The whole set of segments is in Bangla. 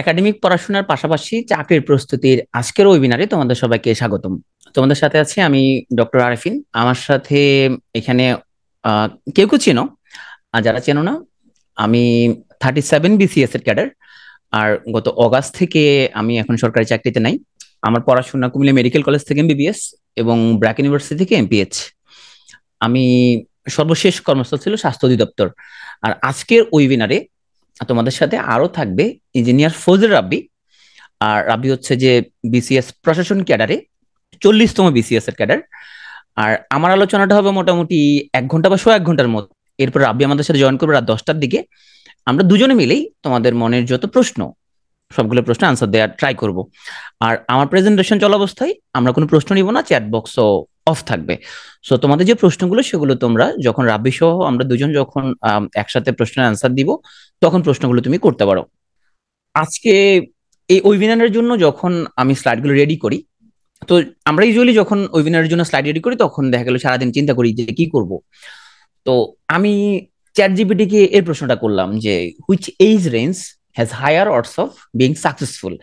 একাডেমিক পড়াশোনার পাশাপাশি চাকরির প্রস্তুতির আজকের ওয়েবিনারে তোমাদের সবাইকে স্বাগতম তোমাদের সাথে আছি আমি ডক্টর আরেফিন আমার সাথে এখানে কেউ কেউ চেনো আর যারা চেনো না আমি থার্টি সেভেন বিসিএস এর ক্যাডার আর গত অগাস্ট থেকে আমি এখন সরকারি চাকরিতে নাই আমার পড়াশোনা কুমিল্লা মেডিকেল কলেজ থেকে এমবিবিএস এবং ব্র্যাক ইউনিভার্সিটি থেকে এমপিএইচ আমি সর্বশেষ কর্মস্থল ছিল স্বাস্থ্য অধিদপ্তর আর আজকের ওয়েবিনারে তোমাদের সাথে আরও থাকবে ইঞ্জিনিয়ার ফজল রাব্বি আর রাব্বি হচ্ছে যে বিসিএস প্রশাসন ক্যাডারে চল্লিশতম বিসিএস এর ক্যাডার আর আমার আলোচনাটা হবে মোটামুটি এক ঘন্টা বা শো এক ঘন্টার মতো এরপর রাব্বি আমাদের সাথে জয়েন করবে রাত দশটার দিকে আমরা দুজনে মিলেই তোমাদের মনের যত প্রশ্ন সবগুলো প্রশ্ন আনসার দেওয়ার ট্রাই করব আর আমার প্রেজেন্টেশন চলা অবস্থায় আমরা কোনো প্রশ্ন নিব না চ্যাট বক্সও অফ থাকবে সো তোমাদের যে প্রশ্নগুলো সেগুলো তোমরা যখন রাব্বি সহ আমরা দুজন যখন একসাথে প্রশ্নের আনসার দিব তখন প্রশ্নগুলো তুমি করতে পারো আজকে এই ওয়েবিনারের জন্য যখন আমি স্লাইডগুলো রেডি করি তো আমরা ইউজুয়ালি যখন ওয়েবিনারের জন্য স্লাইড রেডি করি তখন দেখা গেল সারাদিন চিন্তা করি যে কি করব তো আমি চ্যাট জিপিটিকে এর প্রশ্নটা করলাম যে which age range has higher odds of being successful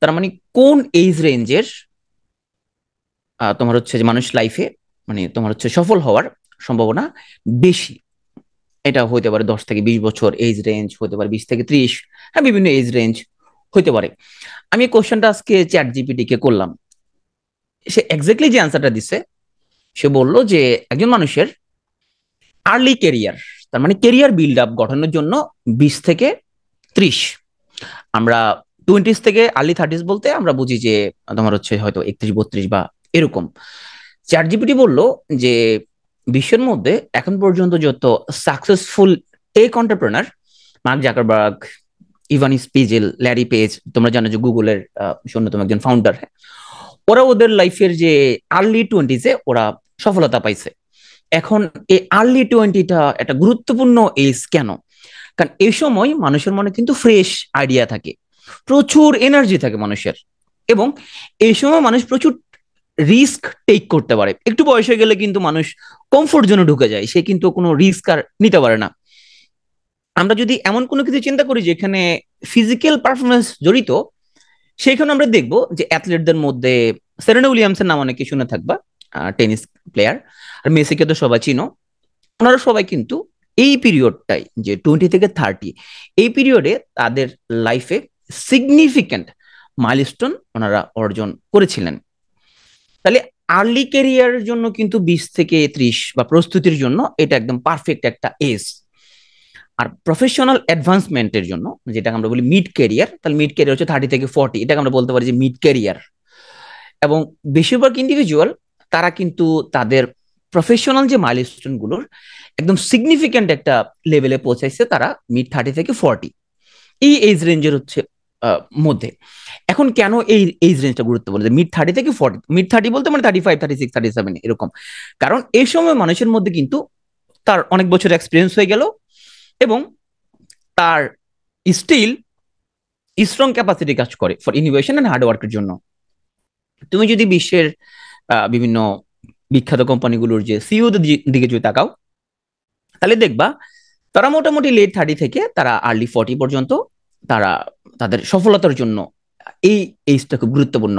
তার মানে কোন এজ রেঞ্জের তোমার হচ্ছে যে মানুষ লাইফে মানে তোমার হচ্ছে সফল হওয়ার সম্ভাবনা বেশি এটা হইতে পারে দশ থেকে বিশ বছর এজ রেঞ্জ হতে পারে বিশ থেকে ত্রিশ হ্যাঁ বিভিন্ন এজ রেঞ্জ হইতে পারে আমি কোশ্চেনটা আজকে চ্যাট জিপিটিকে করলাম সে এক্স্যাক্টলি যে অ্যান্সারটা দিছে সে বলল যে একজন মানুষের আর্লি কেরিয়ার তার মানে কেরিয়ার বিল্ড আপ গঠনের জন্য বিশ থেকে ত্রিশ আমরা টোয়েন্টিস থেকে আর্লি থার্টিস বলতে আমরা বুঝি যে তোমার হচ্ছে হয়তো একত্রিশ বত্রিশ বা এরকম চ্যাট জিপিটি বলল যে বিশ্বের মধ্যে এখন পর্যন্ত যত successful tech entrepreneur Mark Zuckerberg Evan Spiegel Larry Page তোমরা জানো যে গুগলের অন্যতম একজন ফাউন্ডার হ্যাঁ, ওরা ওদের লাইফের যে আর্লি টোয়েন্টিজে ওরা সফলতা পাইছে এখন এই আর্লি টোয়েন্টিটা একটা গুরুত্বপূর্ণ এজ কেন কারণ এই সময় মানুষের মনে কিন্তু ফ্রেশ আইডিয়া থাকে প্রচুর এনার্জি থাকে মানুষের এবং এই সময় মানুষ প্রচুর রিস্ক টেক করতে পারে একটু বয়স হয়ে গেলে কিন্তু মানুষ কমফোর্ট জোনে ঢুকে যায় সে কিন্তু কোনো রিস্ক আর নিতে পারে না আমরা যদি এমন কোনো কিছু চিন্তা করি যেখানে ফিজিক্যাল পারফরমেন্স জড়িত সেখানে আমরা দেখব যে অ্যাথলেটদের মধ্যে সেরেনা উইলিয়ামসের নাম অনেকে শুনে থাকবা টেনিস প্লেয়ার আর মেসিকে তো সবাই চিনো ওনারা সবাই কিন্তু এই পিরিয়ডটাই যে টোয়েন্টি থেকে থার্টি এই পিরিয়ডে তাদের লাইফে সিগনিফিক্যান্ট মাইলস্টোন ওনারা অর্জন করেছিলেন তাহলে আর্লি কেরিয়ারের জন্য কিন্তু বিশ থেকে ত্রিশ বা প্রস্তুতির জন্য এটা একদম পারফেক্ট একটা এজ আর প্রফেশনাল অ্যাডভান্সমেন্টের জন্য যেটা আমরা বলি মিড কেরিয়ার তাহলে মিড কেরিয়ার হচ্ছে থার্টি থেকে ফর্টি এটাকে আমরা বলতে পারি যে মিড কেরিয়ার এবং বেশিরভাগ ইন্ডিভিজুয়াল তারা কিন্তু তাদের প্রফেশনাল যে মাইলস্টোন একদম সিগনিফিক্যান্ট একটা লেভেলে পৌঁছাইছে তারা মিড থার্টি থেকে ফর্টি এই এজ রেঞ্জের হচ্ছে মধ্যে এখন কেন এই এই রেঞ্জটা গুরুত্বপূর্ণ মিড থার্টি থেকে ফর্টি মিড থার্টি বলতে মানে thirty five thirty six thirty seven এরকম কারণ এই সময় মানুষের মধ্যে কিন্তু তার অনেক বছর এক্সপিরিয়েন্স হয়ে গেল এবং তার স্টিল স্ট্রং ক্যাপাসিটি কাজ করে ফর ইনোভেশন অ্যান্ড হার্ডওয়ার্কের জন্য তুমি যদি বিশ্বের বিভিন্ন বিখ্যাত কোম্পানিগুলোর যে সিও দিকে যদি তাকাও তাহলে দেখবা তারা মোটামুটি লেট থার্টি থেকে তারা আর্লি ফর্টি পর্যন্ত তারা তাদের সফলতার জন্য এই এইজটা খুব গুরুত্বপূর্ণ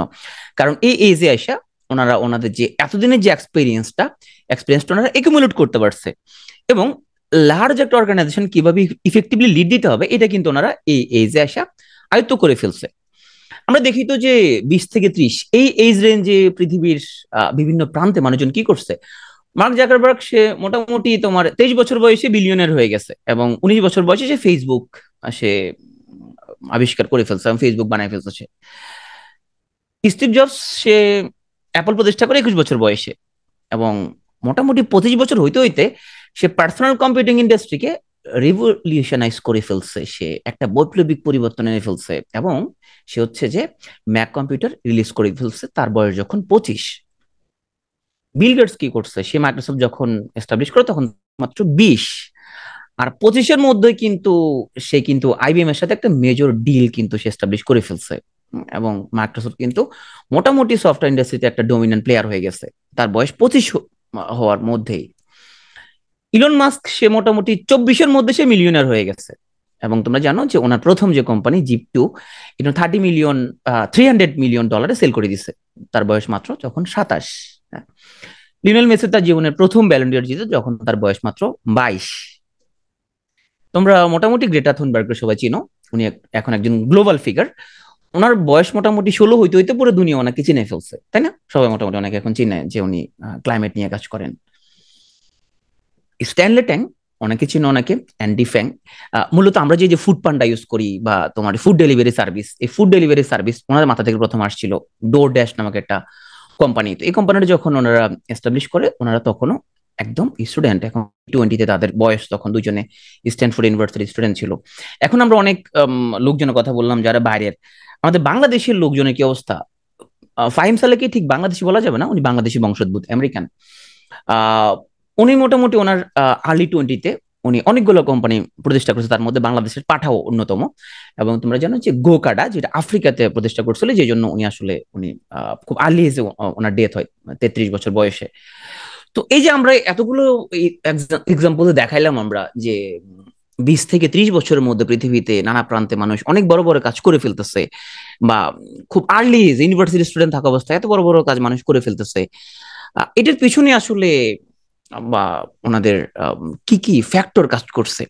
কারণ এই এজে আসা ওনারা ওনাদের যে এতদিনের যে এক্সপিরিয়েন্সটা এক্সপিরিয়েন্সটা ওনারা একুমুলেট করতে পারছে এবং লার্জ একটা অর্গানাইজেশন কিভাবে ইফেক্টিভলি লিড দিতে হবে এটা কিন্তু ওনারা এই এজে আসা আয়ত্ত করে ফেলছে আমরা দেখি তো যে বিশ থেকে ত্রিশ এই এজ রেঞ্জে পৃথিবীর বিভিন্ন প্রান্তে মানুষজন কি করছে মার্ক জাকারবার্গ সে মোটামুটি তোমার তেইশ বছর বয়সে বিলিয়নের হয়ে গেছে এবং উনিশ বছর বয়সে সে ফেসবুক সে আবিষ্কার করে ফেলছে এবং ফেসবুক বানাই ফেলছে স্টিভ জবস সে অ্যাপল প্রতিষ্ঠা করে একুশ বছর বয়সে এবং মোটামুটি পঁচিশ বছর হইতে হইতে সে পার্সোনাল কম্পিউটিং ইন্ডাস্ট্রিকে রিভলিউশনাইজ করে ফেলছে সে একটা বৈপ্লবিক পরিবর্তন এনে ফেলছে এবং সে হচ্ছে যে ম্যাক কম্পিউটার রিলিজ করে ফেলছে তার বয়স যখন পঁচিশ বিল গেটস কি করছে সে মাইক্রোসফট যখন এস্টাবলিশ করে তখন মাত্র বিশ আর পঁচিশের মধ্যে কিন্তু সে কিন্তু আইবিএম এর সাথে একটা মেজর ডিল কিন্তু সে এস্টাবলিশ করে ফেলছে এবং মাইক্রোসফট কিন্তু মোটামুটি সফটওয়্যার ইন্ডাস্ট্রিতে একটা ডমিনেন্ট প্লেয়ার হয়ে গেছে তার বয়স পঁচিশ হওয়ার মধ্যেই ইলন মাস্ক সে মোটামুটি চব্বিশের মধ্যে সে মিলিয়নার হয়ে গেছে এবং তোমরা জানো যে ওনার প্রথম যে কোম্পানি জিপ টু এটা thirty million three hundred million ডলারে সেল করে দিছে তার বয়স মাত্র যখন সাতাশ লিওনেল হ্যাঁ। মেসি তার জীবনের প্রথম ব্যালেন্ডিয়ার জিতে যখন তার বয়স মাত্র বাইশ তোমরা মোটামুটি গ্রেটা থুনবার্গকে সবাই চিনো উনি এখন একজন গ্লোবাল ফিগার ওনার বয়স মোটামুটি ষোলো হইতে হইতে পুরো দুনিয়া ওনাকে চিনে ফেলছে তাই না সবাই মোটামুটি অনেকে এখন চিনে যে উনি ক্লাইমেট নিয়ে কাজ করেন স্ট্যানলে ট্যাং অনেকে চিনো অনেকে অ্যান্ডি ফ্যাং মূলত আমরা যে যে ফুড পান্ডা ইউজ করি বা তোমার ফুড ডেলিভারি সার্ভিস এই ফুড ডেলিভারি সার্ভিস ওনার মাথা থেকে প্রথম আসছিল ডোর ড্যাশ নামক একটা কোম্পানি তো এই কোম্পানিটা যখন ওনারা এস্টাবলিশ করে ওনারা তখনও একদম স্টুডেন্ট এখন টোয়েন্টিতে তাদের বয়স তখন দুজনে স্ট্যানফোর্ড ইউনিভার্সিটির স্টুডেন্ট ছিল এখন আমরা অনেক লোকজনের কথা বললাম যারা বাইরের আমাদের বাংলাদেশের লোকজনের কি অবস্থা ফাহিম সালেকে ঠিক বাংলাদেশি বলা যাবে না উনি বাংলাদেশি বংশোদ্ভূত আমেরিকান উনি মোটামুটি ওনার আর্লি টোয়েন্টিতে উনি অনেকগুলো কোম্পানি প্রতিষ্ঠা করেছে তার মধ্যে বাংলাদেশের পাঠাও অন্যতম এবং তোমরা জানো যে গোকাডা যেটা আফ্রিকাতে প্রতিষ্ঠা করছিল যে জন্য উনি আসলে উনি খুব আর্লি এজে ওনার ডেথ হয় তেত্রিশ বছর বয়সে তো এই যে আমরা এতগুলো এক্সাম্পল দেখাইলাম আমরা যে বিশ থেকে ত্রিশ বছরের মধ্যে পৃথিবীতে নানা প্রান্তে মানুষ অনেক বড় বড় কাজ করে ফেলতেছে বা খুব আর্লি ইউনিভার্সিটি স্টুডেন্ট থাকা অবস্থায় এত বড় বড় কাজ মানুষ করে ফেলতেছে এটার পিছনে আসলে বা ওনাদের কি কি ফ্যাক্টর কাজ করছে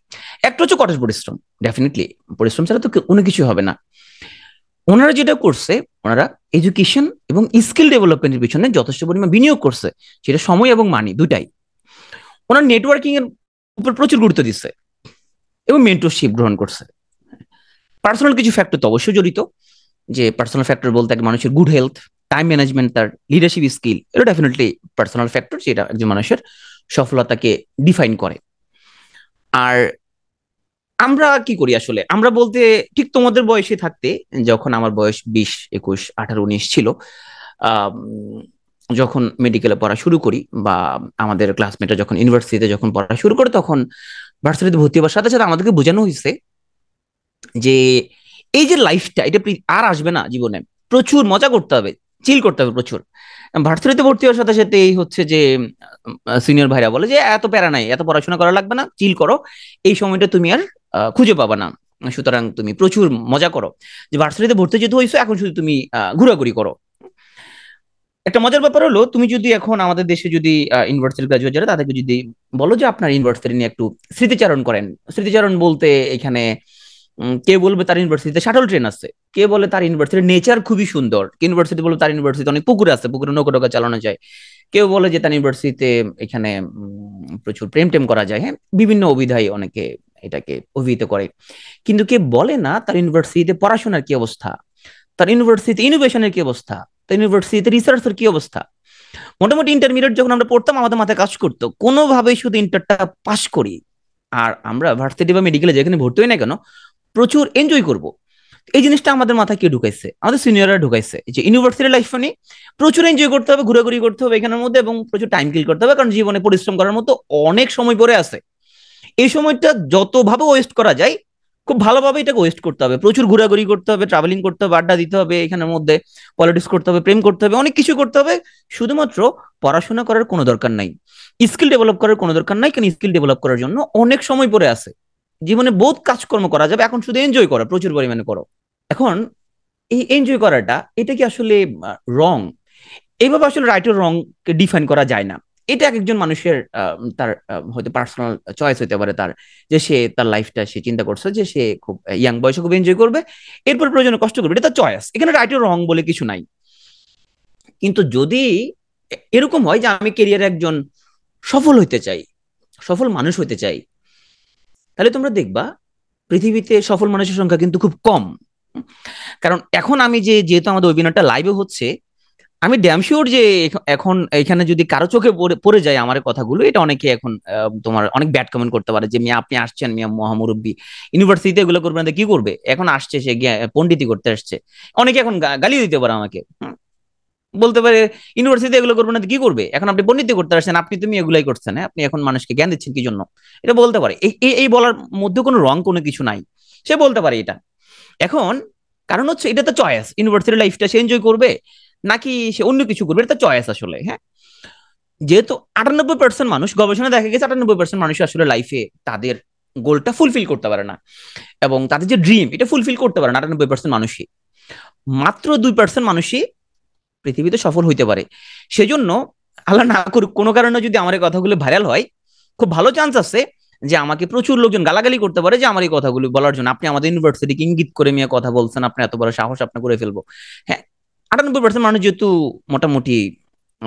একটা হচ্ছে কঠোর পরিশ্রম ডেফিনেটলি পরিশ্রম ছাড়া তো কোনো কিছু হবে না ওনারা যেটা করছে ওনারা এডুকেশন এবং স্কিল ডেভেলপমেন্টের পিছনে যথেষ্ট পরিমাণ বিনিয়োগ করছে সেটা সময় এবং মানি দুটাই ওনার নেটওয়ার্কিং এর উপর প্রচুর গুরুত্ব দিচ্ছে এবং মেন্টরশিপ গ্রহণ করছে পার্সোনাল কিছু ফ্যাক্টর তো অবশ্যই জড়িত যে পার্সোনাল ফ্যাক্টর বলতে একটা মানুষের গুড হেলথ টাইম ম্যানেজমেন্ট তার লিডারশিপ স্কিল এটা ডেফিনেটলি পার্সোনাল ফ্যাক্টর যেটা একজন মানুষের সফলতাকে ডিফাইন করে আর আমরা কি করি আসলে আমরা বলতে ঠিক তোমাদের বয়সে থাকতে যখন আমার বয়স বিশ একুশ আঠারো উনিশ ছিল যখন মেডিকেলে পড়া শুরু করি বা আমাদের ক্লাসমেটরা যখন ইউনিভার্সিটিতে যখন পড়া শুরু করে তখন ভার্সিটিতে ভর্তি হওয়ার সাথে সাথে আমাদেরকে বোঝানো হয়েছে যে এই যে লাইফটা এটা আর আসবে না জীবনে প্রচুর মজা করতে হবে চিল করতে হবে প্রচুর ভার্সিটিতে ভর্তি হওয়ার সাথে সাথে এই হচ্ছে যে সিনিয়র ভাইরা বলে যে এত প্যারা নাই এত পড়াশোনা করা লাগবে না চিল করো এই সময়টা তুমি আর খুঁজে পাবা না সুতরাং তুমি প্রচুর মজা করো যে ভার্সিটিতে ভর্তি যেতে হয়েছো এখন শুধু তুমি ঘোরাঘুরি করো একটা মজার ব্যাপার হলো তুমি যদি এখন আমাদের দেশে যদি ইউনিভার্সিটি গ্রাজুয়েট যারা তাদেরকে যদি বলো যে আপনার ইউনিভার্সিটি নিয়ে একটু স্মৃতিচারণ করেন স্মৃতিচারণ বলতে এখানে কে বলবে তার ইউনিভার্সিটিতে শাটল ট্রেন আছে কে বলে তার ইউনিভার্সিটির নেচার খুবই সুন্দর ইউনিভার্সিটি বলবে তার ইউনিভার্সিটিতে অনেক পুকুর আছে পুকুরে নৌকা টোকা চালানো যায় কেউ বলে যে তার ইউনিভার্সিটিতে এখানে প্রচুর প্রেম টেম করা যায় হ্যাঁ বিভিন্ন অভিধায় অনেকে এটাকে অভিহিত করে কিন্তু কে বলে না তার ইউনিভার্সিটিতে পড়াশোনার কি অবস্থা তার ইউনিভার্সিটিতে ইনোভেশনের কি অবস্থা তার ইউনিভার্সিটিতে রিসার্চের কি অবস্থা মোটামুটি ইন্টারমিডিয়েট যখন আমরা পড়তাম আমাদের মাথায় কাজ করতো কোনোভাবে শুধু ইন্টারটা পাস করি আর আমরা ভার্সিটি বা মেডিকেলে যেখানে ভর্তি হই না কেন প্রচুর এনজয় করব এই জিনিসটা আমাদের মাথায় কে ঢুকাইছে আমাদের সিনিয়ররা ঢুকাইছে যে ইউনিভার্সিটি লাইফ মানে প্রচুর এনজয় করতে হবে ঘোরাঘুরি করতে হবে এখানের মধ্যে এবং প্রচুর টাইম কিল করতে হবে কারণ জীবনে পরিশ্রম করার মতো অনেক সময় পরে আছে এই সময়টা যতভাবে ওয়েস্ট করা যায় খুব ভালোভাবে এটাকে ওয়েস্ট করতে হবে প্রচুর ঘোরাঘুরি করতে হবে ট্রাভেলিং করতে হবে আড্ডা দিতে হবে এখানের মধ্যে পলিটিক্স করতে হবে প্রেম করতে হবে অনেক কিছু করতে হবে শুধুমাত্র পড়াশোনা করার কোনো দরকার নাই স্কিল ডেভেলপ করার কোনো দরকার নাই কারণ স্কিল ডেভেলপ করার জন্য অনেক সময় পরে আছে জীবনে বহুত কাজকর্ম করা যাবে এখন শুধু এনজয় করো প্রচুর পরিমাণে করো এখন এই এনজয় করাটা এটা কি আসলে রং এইভাবে আসলে রাইট ও রং ডিফাইন করা যায় না এটা এক একজন মানুষের তার হয়তো পার্সোনাল চয়েস হতে পারে তার যে সে তার লাইফটা সে চিন্তা করছে যে সে খুব ইয়াং বয়সে খুব এনজয় করবে এরপর প্রয়োজনে কষ্ট করবে এটা তার চয়েস এখানে রাইট রং বলে কিছু নাই কিন্তু যদি এরকম হয় যে আমি কেরিয়ারে একজন সফল হইতে চাই সফল মানুষ হইতে চাই তাহলে তোমরা দেখবা পৃথিবীতে সফল মানুষের সংখ্যা কিন্তু খুব কম কারণ এখন আমি যে যেহেতু আমাদের ওয়েবিনারটা লাইভে হচ্ছে আমি ড্যাম শিওর যে এখন এখানে যদি কারো চোখে পড়ে যায় আমার কথাগুলো এটা অনেকে এখন তোমার অনেক ব্যাড কমেন্ট করতে পারে যে মিয়া আপনি আসছেন মিয়া মহামুরব্বী ইউনিভার্সিটিতে এগুলো করবে না কি করবে এখন আসছে সে পন্ডিতি করতে আসছে অনেকে এখন গালি দিতে পারে আমাকে বলতে পারে ইউনিভার্সিটি এগুলো করবেন না কি করবে এখন আপনি পন্ডিতি করতে আসছেন আপনি তুমি এগুলাই করছেন হ্যাঁ আপনি এখন মানুষকে জ্ঞান দিচ্ছেন কি জন্য এটা বলতে পারে এই বলার মধ্যে কোনো রং কোনো কিছু নাই সে বলতে পারে এটা এখন কারণ হচ্ছে এটা তো চয়েস ইউনিভার্সিটি লাইফটা সে এনজয় করবে নাকি সে অন্য কিছু করবে এটা চয়েস আসলে হ্যাঁ যেহেতু আটানব্বই পার্সেন্ট মানুষ গবেষণা দেখা গেছে আটানব্বই পার্সেন্ট মানুষ আসলে লাইফে তাদের গোলটা ফুলফিল করতে পারে না এবং তাদের যে ড্রিম এটা ফুলফিল করতে পারে না আটানব্বই পার্সেন্ট মানুষই মাত্র দুই পার্সেন্ট মানুষই পৃথিবীতে সফল হইতে পারে সেজন্য আল্লাহ না করুক কোনো কারণে যদি আমার এই কথাগুলো ভাইরাল হয় খুব ভালো চান্স আছে যে আমাকে প্রচুর লোকজন গালাগালি করতে পারে যে আমার এই কথাগুলো বলার জন্য আপনি আমাদের ইউনিভার্সিটিকে ইঙ্গিত করে নিয়ে কথা বলছেন আপনি এত বড় সাহস আপনি করে ফেলবো হ্যাঁ আটানব্বই পার্সেন্ট মানুষ যেহেতু মোটামুটি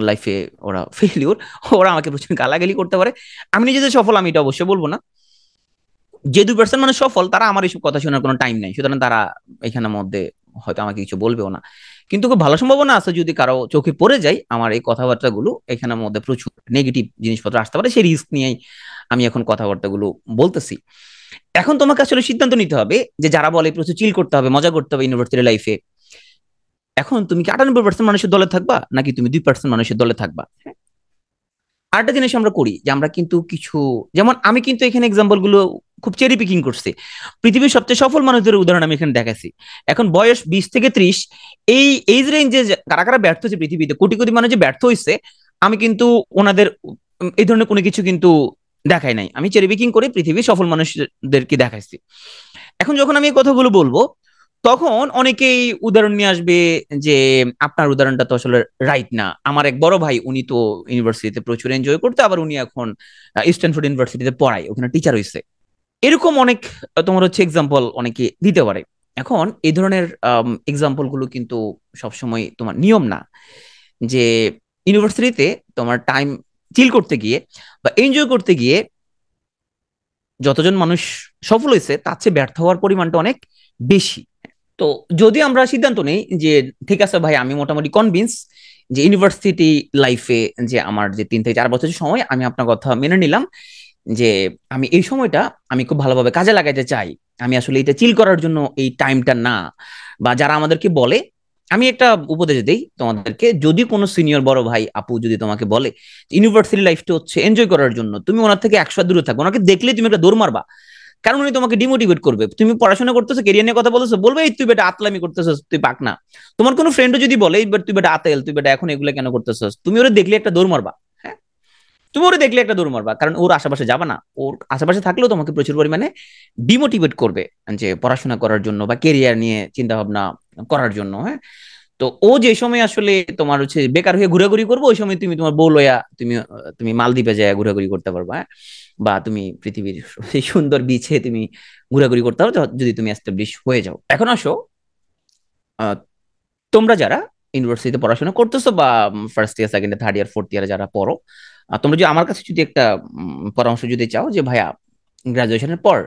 লাইফে ওরা ফেলিওর ওরা আমাকে প্রচুর গালাগালি করতে পারে আমি নিজেদের সফল আমি এটা অবশ্যই বলবো না যে দুই পার্সেন্ট মানুষ সফল তারা আমার এইসব কথা শোনার কোনো টাইম নাই সুতরাং তারা এখানের মধ্যে হয়তো আমাকে কিছু বলবেও না কিন্তু খুব ভালো সম্ভাবনা আছে যদি কারো চোখে পড়ে যায় আমার এই কথাবার্তাগুলো এখানের মধ্যে প্রচুর নেগেটিভ জিনিসপত্র আসতে পারে সেই রিস্ক নিয়েই আমি এখন কথাবার্তাগুলো বলতেছি এখন তোমাকে আসলে সিদ্ধান্ত নিতে হবে যে যারা বলে প্রচুর চিল করতে হবে মজা করতে হবে ইউনিভার্সিটি লাইফে এখন তুমি কি আটানব্বই পার্সেন্ট মানুষের দলে থাকবা নাকি তুমি দুই পার্সেন্ট মানুষের দলে থাকবা হ্যাঁ। আরেকটা জিনিস আমরা করি যে আমরা কিন্তু কিছু যেমন আমি কিন্তু এখানে এক্সাম্পল গুলো খুব চেরি পিকিং করছি পৃথিবীর সবচেয়ে সফল মানুষদের উদাহরণ আমি এখানে দেখাচ্ছি এখন বয়স বিশ থেকে ত্রিশ এই এইজ রেঞ্জে কারা কারা ব্যর্থ হচ্ছে পৃথিবীতে কোটি কোটি মানুষ যে ব্যর্থ হয়েছে আমি কিন্তু ওনাদের এই ধরনের কোনো কিছু কিন্তু দেখাই নাই আমি চেরি পিকিং করে পৃথিবীর সফল মানুষদেরকে দেখাইছি এখন যখন আমি এই কথাগুলো বলবো তখন অনেকেই উদাহরণ নিয়ে আসবে যে আপনার উদাহরণটা তো আসলে রাইট না আমার এক বড় ভাই উনি তো ইউনিভার্সিটিতে প্রচুর এনজয় করতে আবার উনি এখন স্ট্যানফোর্ড ইউনিভার্সিটিতে পড়ায় ওখানে টিচার হয়েছে এরকম অনেক তোমার হচ্ছে এক্সাম্পল অনেকে দিতে পারে এখন এই ধরনের এক্সাম্পলগুলো কিন্তু সবসময় তোমার নিয়ম না যে ইউনিভার্সিটিতে তোমার টাইম চিল করতে গিয়ে বা এনজয় করতে গিয়ে যতজন মানুষ সফল হয়েছে তার চেয়ে ব্যর্থ হওয়ার পরিমাণটা অনেক বেশি তো যদি আমরা সিদ্ধান্ত নেই যে ঠিক আছে ভাই আমি মোটামুটি কনভিন্স যে ইউনিভার্সিটি লাইফে যে আমার যে তিন থেকে চার বছরের সময় আমি আপনার কথা মেনে নিলাম যে আমি এই সময়টা আমি খুব ভালোভাবে কাজে লাগাইতে চাই আমি আসলে এটা চিল করার জন্য এই টাইমটা না বা যারা আমাদেরকে বলে আমি একটা উপদেশ দিই তোমাদেরকে যদি কোনো সিনিয়র বড় ভাই আপু যদি তোমাকে বলে ইউনিভার্সিটি লাইফটা হচ্ছে এনজয় করার জন্য তুমি ওনার থেকে একশো দূরে থাকো ওনাকে দেখলে তুমি একটা দৌড় মারবা কারণ উনি তোমাকে ডিমোটিভেট করবে তুমি পড়াশোনা করতেছো কেরিয়ার নিয়ে কথা বলতেছো বলবে এই তুই বেটা আতলামি করতেছো তুই পাক না তোমার কোনো ফ্রেন্ডও যদি বলে এইবার তুই বেটা আতেল তুই বেটা এখন এগুলো কেন করতেছস তুমি ওরা দেখলে একটা দৌড় মারবা হ্যাঁ? তুমি ওরা দেখলে একটা দৌড় মারবা কারণ ওর আশেপাশে যাবে না ওর আশেপাশে থাকলেও তোমাকে প্রচুর পরিমাণে ডিমোটিভেট করবে যে পড়াশোনা করার জন্য বা কেরিয়ার নিয়ে চিন্তা ভাবনা করার জন্য হ্যাঁ তো ও যে সময় আসলে তোমার হচ্ছে বেকার হয়ে ঘোরাঘুরি করবো ওই সময় তুমি তোমার বউ লয়া তুমি তুমি মালদ্বীপে যায় ঘোরাঘুরি করতে হ্যাঁ বা তুমি পৃথিবীর সুন্দর বিচে তুমি ঘোরাঘুরি করতে পারো যদি তুমি এস্টাবলিশ হয়ে যাও এখন আসো তোমরা যারা ইউনিভার্সিটিতে পড়াশোনা করতেছো বা first year second third year fourth ইয়ারে যারা পড়ো তোমরা যদি আমার কাছে যদি একটা পরামর্শ যদি চাও যে ভাইয়া গ্রাজুয়েশনের পর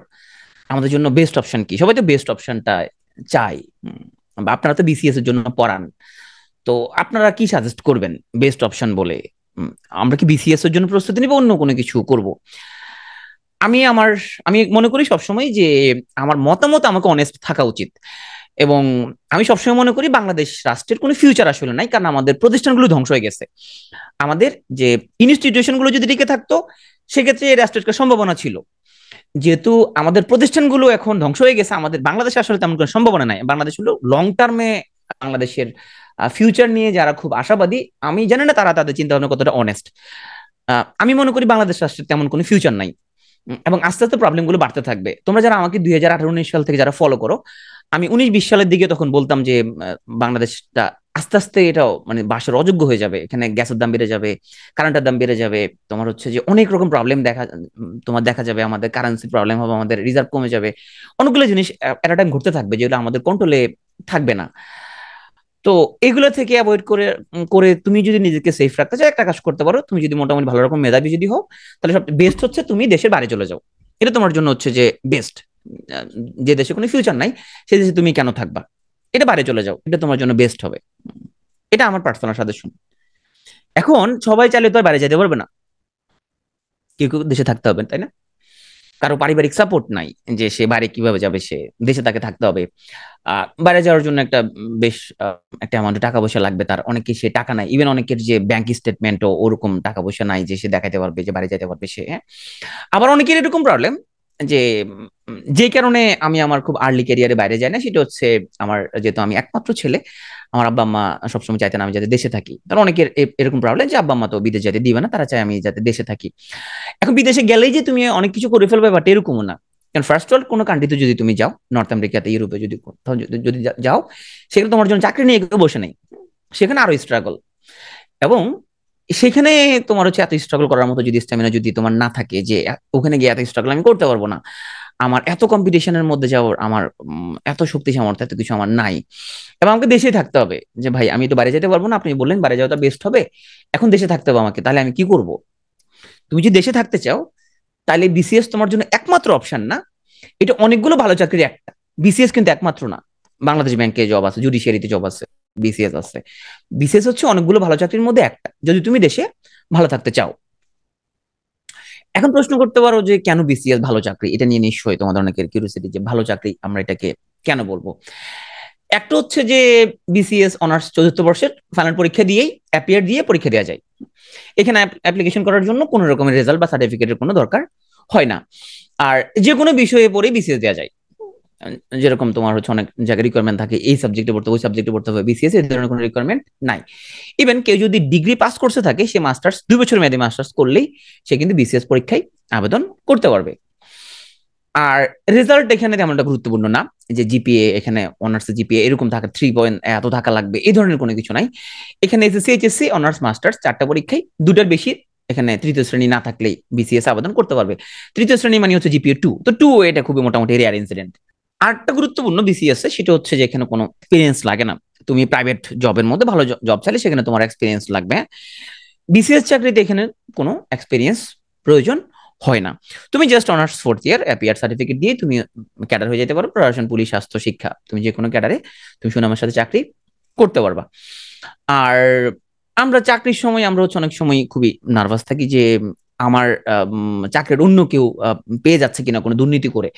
আমাদের জন্য বেস্ট অপশন কি সবাই তো বেস্ট অপশনটা চাই বা আপনারা তো বিসিএস এর জন্য পড়ান তো আপনারা কি সাজেস্ট করবেন বেস্ট অপশন বলে আমরা কি বিসিএস এর জন্য প্রস্তুতি নিব অন্য কোনো কিছু করব আমি আমার আমি মনে করি সবসময় যে আমার মতামত আমাকে অনেস্ট থাকা উচিত এবং আমি সবসময় মনে করি বাংলাদেশ রাষ্ট্রের কোনো ফিউচার আসলে নাই কারণ আমাদের প্রতিষ্ঠানগুলো ধ্বংস হয়ে গেছে আমাদের যে ইনস্টিটিউশনগুলো যদি টিকে থাকতো সেক্ষেত্রে রাষ্ট্রের সম্ভাবনা ছিল যেহেতু আমাদের প্রতিষ্ঠানগুলো এখন ধ্বংস হয়ে গেছে আমাদের বাংলাদেশে আসলে তেমন কোনো সম্ভাবনা নাই বাংলাদেশ হলো লং টার্মে বাংলাদেশের ফিউচার নিয়ে যারা খুব আশাবাদী আমি জানি না তারা তাদের চিন্তা ভাবনা কতটা অনেস্ট আমি মনে করি বাংলাদেশ রাষ্ট্রের তেমন কোনো ফিউচার নাই এবং আস্তে আস্তে প্রবলেমগুলো বাড়তে থাকবে তোমরা যারা আমাকে দুই হাজার আঠারো উনিশ সাল থেকে যারা ফলো করো আমি উনিশ বিশ সালের দিকে তখন বলতাম যে বাংলাদেশটা আস্তে আস্তে এটাও মানে বাসার অযোগ্য হয়ে যাবে এখানে গ্যাসের দাম বেড়ে যাবে কারেন্টের দাম বেড়ে যাবে তোমার হচ্ছে যে অনেক রকম প্রবলেম দেখা তোমার দেখা যাবে আমাদের কারেন্সি প্রবলেম হবে আমাদের রিজার্ভ কমে যাবে অনেকগুলো জিনিস একটা টাইম ঘুরতে থাকবে যেগুলো আমাদের কন্ট্রোলে থাকবে না তো এগুলো থেকে অ্যাভয়েড করে করে তুমি যদি নিজেকে সেফ রাখতে চাও একটা কাজ করতে পারো তুমি যদি মোটামুটি ভালো রকম মেধাবী যদি হও তাহলে সব বেস্ট হচ্ছে তুমি দেশের বাইরে চলে যাও এটা তোমার জন্য হচ্ছে যে বেস্ট যে দেশে কোনো ফিউচার নাই সেই দেশে তুমি কেন থাকবা এটা বাইরে চলে যাও এটা তোমার জন্য বেস্ট হবে এটা আমার পার্সোনাল সাজেশন এখন সবাই চাইলে তো আর বাইরে যেতে পারবে না কেউ কেউ দেশে থাকতে হবে তাই না কারো পারিবারিক সাপোর্ট নাই যে সে বাইরে কিভাবে যাবে সে দেশে তাকে থাকতে হবে বাইরে যাওয়ার জন্য একটা বেশ একটা অ্যামাউন্টে টাকা পয়সা লাগবে তার অনেকে সে টাকা নাই ইভেন অনেকের যে ব্যাংক স্টেটমেন্টও ওরকম টাকা পয়সা নাই যে সে দেখাতে পারবে যে বাইরে যেতে পারবে সে হ্যাঁ আবার অনেকের এরকম প্রবলেম যে যে কারণে আমি আমার খুব আর্লি ক্যারিয়ারে বাইরে যাই না সেটা হচ্ছে আমার যেহেতু আমি একমাত্র ছেলে আমার আব্বা আম্মা সবসময় চাইতেন আমি যাতে দেশে থাকি কারণ অনেকের এরকম প্রবলেম যে আব্বা আম্মা তো বিদেশ যাতে দিবে না তারা চায় আমি যাতে দেশে থাকি এখন বিদেশে গেলেই যে তুমি অনেক কিছু করে ফেলবে বাট এরকমও না কারণ ফার্স্ট ওয়ার্ল্ড কোনো কান্ট্রিতে যদি তুমি যাও নর্থ আমেরিকাতে ইউরোপে যদি কোথাও যদি যাও সেখানে তোমার জন্য চাকরি নিয়ে বসে নেই সেখানে আরো স্ট্রাগল এবং সেখানে তোমার হচ্ছে এত স্ট্রাগল করার মতো যদি স্ট্যামিনা যদি তোমার না থাকে যে ওখানে গিয়ে এত স্ট্রাগল আমি করতে পারবো না আমার এত কম্পিটিশনের মধ্যে যাওয়ার আমার এত শক্তি সামর্থ্য এত কিছু আমার নাই এবং আমাকে দেশে থাকতে হবে যে ভাই আমি তো বাইরে যেতে পারবো না আপনি বললেন বাইরে যাওয়াটা বেস্ট হবে এখন দেশে থাকতে হবে আমাকে তাহলে আমি কি করব তুমি যদি দেশে থাকতে চাও তাহলে বিসিএস তোমার জন্য একমাত্র অপশন না এটা অনেকগুলো ভালো চাকরির একটা বিসিএস কিন্তু একমাত্র না বাংলাদেশ ব্যাংকে জব আছে জুডিশিয়ারিতে জব আছে বিসিএস আছে বিসিএস হচ্ছে অনেকগুলো ভালো চাকরির মধ্যে একটা যদি তুমি দেশে ভালো থাকতে চাও এখন প্রশ্ন করতে পারো যে কেন বিসিএস ভালো চাকরি এটা নিয়ে নিশ্চয়ই তোমাদের অনেকের কিউরিয়াসিটি যে ভালো চাকরি আমরা এটাকে কেন বলবো একটা হচ্ছে যে বিসিএস অনার্স চতুর্থ বর্ষের ফাইনাল পরীক্ষা দিয়েই অ্যাপিয়ার দিয়ে পরীক্ষা দেওয়া যায় এখানে অ্যাপ্লিকেশন করার জন্য কোনো রকমের রেজাল্ট বা সার্টিফিকেটের কোনো দরকার হয় না আর যে কোনো বিষয়ে পরে বিসিএস দেওয়া যায় যেরকম তোমার হচ্ছে অনেক জায়গায় রিকোয়ারমেন্ট থাকে এই সাবজেক্টে পড়তে ওই সাবজেক্টে পড়তে হবে বিসিএস এই ধরনের কোনো রিকোয়ারমেন্ট নাই ইভেন কেউ যদি ডিগ্রি পাস করতে থাকে সে মাস্টার্স দুই বছর মেয়াদী মাস্টার্স করলেই সে কিন্তু বিসিএস পরীক্ষায় আবেদন করতে পারবে আর রেজাল্ট এখানে তেমনটা গুরুত্বপূর্ণ না যে জিপিএ এখানে অনার্স জিপিএ এরকম থাকা থ্রি পয়েন্ট এত থাকা লাগবে এই ধরনের কোনো কিছু নাই এখানে এসএসসি এইচএসসি অনার্স মাস্টার্স চারটা পরীক্ষায় দুটার বেশি এখানে তৃতীয় শ্রেণী না থাকলেই বিসিএস আবেদন করতে পারবে তৃতীয় শ্রেণী মানে হচ্ছে জিপিএ টু তো টু এটা খুবই মোটামুটি রেয়ার ইনসিডেন্ট আরেকটা গুরুত্বপূর্ণ বিসিএস সেটা হচ্ছে যে এখানে কোনো এক্সপিরিয়েন্স লাগে না তুমি প্রাইভেট জবের মধ্যে ভালো জব চাইলে সেখানে তোমার এক্সপিরিয়েন্স লাগবে বিসিএস চাকরিতে এখানে কোনো এক্সপিরিয়েন্স প্রয়োজন হয় না তুমি just honours fourth year appear certificate দিয়ে তুমি ক্যাডার হয়ে যেতে পারো প্রশাসন পুলিশ স্বাস্থ্য শিক্ষা তুমি যে কোনো ক্যাডারে তুমি সুনামের সাথে চাকরি করতে পারবা আর আমরা চাকরির সময় আমরা হচ্ছে অনেক সময় খুবই নার্ভাস থাকি যে আমার চাকরির অন্য কেউ পেয়ে যাচ্ছে কিনা কোনো দুর্নীতি করে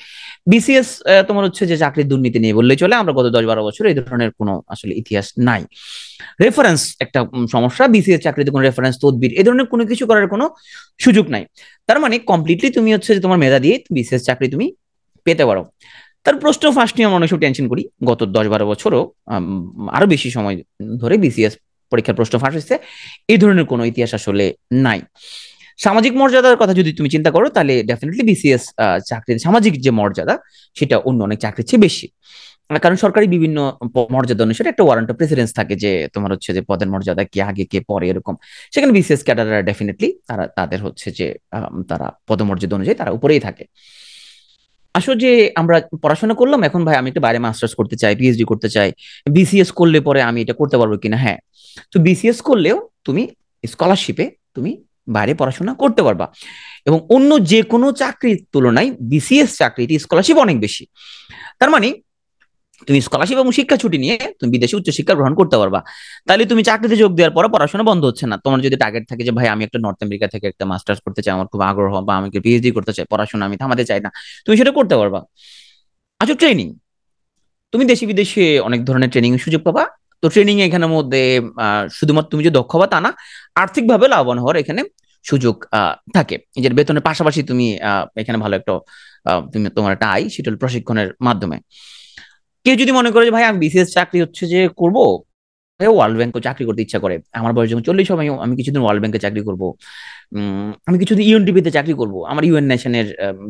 বিসিএস তোমার হচ্ছে যে চাকরির দুর্নীতি নিয়ে বললেই চলে আমরা গত দশ বারো বছর এই ধরনের কোনো আসলে ইতিহাস নাই রেফারেন্স একটা সমস্যা বিসিএস চাকরিতে কোনো রেফারেন্স তদবির এই ধরনের কোনো কিছু করার কোনো সুযোগ নাই তার মানে কমপ্লিটলি তুমি হচ্ছে যে তোমার মেধা দিয়ে বিসিএস চাকরি তুমি পেতে পারো তার প্রশ্ন ফার্স্ট নিয়ে আমরা অনেক টেনশন করি গত দশ বারো বছরও আরো বেশি সময় ধরে বিসিএস পরীক্ষার প্রশ্ন ফাঁস হয়েছে এই ধরনের কোনো ইতিহাস আসলে নাই সামাজিক মর্যাদার কথা যদি তুমি চিন্তা করো তাহলে ডেফিনেটলি বিসিএস চাকরির সামাজিক যে মর্যাদা সেটা অন্য অনেক চাকরির চেয়ে বেশি কারণ সরকারি বিভিন্ন মর্যাদা অনুসারে একটা ওয়ারেন্ট অফ প্রেসিডেন্স থাকে যে তোমার হচ্ছে যে পদের মর্যাদা কে আগে কে পরে এরকম সেখানে বিসিএস ক্যাডাররা ডেফিনেটলি তারা তাদের হচ্ছে যে তারা পদমর্যাদা অনুযায়ী তারা উপরেই থাকে আসলে যে আমরা পড়াশোনা করলাম এখন ভাই আমি একটু বাইরে মাস্টার্স করতে চাই পিএইচডি করতে চাই বিসিএস করলে পরে আমি এটা করতে পারবো কিনা হ্যাঁ তো বিসিএস করলেও তুমি স্কলারশিপে তুমি বাইরে পড়াশোনা করতে পারবা এবং অন্য যে কোনো চাকরির তুলনায় বিসিএস চাকরিটি স্কলারশিপ অনেক বেশি তার মানে তুমি স্কলারশিপ এবং শিক্ষা ছুটি নিয়ে তুমি বিদেশে উচ্চশিক্ষা গ্রহণ করতে পারবা তাহলে তুমি চাকরিতে যোগ দেওয়ার পর পড়াশোনা বন্ধ হচ্ছে না তোমার যদি টার্গেট থাকে যে ভাই আমি একটা নর্থ আমেরিকা থেকে একটা মাস্টার্স করতে চাই আমার খুব আগ্রহ বা আমাকে পিএইচডি করতে চাই পড়াশোনা আমি থামাতে চাই না তুমি সেটা করতে পারবা আচ্ছা ট্রেনিং তুমি দেশি বিদেশে অনেক ধরনের ট্রেনিং সুযোগ পাবা তো ট্রেনিং এখানের মধ্যে শুধুমাত্র তুমি যে দক্ষ হবা তা না আর্থিকভাবে লাভবান হওয়ার এখানে সুযোগ থাকে যে বেতনের পাশাপাশি তুমি এখানে ভালো একটা তুমি তোমার একটা আয় সেটা প্রশিক্ষণের মাধ্যমে কেউ যদি মনে করে যে ভাই আমি বিসিএস চাকরি হচ্ছে যে করব ওয়ার্ল্ড ব্যাংকে চাকরি করতে ইচ্ছা করে আমার বয়স যখন চল্লিশ সময় আমি কিছুদিন ওয়ার্ল্ড ব্যাংকে চাকরি করব আমি কিছুদিন ইউএনডিপিতে চাকরি করব আমার ইউএন নেশনের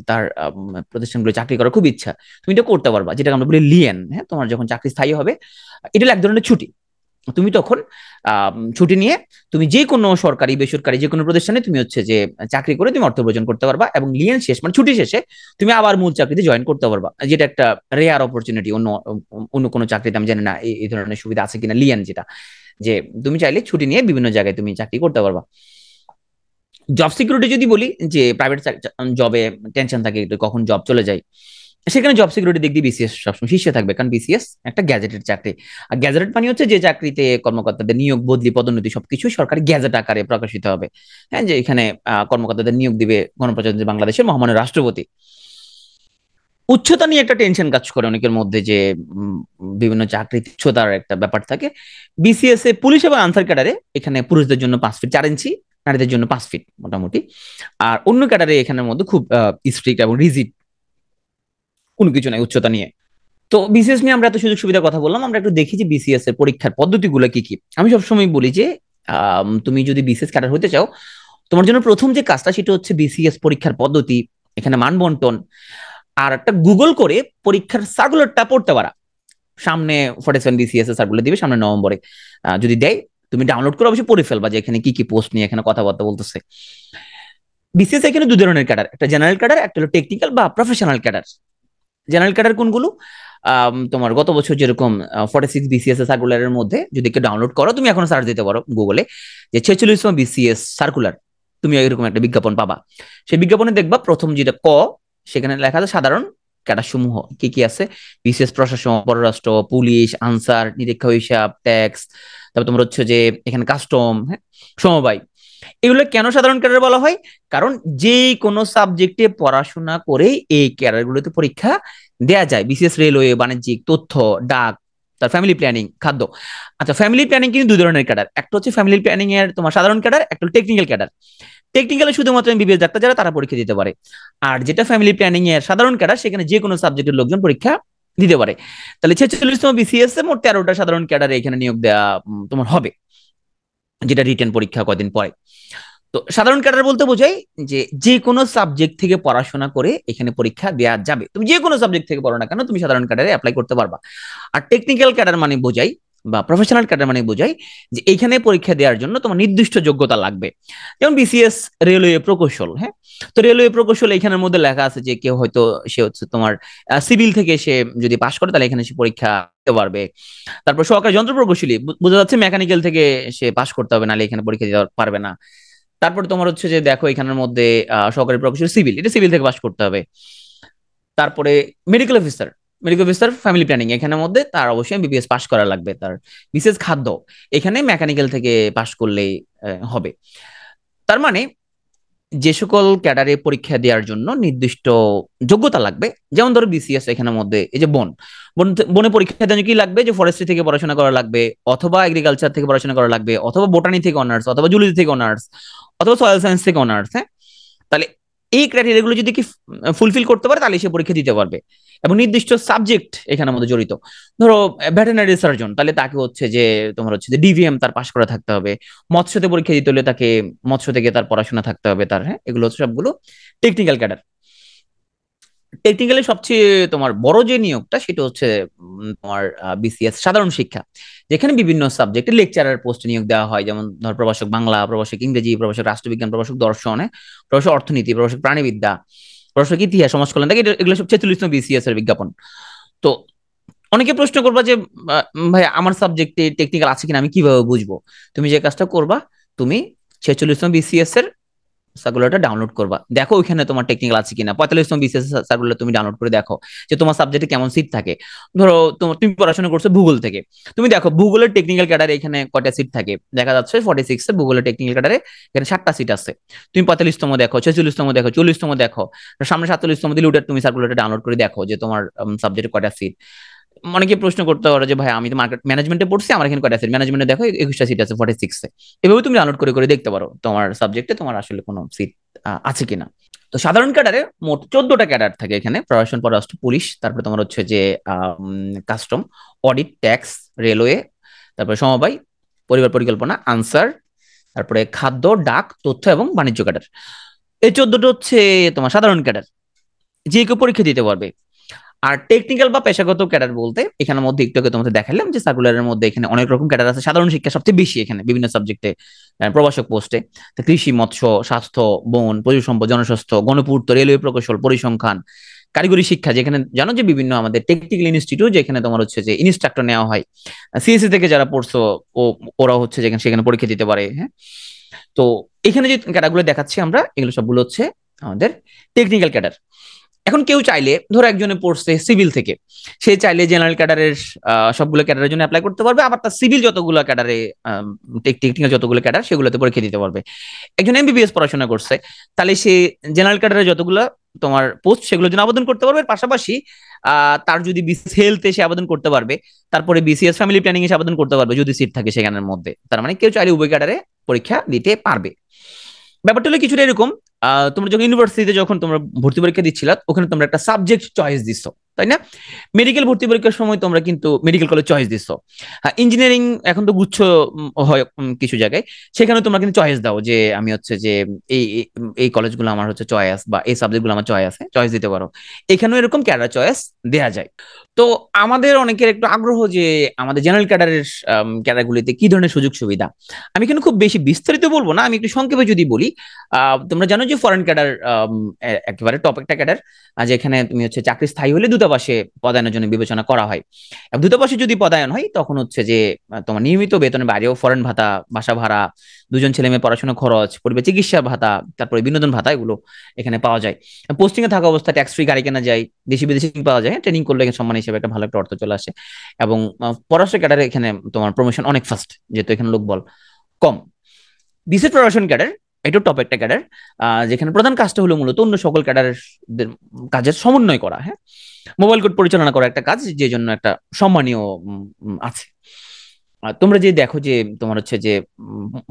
তার প্রতিষ্ঠানগুলো চাকরি করার খুব ইচ্ছা তুমি এটা করতে পারবা যেটা আমরা বলি লিয়েন হ্যাঁ তোমার যখন চাকরি স্থায়ী হবে এটা এক ধরনের ছুটি তুমি তখন ছুটি নিয়ে তুমি যে কোনো সরকারি বেসরকারি যে কোনো প্রতিষ্ঠানে তুমি হচ্ছে যে চাকরি করে তুমি অর্থ উপার্জন করতে পারবা এবং লিয়েন শেষ মানে ছুটি শেষে তুমি আবার মূল চাকরিতে জয়েন করতে পারবা যেটা একটা রেয়ার অপরচুনিটি অন্য অন্য কোনো চাকরিতে আমি জানি না এই ধরনের সুবিধা আছে কিনা লিয়েন যেটা যে তুমি চাইলে ছুটি নিয়ে বিভিন্ন জায়গায় তুমি চাকরি করতে পারবা জব সিকিউরিটি যদি বলি যে প্রাইভেট জবে টেনশন থাকে কখন জব চলে যায় সেখানে জব সিকিউরিটি দিক দিয়ে বিসিএস সবসময় শীর্ষে থাকবে কারণ বিসিএস একটা গ্যাজেটের চাকরি আর গ্যাজেট মানে হচ্ছে যে চাকরিতে কর্মকর্তাদের নিয়োগ বদলি পদোন্নতি সবকিছু সরকারি গ্যাজেট আকারে প্রকাশিত হবে হ্যাঁ যে এখানে কর্মকর্তাদের নিয়োগ দিবে গণপ্রজাতন্ত্রী বাংলাদেশের মহামান্য রাষ্ট্রপতি উচ্চতা নিয়ে একটা টেনশন কাজ করে অনেকের মধ্যে যে বিভিন্ন চাকরি উচ্চতার একটা ব্যাপার থাকে বিসিএস এ পুলিশ এবং আনসার ক্যাডারে এখানে পুরুষদের জন্য পাঁচ ফিট চার ইঞ্চি নারীদের জন্য পাঁচ ফিট মোটামুটি আর অন্য ক্যাডারে এখানের মধ্যে খুব স্ট্রিক্ট এবং রিজিট কোনো কিছু নাই উচ্চতা নিয়ে তো বিসিএস নিয়ে আমরা এত সুযোগ সুবিধার কথা বললাম আমরা একটু দেখি যে বিসিএস এর পরীক্ষার পদ্ধতিগুলো কি কি আমি সবসময় বলি যে তুমি যদি বিসিএস ক্যাডার হতে চাও তোমার জন্য প্রথম যে কাজটা সেটা হচ্ছে বিসিএস পরীক্ষার পদ্ধতি এখানে বন্টন আর একটা গুগল করে পরীক্ষার সার্কুলারটা পড়তে পারা সামনে ফর্টি সেভেন বিসিএস এর সার্কুলার দিবে সামনে নভেম্বরে যদি দেয় তুমি ডাউনলোড করে অবশ্যই পড়ে ফেলবা যে এখানে কি কি পোস্ট নিয়ে এখানে কথাবার্তা বলতেছে বিসিএস এখানে দু ধরনের ক্যাডার একটা জেনারেল ক্যাডার একটা হলো টেকনিক্যাল বা প্রফেশনাল ক্যাডার জেনারেল ক্যাডার কোনগুলো তোমার গত বছর যেরকম ফর্টি সিক্স বিসিএস সার্কুলারের মধ্যে যদি কেউ ডাউনলোড করো তুমি এখন সার্চ দিতে পারো গুগলে যে ছেচল্লিশ বিসিএস সার্কুলার তুমি এরকম একটা বিজ্ঞাপন পাবা সেই বিজ্ঞাপনে দেখবা প্রথম যেটা ক সেখানে লেখা আছে সাধারণ ক্যাডার সমূহ কি কি আছে বিশেষ প্রশাসন পররাষ্ট্র পুলিশ আনসার নিরীক্ষা হিসাব ট্যাক্স তারপর তোমার হচ্ছে যে এখানে কাস্টম হ্যাঁ সমবায় এগুলো কেন সাধারণ ক্যারিয়ার বলা হয় কারণ যে কোনো সাবজেক্টে পড়াশোনা করে এই ক্যারিয়ারগুলোতে পরীক্ষা দেয়া যায় বিশেষ রেলওয়ে বাণিজ্যিক তথ্য ডাক তার ফ্যামিলি প্ল্যানিং খাদ্য আচ্ছা ফ্যামিলি প্ল্যানিং কিন্তু দুই ধরনের ক্যাডার একটা হচ্ছে ফ্যামিলি প্ল্যানিং এর তোমার সাধারণ ক্যাডার একটা টেকনিক্যাল ক্যাডার টেকনিক্যালে শুধুমাত্র এমবিবিএস ডাক্তার যারা তারা পরীক্ষা দিতে পারে আর যেটা ফ্যামিলি প্ল্যানিং এর সাধারণ ক্যাডার সেখানে যে কোনো সাবজেক্টের লোকজন পরীক্ষা দিতে পারে তাহলে ছেচল্লিশতম বিসিএস এ মোট তেরোটা সাধারণ ক্যাডারে এখানে নিয়োগ দেওয়া তোমার হবে যেটা রিটার্ন পরীক্ষা কদিন পরে তো সাধারণ ক্যাডার বলতে বোঝাই যে যে কোনো সাবজেক্ট থেকে পড়াশোনা করে এখানে পরীক্ষা দেওয়া যাবে তুমি যে কোনো সাবজেক্ট থেকে পড়ো না কেন তুমি সাধারণ ক্যাডারে অ্যাপ্লাই করতে পারবা আর টেকনিক্যাল ক্যাডার মানে বোঝাই বা প্রফেশনাল ক্যাডার মানে বোঝায় যে এইখানে পরীক্ষা দেওয়ার জন্য তোমার নির্দিষ্ট যোগ্যতা লাগবে যেমন বিসিএস রেলওয়ে প্রকৌশল হ্যাঁ তো রেলওয়ে প্রকৌশল এখানের মধ্যে লেখা আছে যে কেউ হয়তো সে হচ্ছে তোমার সিভিল থেকে সে যদি পাশ করে তাহলে এখানে সে পরীক্ষা দিতে পারবে তারপর সহকারী যন্ত্র প্রকৌশলী বোঝা যাচ্ছে মেকানিক্যাল থেকে সে পাশ করতে হবে নাহলে এখানে পরীক্ষা দিতে পারবে না তারপর তোমার হচ্ছে যে দেখো এখানের মধ্যে সহকারী প্রকৌশলী সিভিল এটা সিভিল থেকে পাশ করতে হবে তারপরে medical officer medical officer family planning এখানের মধ্যে তার অবশ্যই বিবিএস পাশ করা লাগবে তার বিশেষ খাদ্য এখানে মেকানিক্যাল থেকে পাশ করলে হবে তার মানে যে সকল ক্যাডারে পরীক্ষা দেওয়ার জন্য নির্দিষ্ট যোগ্যতা লাগবে যেমন ধরো বিসিএস এখানের মধ্যে এই যে বন বনে পরীক্ষা দেওয়ার কি লাগবে যে ফরেস্ট্রি থেকে পড়াশোনা করা লাগবে অথবা এগ্রিকালচার থেকে পড়াশোনা করা লাগবে অথবা বোটানি থেকে অনার্স অথবা জুলজি থেকে অনার্স অথবা সয়েল সায়েন্স থেকে অনার্স হ্যাঁ তাহলে এই ক্রাইটেরিয়াগুলো যদি কি ফুলফিল করতে পারে তাহলে সে পরীক্ষা দিতে পারবে এবং নির্দিষ্ট সাবজেক্ট এখানে মধ্যে জড়িত ধরো ভেটেনারি সার্জন তাহলে তাকে হচ্ছে যে তোমার হচ্ছে যে ডিভিএম তার পাশ করে থাকতে হবে মৎস্যতে পরীক্ষা দিতে হলে তাকে মৎস্য থেকে তার পড়াশোনা থাকতে হবে তার হ্যাঁ এগুলো হচ্ছে সবগুলো টেকনিক্যাল ক্যাডার টেকনিক্যালি সবচেয়ে তোমার বড় যে নিয়োগটা সেটা হচ্ছে তোমার বিসিএস সাধারণ শিক্ষা যেখানে বিভিন্ন সাবজেক্টে লেকচারার পোস্টে নিয়োগ দেওয়া হয় যেমন ধর প্রভাষক বাংলা প্রভাষক ইংরেজি প্রভাষক রাষ্ট্রবিজ্ঞান প্রভাষক দর্শনে প্রভাষক অর্থনীতি প্রভাষক প্রাণীবিদ্যা প্রভাষক ইতিহাস সমাজকল্যাণ দেখে এগুলো সব ছেচল্লিশতম বিসিএস এর বিজ্ঞাপন তো অনেকে প্রশ্ন করবা যে ভাই আমার সাবজেক্টে টেকনিক্যাল আছে কিনা আমি কিভাবে বুঝবো তুমি যে কাজটা করবা তুমি ছেচল্লিশতম বিসিএস এর সার্কুলারটা ডাউনলোড করবা দেখো ওইখানে তোমার টেকনিক্যাল আছে কিনা পঁয়তাল্লিশতম বিসিএস সার্কুলার তুমি ডাউনলোড করে দেখো যে তোমার সাবজেক্টে কেমন সিট থাকে ধরো তোমার তুমি পড়াশোনা করছো ভূগোল থেকে তুমি দেখো ভূগোলের টেকনিক্যাল ক্যাডারে এখানে কটা সিট থাকে দেখা যাচ্ছে ফর্টি সিক্স ভূগোলের টেকনিক্যাল ক্যাডারে এখানে সাতটা সিট আছে তুমি পঁয়তাল্লিশতম দেখো ছেচল্লিশতম দেখো চল্লিশতম দেখো সামনে সাতচল্লিশতম দিলে ওটা তুমি সার্কুলারটা ডাউনলোড করে দেখো যে তোমার সাবজেক্টে কটা সিট অনেকে প্রশ্ন করতে পারো যে ভাই আমি তো মার্কেট ম্যানেজমেন্টে পড়ছি আমার এখানে কয়টা সিট ম্যানেজমেন্টে দেখো একুশটা সিট আছে ফর্টি সিক্সে এভাবে তুমি ডাউনলোড করে করে দেখতে পারো তোমার সাবজেক্টে তোমার আসলে কোনো সিট আছে কিনা তো সাধারণ ক্যাডারে মোট চোদ্দটা ক্যাডার থাকে এখানে প্রশাসন পররাষ্ট্র পুলিশ তারপরে তোমার হচ্ছে যে কাস্টম অডিট ট্যাক্স রেলওয়ে তারপরে সমবায় পরিবার পরিকল্পনা আনসার তারপরে খাদ্য ডাক তথ্য এবং বাণিজ্য ক্যাডার এই চোদ্দটা হচ্ছে তোমার সাধারণ ক্যাডার যে কেউ পরীক্ষা দিতে পারবে আর টেকনিক্যাল বা পেশাগত ক্যাডার বলতে এখানে মধ্যে একটু আগে তোমাদের দেখালাম যে সার্কুলারের মধ্যে এখানে অনেক রকম ক্যাডার আছে সাধারণ শিক্ষা সবচেয়ে বেশি এখানে বিভিন্ন সাবজেক্টে প্রবাসক পোস্টে কৃষি মৎস্য স্বাস্থ্য বন পরিবেশ সম্পদ জনস্বাস্থ্য গণপূর্ত রেলওয়ে প্রকৌশল পরিসংখ্যান কারিগরি শিক্ষা যেখানে জানো যে বিভিন্ন আমাদের টেকনিক্যাল ইনস্টিটিউট যেখানে তোমার হচ্ছে যে ইনস্ট্রাক্টর নেওয়া হয় সিএসসি থেকে যারা পড়ছো ও ওরা হচ্ছে যেখানে সেখানে পরীক্ষা দিতে পারে হ্যাঁ তো এখানে যে ক্যাডারগুলো দেখাচ্ছি আমরা এগুলো সবগুলো হচ্ছে আমাদের টেকনিক্যাল ক্যাডার এখন কেউ চাইলে ধরো একজনে পড়ছে সিভিল থেকে সে চাইলে জেনারেল ক্যাডারের সবগুলো ক্যাডারের জন্য অ্যাপ্লাই করতে পারবে আবার তার সিভিল যতগুলো ক্যাডারে টেকনিক্যাল যতগুলো ক্যাডার সেগুলোতে পরীক্ষা দিতে পারবে একজন এমবিবিএস পড়াশোনা করছে তাহলে সে জেনারেল ক্যাডারের যতগুলো তোমার পোস্ট সেগুলোর জন্য আবেদন করতে পারবে পাশাপাশি তার যদি বিসিএস হেলথে সে আবেদন করতে পারবে তারপরে বিসিএস ফ্যামিলি প্ল্যানিং এসে আবেদন করতে পারবে যদি সিট থাকে সেখানের মধ্যে তার মানে কেউ চাইলে উভয় ক্যাডারে পরীক্ষা দিতে পারবে ব্যাপারটা হলো কিছুটা এরকম তোমরা যখন ইউনিভার্সিটিতে যখন তোমরা ভর্তি পরীক্ষা দিচ্ছিলা ওখানে তোমরা একটা সাবজেক্ট চয়েস দিচ্ছ তাই না মেডিকেল ভর্তি পরীক্ষার সময় তোমরা কিন্তু মেডিকেল কলেজ চয়েস দিচ্ছ হ্যাঁ ইঞ্জিনিয়ারিং এখন তো গুচ্ছ হয় কিছু জায়গায় সেখানে তোমরা কিন্তু চয়েস দাও যে আমি হচ্ছে যে এই এই কলেজগুলো আমার হচ্ছে চয়েস বা এই সাবজেক্টগুলো আমার চয়েস আছে চয়েস দিতে পারো এখানেও এরকম ক্যারা চয়েস দেওয়া যায় তো আমাদের অনেকের একটু আগ্রহ যে আমাদের জেনারেল ক্যাডারের ক্যাডারগুলিতে কি ধরনের সুযোগ সুবিধা আমি কিন্তু খুব বেশি বিস্তারিত বলবো না আমি একটু সংক্ষেপে যদি বলি তোমরা জানো যে ফরেন ক্যাডার একেবারে টপ একটা ক্যাডার যেখানে তুমি হচ্ছে চাকরি স্থায়ী হলে দূতাবাসে পদায়নের জন্য বিবেচনা করা হয় দূতাবাসে যদি পদায়ন হয় তখন হচ্ছে যে তোমার নিয়মিত বেতনের বাইরেও ফরেন ভাতা বাসা ভাড়া দুজন ছেলে মেয়ে পড়াশোনা খরচ পড়বে চিকিৎসা ভাতা তারপরে বিনোদন ভাতা এগুলো এখানে পাওয়া যায় পোস্টিং এ থাকা অবস্থা ট্যাক্স ফ্রি গাড়ি কেনা যায় দেশি বিদেশি পাওয়া যায় ট্রেনিং হ্যাঁ, করলে সম্মান হিসেবে একটা ভালো একটা অর্থ চলে আসে এবং পড়াশোনা ক্যাডারে এখানে তোমার প্রমোশন অনেক ফাস্ট যেহেতু এখানে লোক বল কম বিশেষ প্রমোশন ক্যাডার এটা টপ একটা ক্যাডার যেখানে প্রধান কাজটা হলো মূলত অন্য সকল ক্যাডারের কাজের সমন্বয় করা হ্যাঁ মোবাইল কোড পরিচালনা করা একটা কাজ যে জন্য একটা সম্মানীয় আছে তোমরা যে দেখো যে তোমার হচ্ছে যে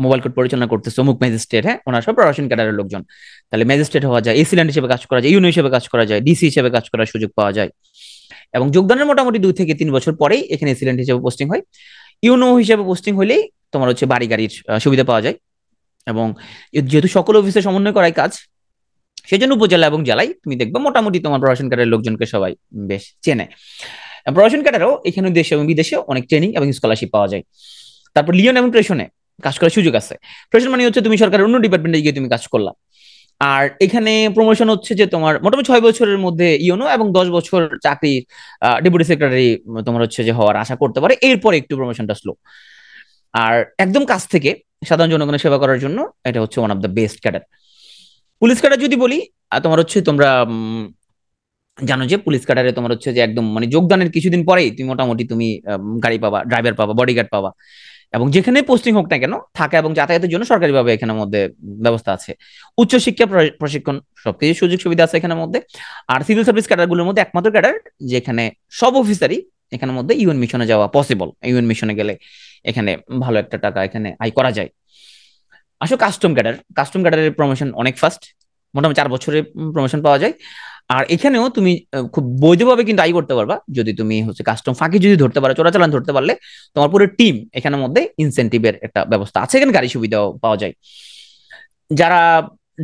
মোবাইল কোর্ট পরিচালনা করতেছে অমুক ম্যাজিস্ট্রেট হ্যাঁ ওনার সব রাশন ক্যাডারের লোকজন তাহলে ম্যাজিস্ট্রেট হওয়া যায় এসিল্যান্ড হিসেবে কাজ করা যায় ইউনিয়ন হিসেবে কাজ করা যায় ডিসি হিসেবে কাজ করার সুযোগ পাওয়া যায় এবং যোগদানের মোটামুটি দুই থেকে তিন বছর পরেই এখানে এসিল্যান্ড হিসেবে পোস্টিং হয় ইউনো হিসেবে পোস্টিং হলেই তোমার হচ্ছে বাড়ি গাড়ির সুবিধা পাওয়া যায় এবং যেহেতু সকল অফিসে সমন্বয় করাই কাজ সেজন্য উপজেলা এবং জেলায় তুমি দেখবে মোটামুটি তোমার প্রশাসন কার্ডের লোকজনকে সবাই বেশ চেনে প্রয়োজন ক্যাডারও এখানে দেশে এবং বিদেশে অনেক ট্রেনিং এবং স্কলারশিপ পাওয়া যায় তারপর লিওন এবং প্রেশনে কাজ করার সুযোগ আছে প্রেশন মানে হচ্ছে তুমি সরকারের অন্য ডিপার্টমেন্টে গিয়ে তুমি কাজ করলা আর এখানে প্রমোশন হচ্ছে যে তোমার মোটামুটি ছয় বছরের মধ্যে ইউনো এবং দশ বছর চাকরি ডেপুটি সেক্রেটারি তোমার হচ্ছে যে হওয়ার আশা করতে পারে এরপরে একটু প্রমোশনটা স্লো আর একদম কাছ থেকে সাধারণ জনগণের সেবা করার জন্য এটা হচ্ছে one of the best cadre police cadre যদি বলি তোমার হচ্ছে তোমরা জানো যে পুলিশ কাটারে তোমার হচ্ছে যে একদম মানে যোগদানের কিছুদিন পরেই তুমি মোটামুটি তুমি গাড়ি পাবা ড্রাইভার পাবা বডিগার্ড পাবা এবং যেখানে পোস্টিং হোক না কেন থাকা এবং যাতায়াতের জন্য সরকারিভাবে এখানের মধ্যে ব্যবস্থা আছে উচ্চশিক্ষা প্রশিক্ষণ সবকিছু সুযোগ সুবিধা আছে এখানের মধ্যে আর সিভিল সার্ভিস ক্যাডারগুলোর মধ্যে একমাত্র ক্যাডার যেখানে সব অফিসারই এখানের মধ্যে ইউএন মিশনে যাওয়া পসিবল ইউএন মিশনে গেলে এখানে ভালো একটা টাকা এখানে আয় করা যায় আসো কাস্টম ক্যাডার কাস্টম ক্যাডারের প্রমোশন অনেক ফাস্ট মোটামুটি চার বছরে প্রমোশন পাওয়া যায় আর এখানেও তুমি খুব বৈধভাবে কিন্তু আই করতে পারবা যদি তুমি হচ্ছে কাস্টম ফাঁকি যদি ধরতে পারো চোরাচালান ধরতে পারলে তোমার পুরো টিম এখানের মধ্যে ইনসেন্টিভের একটা ব্যবস্থা আছে এখানে গাড়ি সুবিধাও পাওয়া যায় যারা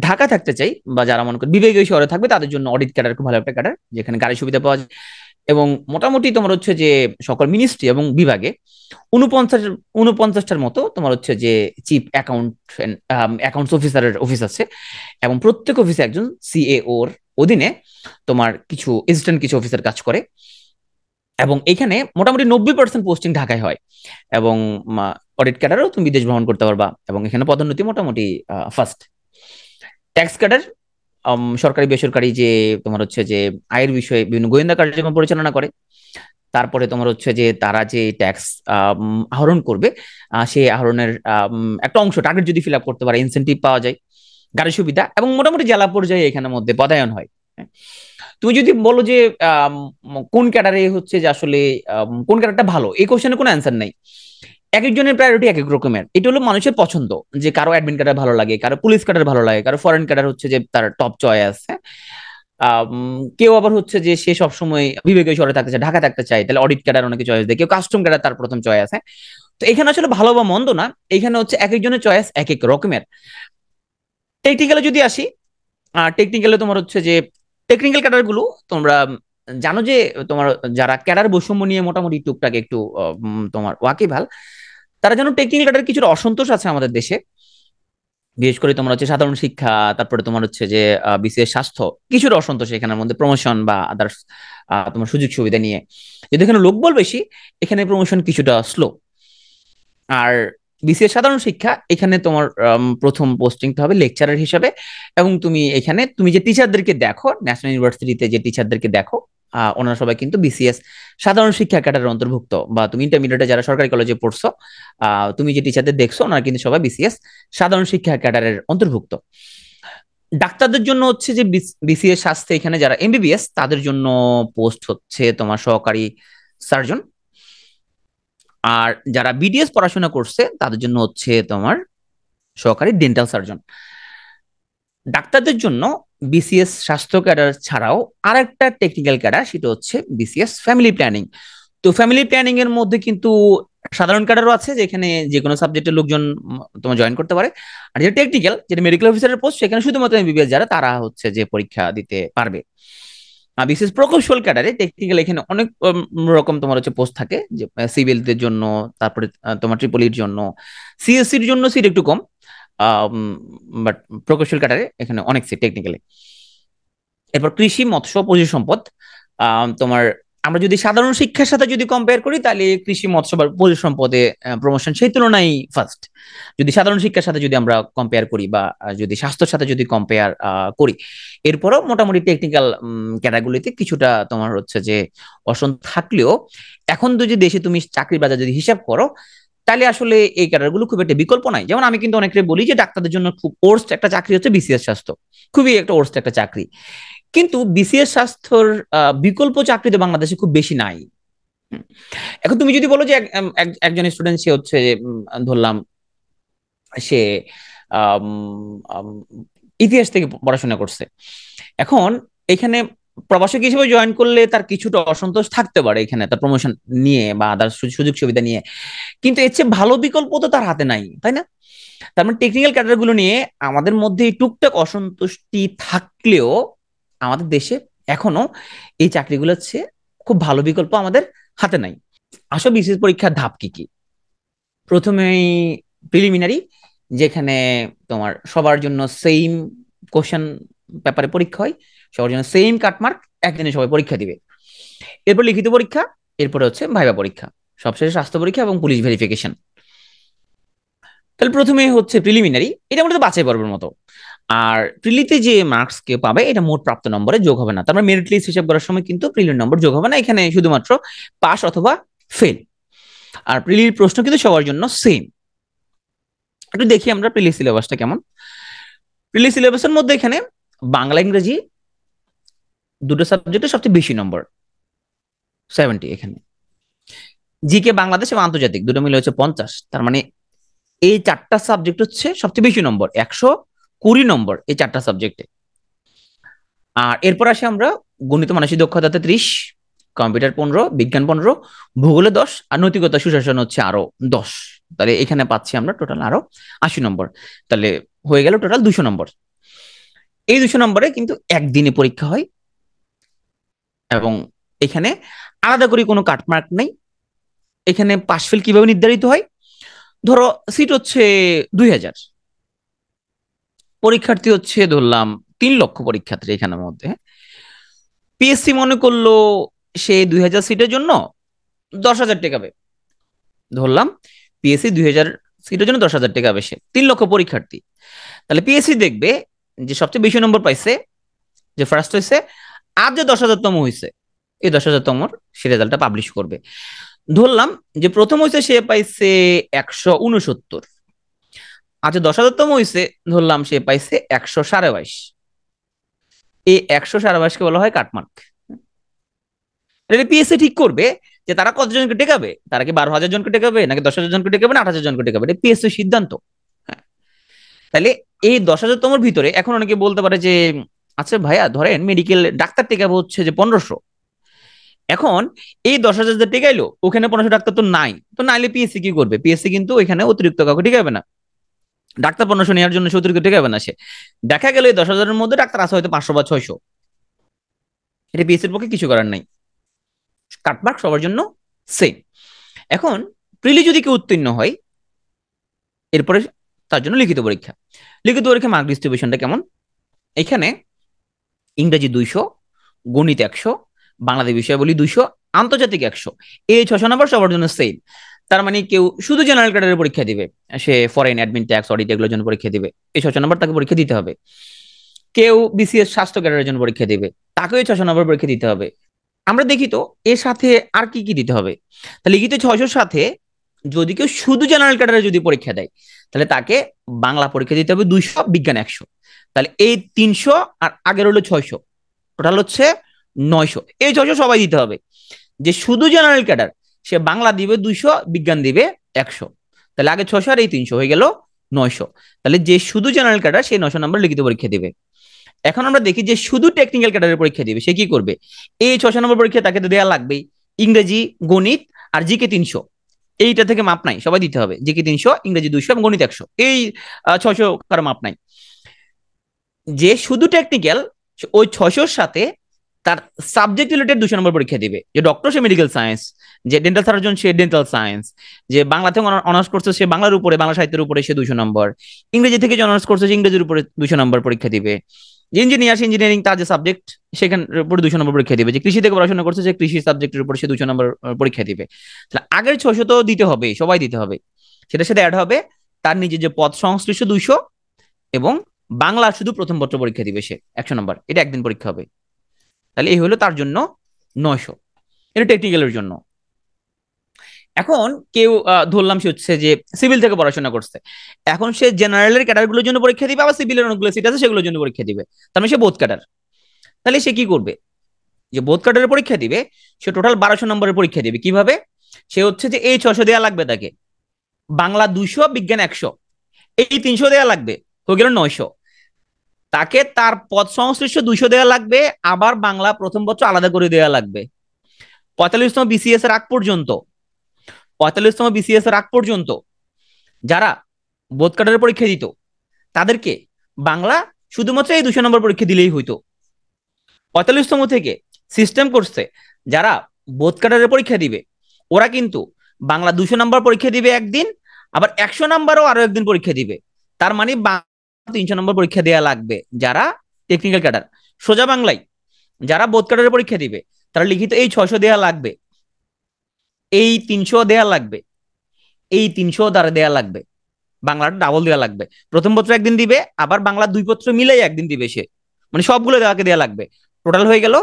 ঢাকা থাকতে চাই বা যারা মনে করি বিবেকীয় শহরে থাকবে তাদের জন্য অডিট ক্যাডার খুব ভালো একটা ক্যাডার যেখানে গাড়ি সুবিধা পাওয়া যায় এবং মোটামুটি তোমার হচ্ছে যে সকল মিনিস্ট্রি এবং বিভাগে উনপঞ্চাশ উনপঞ্চাশটার মতো তোমার হচ্ছে যে চিফ অ্যাকাউন্ট অ্যাকাউন্টস অফিসারের অফিস আছে এবং প্রত্যেক অফিসে একজন সিএওর অধীনে তোমার কিছু এসিস্ট্যান্ট কিছু অফিসার কাজ করে এবং এখানে মোটামুটি নব্বই পার্সেন্ট পোস্টিং ঢাকায় হয় এবং অডিট ক্যাডারও তুমি বিদেশ ভ্রমণ করতে পারবা এবং এখানে পদোন্নতি মোটামুটি ফার্স্ট ট্যাক্স ক্যাডার সরকারি বেসরকারি যে তোমার হচ্ছে যে আয়ের বিষয়ে বিভিন্ন গোয়েন্দা কার্যক্রম পরিচালনা করে তারপরে তোমার হচ্ছে যে তারা যে ট্যাক্স আহরণ করবে সেই আহরণের একটা অংশ টার্গেট যদি ফিল আপ করতে পারে ইনসেন্টিভ পাওয়া যায় গাড়ি সুবিধা এবং মোটামুটি জেলা পর্যায়ে এখানে মধ্যে পদায়ন হয় তুমি যদি বলো যে কোন ক্যাডারে হচ্ছে যে আসলে কোন ক্যাডারটা ভালো এই কোশ্চেনে কোনো অ্যান্সার নাই এক একজনের প্রায়োরিটি এক এক রকমের এটা হলো মানুষের পছন্দ যে কারো অ্যাডমিন ক্যাডার ভালো লাগে কারো পুলিশ ক্যাডার ভালো লাগে কারো ফরেন ক্যাডার হচ্ছে যে তার টপ চয়েস হ্যাঁ কেউ আবার হচ্ছে যে সে সবসময় বিবেকে শহরে থাকতে চায় ঢাকা থাকতে চায় তাহলে অডিট ক্যাডার অনেকে চয়েস দেয় কেউ কাস্টম ক্যাডার তার প্রথম চয়েস হ্যাঁ? আছে তো এখানে আসলে ভালো বা মন্দ না এখানে হচ্ছে এক একজনের চয়েস এক এক রকমের টেকনিক্যালে যদি আসি টেকনিক্যালে তোমার হচ্ছে যে টেকনিক্যাল ক্যাডারগুলো তোমরা জানো যে তোমার যারা ক্যাডার বৈষম্য নিয়ে মোটামুটি টুকটাক একটু তোমার ওয়াকিবহাল তারা যেন টেকনিক্যাল ক্যাডার কিছুটা অসন্তোষ আছে আমাদের দেশে বিশেষ করে তোমার হচ্ছে সাধারণ শিক্ষা তারপরে তোমার হচ্ছে যে বিশেষ স্বাস্থ্য কিছুটা অসন্তোষ এখানের মধ্যে প্রমোশন বা আদার্স তোমার সুযোগ সুবিধা নিয়ে যদি এখানে লোকবল বেশি এখানে প্রমোশন কিছুটা স্লো আর বিসিএস সাধারণ শিক্ষা এখানে তোমার প্রথম পোস্টিংটা হবে লেকচারার হিসাবে এবং তুমি এখানে তুমি যে টিচারদেরকে দেখো ন্যাশনাল ইউনিভার্সিটিতে যে টিচারদেরকে দেখো ওনারা সবাই কিন্তু বিসিএস সাধারণ শিক্ষা ক্যাডারের অন্তর্ভুক্ত বা তুমি ইন্টারমিডিয়েটে যারা সরকারি কলেজে পড়ছো তুমি যে টিচারদের দেখছো ওনারা কিন্তু সবাই বিসিএস সাধারণ শিক্ষা ক্যাডারের অন্তর্ভুক্ত ডাক্তারদের জন্য হচ্ছে যে বিসিএস স্বাস্থ্যে এখানে যারা এমবিবিএস তাদের জন্য পোস্ট হচ্ছে তোমার সহকারী সার্জন আর যারা বিডিএস পড়াশোনা করছে তাদের জন্য হচ্ছে তোমার সহকারী ডেন্টাল সার্জন ডাক্তারদের জন্য বিসিএস স্বাস্থ্য ক্যাডার ছাড়াও আরেকটা টেকনিক্যাল ক্যাডার সেটা হচ্ছে বিসিএস ফ্যামিলি প্ল্যানিং তো ফ্যামিলি প্ল্যানিং এর মধ্যে কিন্তু সাধারণ ক্যাডারও আছে যেখানে যে কোনো সাবজেক্টের লোকজন তোমার জয়েন করতে পারে আর যেটা টেকনিক্যাল যেটা মেডিকেল অফিসারের পোস্ট সেখানে শুধুমাত্র বিবিএস যারা তারা হচ্ছে যে পরীক্ষা দিতে পারবে বিশেষ প্রকৌশল ক্যাডারে টেকনিক্যাল এখানে অনেক রকম তোমার হচ্ছে পোস্ট থাকে যে সিভিলদের জন্য তারপরে তোমার ট্রিপলির e জন্য সিএসসির জন্য সিট একটু কম বাট প্রকৌশল ক্যাডারে এখানে অনেক সিট টেকনিক্যালি এরপর কৃষি মৎস্য পশু সম্পদ তোমার আমরা যদি সাধারণ শিক্ষার সাথে যদি কম্পেয়ার করি তাহলে কৃষি মৎস্য বা সম্পদে প্রমোশন সেই তুলনায় ফার্স্ট যদি সাধারণ শিক্ষার সাথে যদি আমরা কম্পেয়ার করি বা যদি স্বাস্থ্যের সাথে যদি কম্পেয়ার করি এরপরও মোটামুটি টেকনিক্যাল ক্যাটাগরিতে কিছুটা তোমার হচ্ছে যে অসন থাকলেও এখন যদি দেশে তুমি চাকরির বাজার যদি হিসাব করো তাহলে আসলে এই ক্যাডারগুলো খুব একটা বিকল্প নাই যেমন আমি কিন্তু অনেকে বলি যে ডাক্তারদের জন্য খুব ওর্স্ট একটা চাকরি হচ্ছে বিসিএস স্বাস্থ্য খুবই একটা ওর্স্ট একটা চাকরি কিন্তু বিসিএস স্বাস্থ্যর বিকল্প চাকরি তো বাংলাদেশে খুব বেশি নাই এখন তুমি যদি বলো যে একজন স্টুডেন্ট সে হচ্ছে ধরলাম সে ইতিহাস থেকে পড়াশোনা করছে এখন এখানে প্রবাসক হিসেবে জয়েন করলে তার কিছুটা অসন্তোষ থাকতে পারে এখানে তার প্রমোশন নিয়ে বা তার সুযোগ সুবিধা নিয়ে কিন্তু এর চেয়ে ভালো বিকল্প তো তার হাতে নাই তাই না তার মানে টেকনিক্যাল ক্যাডারগুলো নিয়ে আমাদের মধ্যে টুকটাক অসন্তুষ্টি থাকলেও আমাদের দেশে এখনো এই চাকরিগুলো হচ্ছে খুব ভালো বিকল্প আমাদের হাতে নাই আসো বিশেষ পরীক্ষার ধাপ কি কি প্রথমেই প্রিলিমিনারি যেখানে তোমার সবার জন্য সেম কোশ্চেন ব্যাপারে পরীক্ষা হয় সবার জন্য সেম কাটমার্ক একদিনে সবাই পরীক্ষা দিবে এরপর লিখিত পরীক্ষা এরপরে হচ্ছে ভাইবা পরীক্ষা সবশেষে স্বাস্থ্য পরীক্ষা এবং পুলিশ ভেরিফিকেশন তাহলে প্রথমে হচ্ছে প্রিলিমিনারি এটা মূলত বাছাই পর্বের মতো আর প্রিলিতে যে মার্কস কেউ পাবে এটা মোট প্রাপ্ত নম্বরে যোগ হবে না তারপর মেরিট লিস্ট হিসাব করার সময় কিন্তু প্রিলির নম্বর যোগ হবে না এখানে শুধুমাত্র পাস অথবা ফেল আর প্রিলির প্রশ্ন কিন্তু সবার জন্য সেম একটু দেখি আমরা প্রিলি সিলেবাসটা কেমন প্রিলি সিলেবাসের মধ্যে এখানে বাংলা ইংরেজি দুটো সাবজেক্টে সবচেয়ে বেশি নম্বর সেভেন্টি এখানে জিকে বাংলাদেশ এবং আন্তর্জাতিক দুটো মিলে হচ্ছে পঞ্চাশ তার মানে এই চারটা সাবজেক্ট হচ্ছে সবচেয়ে বেশি নম্বর একশো কুড়ি নম্বর এই চারটা সাবজেক্টে আর এরপর আসি আমরা গণিত মানসিক দক্ষতাতে ত্রিশ কম্পিউটার পনেরো বিজ্ঞান পনেরো ভূগোলে দশ আর নৈতিকতা সুশাসন হচ্ছে আরো দশ তাহলে এখানে পাচ্ছি আমরা টোটাল আরো আশি নম্বর তাহলে হয়ে গেল টোটাল দুশো নম্বর এই দুশো নম্বরে কিন্তু একদিনে পরীক্ষা হয় এবং এখানে আলাদা করে কোনো কাটমার্ক নেই এখানে পাশফেল কিভাবে নির্ধারিত হয় ধরো সিট হচ্ছে দুই হাজার পরীক্ষার্থী হচ্ছে ধরলাম তিন লক্ষ পরীক্ষার্থী এখানে মধ্যে পিএসসি মনে করলো সে দুই হাজার সিটের জন্য দশ হাজার টাকা পাবে ধরলাম পিএসসি দুই হাজার সিটের জন্য দশ হাজার টাকা পাবে সে তিন লক্ষ পরীক্ষার্থী তাহলে পিএসসি দেখবে যে সবচেয়ে বেশি নম্বর পাইছে যে ফার্স্ট হয়েছে আর যে দশ হাজারতম হয়েছে এই দশ হাজারতমর সে রেজাল্টটা পাবলিশ করবে ধরলাম যে প্রথম হয়েছে সে পাইছে একশো উনসত্তর আচ্ছা দশ হাজারতম হয়েছে ধরলাম সে পাইছে একশো সাড়ে বাইশ এই একশো সাড়ে বাইশকে বলা হয় কাটমার্ক এটা পিএসসি ঠিক করবে যে তারা কতজনকে টেকাবে তারা কি বারো হাজার জনকে টেকাবে নাকি দশ হাজার জনকে টেকাবে না আট হাজার জনকে টেকাবে এটা পিএসসি সিদ্ধান্ত হ্যাঁ। তাহলে এই দশ হাজারতমর ভিতরে এখন অনেকে বলতে পারে যে আচ্ছা ভাইয়া ধরেন মেডিকেল ডাক্তার টেকাবে হচ্ছে যে পনেরোশো এখন এই দশ হাজার টেকাইলো ওখানে পনেরোশো ডাক্তার তো নাই তো নাইলে পিএসসি কি করবে পিএসসি কিন্তু ওইখানে অতিরিক্ত কাউকে টেকাবে না ডাক্তার পরামর্শ নেওয়ার জন্য সত্তর কোটি টাকা না সে দেখা গেল এই দশ হাজারের মধ্যে ডাক্তার আসা হয়তো পাঁচশো বা ছয়শো এটা পিএসসির পক্ষে কিছু করার নাই কাটবাক সবার জন্য সেম এখন প্রিলি যদি কেউ উত্তীর্ণ হয় এরপরে তার জন্য লিখিত পরীক্ষা লিখিত পরীক্ষা মার্ক ডিস্ট্রিবিউশনটা কেমন এখানে ইংরেজি দুইশো গণিত একশো বাংলাদেশ বিষয়াবলী দুইশো আন্তর্জাতিক একশো এই ছশো নম্বর সবার জন্য সেম তার মানে কেউ শুধু জেনারেল ক্যাডারের পরীক্ষা দিবে সে ফরেন অ্যাডমিন ট্যাক্স অডিট এগুলোর জন্য পরীক্ষা দিবে এই ছশো নম্বর তাকে পরীক্ষা দিতে হবে কেউ বিসিএস স্বাস্থ্য ক্যাডারের জন্য পরীক্ষা দিবে তাকেও ছশো নম্বর পরীক্ষা দিতে হবে আমরা দেখি তো এর সাথে আর কি কি দিতে হবে তাহলে লিখিত ছয়শোর সাথে যদি কেউ শুধু জেনারেল ক্যাডারে যদি পরীক্ষা দেয় তাহলে তাকে বাংলা পরীক্ষা দিতে হবে দুইশো বিজ্ঞান একশো তাহলে এই তিনশো আর আগের হলো ছয়শো টোটাল হচ্ছে নয়শো এই ছয়শো সবাই দিতে হবে যে শুধু জেনারেল ক্যাডার সে বাংলা দিবে দুইশো বিজ্ঞান দিবে একশো তাহলে আগে ছশো আর এই তিনশো হয়ে গেল নয়শো তাহলে যে শুধু জেনারেল ক্যাডার সে নয়শো নম্বর লিখিত পরীক্ষা দিবে এখন আমরা দেখি যে শুধু টেকনিক্যাল ক্যাডারের পরীক্ষা দিবে সে কি করবে এই ছশো নম্বর পরীক্ষা তাকে তো দেওয়া লাগবেই ইংরেজি গণিত আর জিকে তিনশো এইটা থেকে মাপ নাই সবাই দিতে হবে জিকে তিনশো ইংরেজি দুইশো এবং গণিত একশো এই ছশো কারো মাপ নাই যে শুধু টেকনিক্যাল ওই ছশোর সাথে তার সাবজেক্ট রিলেটেড দুশো নম্বর পরীক্ষা দিবে যে ডক্টর সে মেডিকেল সায়েন্স যে ডেন্টাল সার্জন সে ডেন্টাল সায়েন্স যে বাংলা থেকে অনার্স করছে সে বাংলার উপরে বাংলা সাহিত্যের উপরে সে দুশো নম্বর ইংরেজি থেকে যে অনার্স করছে সে ইংরেজির উপরে দুশো নম্বর পরীক্ষা দিবে যে ইঞ্জিনিয়ার ইঞ্জিনিয়ারিং তার যে সাবজেক্ট সেখানের উপরে দুশো নম্বর পরীক্ষা দিবে যে কৃষি থেকে পড়াশোনা করছে সে কৃষি সাবজেক্টের উপরে সে দুশো নম্বর পরীক্ষা দিবে তাহলে আগের ছশো তো দিতে হবে সবাই দিতে হবে সেটার সাথে অ্যাড হবে তার নিজের যে পথ সংশ্লিষ্ট দুশো এবং বাংলা শুধু প্রথম পত্র পরীক্ষা দিবে সে একশো নম্বর এটা একদিন পরীক্ষা হবে তাহলে এই হলো তার জন্য নয়শো এটা টেকনিক্যালের জন্য এখন কেউ ধরলাম সে হচ্ছে যে সিভিল থেকে পড়াশোনা করছে এখন সে জেনারেলের ক্যাটারগুলোর জন্য পরীক্ষা দিবে আবার সিভিলের অনেকগুলো সিট আছে সেগুলোর জন্য পরীক্ষা দিবে তার মানে সে বোধ ক্যাটার তাহলে সে কি করবে যে বোধ ক্যাটারের পরীক্ষা দিবে সে টোটাল বারোশো নম্বরের পরীক্ষা দিবে কিভাবে সে হচ্ছে যে এই ছশো দেওয়া লাগবে তাকে বাংলা দুশো বিজ্ঞান একশো এই তিনশো দেওয়া লাগবে হয়ে গেল নয়শো তাকে তার পদ সংশ্লিষ্ট দুইশো দেওয়া লাগবে আবার বাংলা প্রথম বছর আলাদা করে দেওয়া লাগবে পঁয়তাল্লিশতম বিসিএস এর আগ পর্যন্ত পঁয়তাল্লিশতম বিসিএস এর আগ পর্যন্ত যারা বোধ কাটারের পরীক্ষা দিত তাদেরকে বাংলা শুধুমাত্র এই দুশো নম্বর পরীক্ষা দিলেই হইতো পঁয়তাল্লিশতম থেকে সিস্টেম করছে যারা বোধ কাটারের পরীক্ষা দিবে ওরা কিন্তু বাংলা দুশো নম্বর পরীক্ষা দিবে একদিন আবার একশো নাম্বারও আরো একদিন পরীক্ষা দিবে তার মানে তিনশো নম্বর পরীক্ষা দেওয়া লাগবে যারা টেকনিক্যাল ক্যাডার সোজা বাংলায় যারা বোধ ক্যাডারের পরীক্ষা দিবে তারা লিখিত এই ছশো দেওয়া লাগবে এই তিনশো দেওয়া লাগবে এই তিনশো দ্বারা দেওয়া লাগবে বাংলাটা ডাবল দেওয়া লাগবে প্রথম পত্র একদিন দিবে আবার বাংলা দুই পত্র মিলেই একদিন দিবে সে মানে সবগুলো দেওয়াকে দেওয়া লাগবে টোটাল হয়ে গেল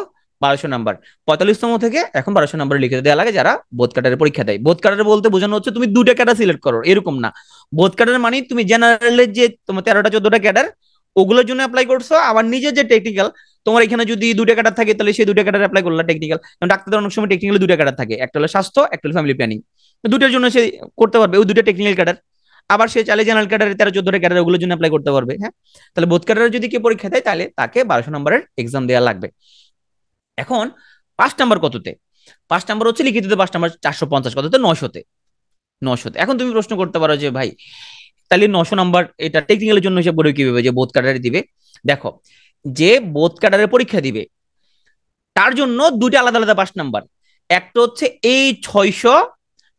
বারোশো নাম্বার পঁয়তাল্লিশতম থেকে এখন বারোশো নাম্বার লিখে দেওয়া লাগে যারা বোধ কাটারের পরীক্ষা দেয় বোধ কাটার বলতে বোঝানো হচ্ছে তুমি দুটা ক্যাডার সিলেক্ট করো এরকম না বোধ কাটার মানে তুমি জেনারেলের যে তোমার তেরোটা চোদ্দটা ক্যাডার ওগুলোর জন্য অ্যাপ্লাই করছো আবার নিজের যে টেকনিক্যাল তোমার এখানে যদি দুটা ক্যাডার থাকে তাহলে সেই দুটো ক্যাডার অ্যাপ্লাই করলো টেকনিক্যাল ডাক্তারদের অনেক সময় টেকনিক্যাল দুটা ক্যাডার থাকে একটা হলো স্বাস্থ্য একটা হলো ফ্যামিলি প্ল্যানিং দুটোর জন্য সে করতে পারবে ওই দুটো টেকনিক্যাল ক্যাডার আবার সে চালে জেনারেল ক্যাডারে তেরো চোদ্দটা ক্যাডার ওগুলোর জন্য অ্যাপ্লাই করতে পারবে হ্যাঁ তাহলে বোধ ক্যাডারে যদি কেউ পরীক্ষা দেয় তাহলে তাকে বারোশো নম্বরের এক্সাম দেওয়া লাগবে এখন পাঁচ নাম্বার কততে পাঁচ নাম্বার হচ্ছে লিখিত পাঁচ নাম্বার চারশো পঞ্চাশ কততে নশোতে নশোতে এখন তুমি প্রশ্ন করতে পারো যে ভাই তাহলে নশো নাম্বার এটা টেকনিক্যালের জন্য হিসাব করে কিভাবে যে বোধ কাটারে দিবে দেখো যে বোধ কাটারে পরীক্ষা দিবে তার জন্য দুটি আলাদা আলাদা পাঁচ নাম্বার একটা হচ্ছে এই ছয়শো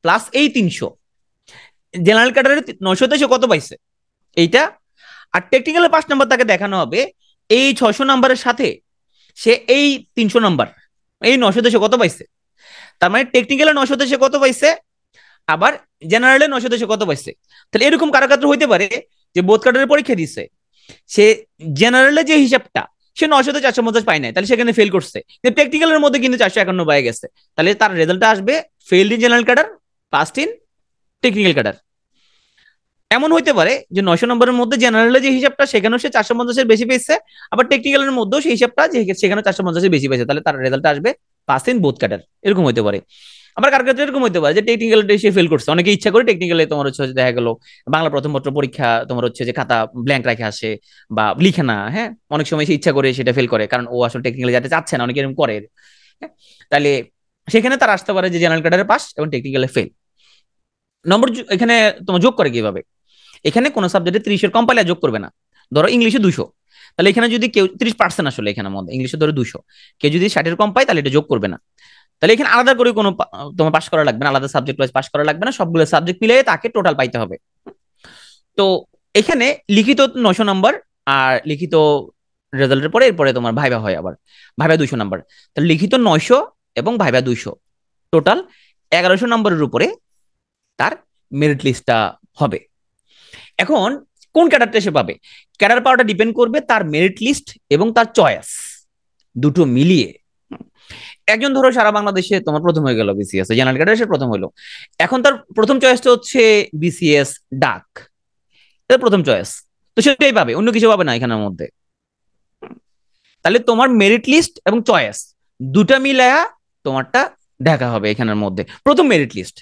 প্লাস এই তিনশো জেনারেল ক্যাডারে নশোতে সে কত পাইছে এইটা আর টেকনিক্যালের পাঁচ নাম্বার তাকে দেখানো হবে এই ছশো নাম্বারের সাথে সে এই তিনশো নাম্বার এই নশো দেশে কত পাইছে তার মানে টেকনিক্যালে নশো দেশে কত পাইছে আবার জেনারেলে নশো দেশে কত পাইছে তাহলে এরকম কারো কারো হইতে পারে যে বোধ কার্ডের পরীক্ষা দিছে সে জেনারেলে যে হিসাবটা সে নশোতে চারশো পঞ্চাশ পায় নাই তাহলে সেখানে ফেল করছে কিন্তু প্র্যাকটিক্যালের মধ্যে কিন্তু চারশো একান্ন পায়ে গেছে তাহলে তার রেজাল্টটা আসবে failed in general cadre passed in technical cadre এমন হইতে পারে যে নয়শো নম্বরের মধ্যে জেনারেলে যে হিসাবটা সেখানেও সে চারশো পঞ্চাশের বেশি পেয়েছে আবার টেকনিক্যালের মধ্যেও সেই হিসাবটা যে সেখানে চারশো পঞ্চাশের বেশি পেয়েছে তাহলে তার রেজাল্ট আসবে পাঁচ দিন বোধ ক্যাটার এরকম হইতে পারে আবার কার ক্ষেত্রে এরকম হতে পারে যে টেকনিক্যালটা সে ফেল করছে অনেকে ইচ্ছা করে টেকনিক্যালে তোমার হচ্ছে দেখা গেলো বাংলা প্রথম পত্র পরীক্ষা তোমার হচ্ছে যে খাতা ব্ল্যাঙ্ক রাখে আসে বা লিখে না হ্যাঁ অনেক সময় সে ইচ্ছা করে সেটা ফেল করে কারণ ও আসলে টেকনিক্যাল যাতে চাচ্ছে না অনেকে এরকম করে হ্যাঁ? তাহলে সেখানে তার আসতে পারে যে জেনারেল ক্যাডারে পাস এবং টেকনিক্যালে ফেল নম্বর এখানে তোমার যোগ করে কিভাবে এখানে কোনো সাবজেক্টে ত্রিশের কম পাইলে যোগ করবে না ধরো ইংলিশে দুশো তাহলে এখানে যদি কেউ ত্রিশ পার্সেন্ট আসলে এখানে মধ্যে ইংলিশে ধরো দুশো কেউ যদি ষাটের কম পায় তাহলে এটা যোগ করবে না তাহলে এখানে আলাদা করে কোনো তোমার পাশ করা লাগবে না আলাদা সাবজেক্ট ওয়াইজ পাশ করা লাগবে না সবগুলো সাবজেক্ট মিলে তাকে টোটাল পাইতে হবে তো এখানে লিখিত নশো নম্বর আর লিখিত রেজাল্টের পরে এরপরে তোমার ভাইবা হয় আবার ভাইবা দুশো নম্বর তাহলে লিখিত নয়শো এবং ভাইবা দুশো টোটাল এগারোশো নম্বরের উপরে তার মেরিট লিস্টটা হবে এখন কোন ক্যাডারটা সে পাবে ক্যাডার পাওয়াটা ডিপেন্ড করবে তার মেরিট লিস্ট এবং তার চয়েস দুটো মিলিয়ে একজন ধরো সারা বাংলাদেশে তোমার প্রথম হয়ে গেল বিসিএস জেনারেল ক্যাডার সে প্রথম হলো এখন তার প্রথম চয়েসটা হচ্ছে বিসিএস ডাক এটা প্রথম চয়েস তো সেটাই পাবে অন্য কিছু পাবে না এখানের মধ্যে তাহলে তোমার মেরিট লিস্ট এবং চয়েস দুটা মিলায়া তোমারটা দেখা হবে এখানের মধ্যে প্রথম মেরিট লিস্ট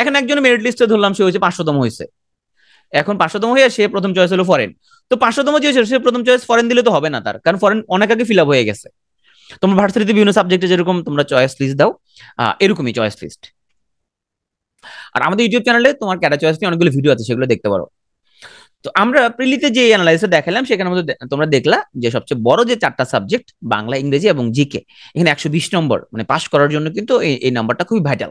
এখন একজন মেরিট লিস্টে ধরলাম সে হয়েছে পাঁচশোতম হয়েছে এখন পাঁচশোতম হয়ে সে প্রথম চয়েস হলো ফরেন তো পাঁচশোতম যে সে প্রথম চয়েস ফরেন দিলে তো হবে না তার কারণ ফরেন অনেক আগে ফিল আপ হয়ে গেছে তোমার ভার্সিটিতে বিভিন্ন সাবজেক্টে যেরকম তোমরা চয়েস লিস্ট দাও এরকমই চয়েস লিস্ট আর আমাদের ইউটিউব চ্যানেলে তোমার ক্যাটা চয়েস নিয়ে অনেকগুলো ভিডিও আছে সেগুলো দেখতে পারো তো আমরা প্রিলিতে যে অ্যানালাইসটা দেখালাম সেখানে মধ্যে তোমরা দেখলা যে সবচেয়ে বড় যে চারটা সাবজেক্ট বাংলা ইংরেজি এবং জিকে এখানে একশো বিশ নম্বর মানে পাস করার জন্য কিন্তু এই নাম্বারটা খুবই ভাইটাল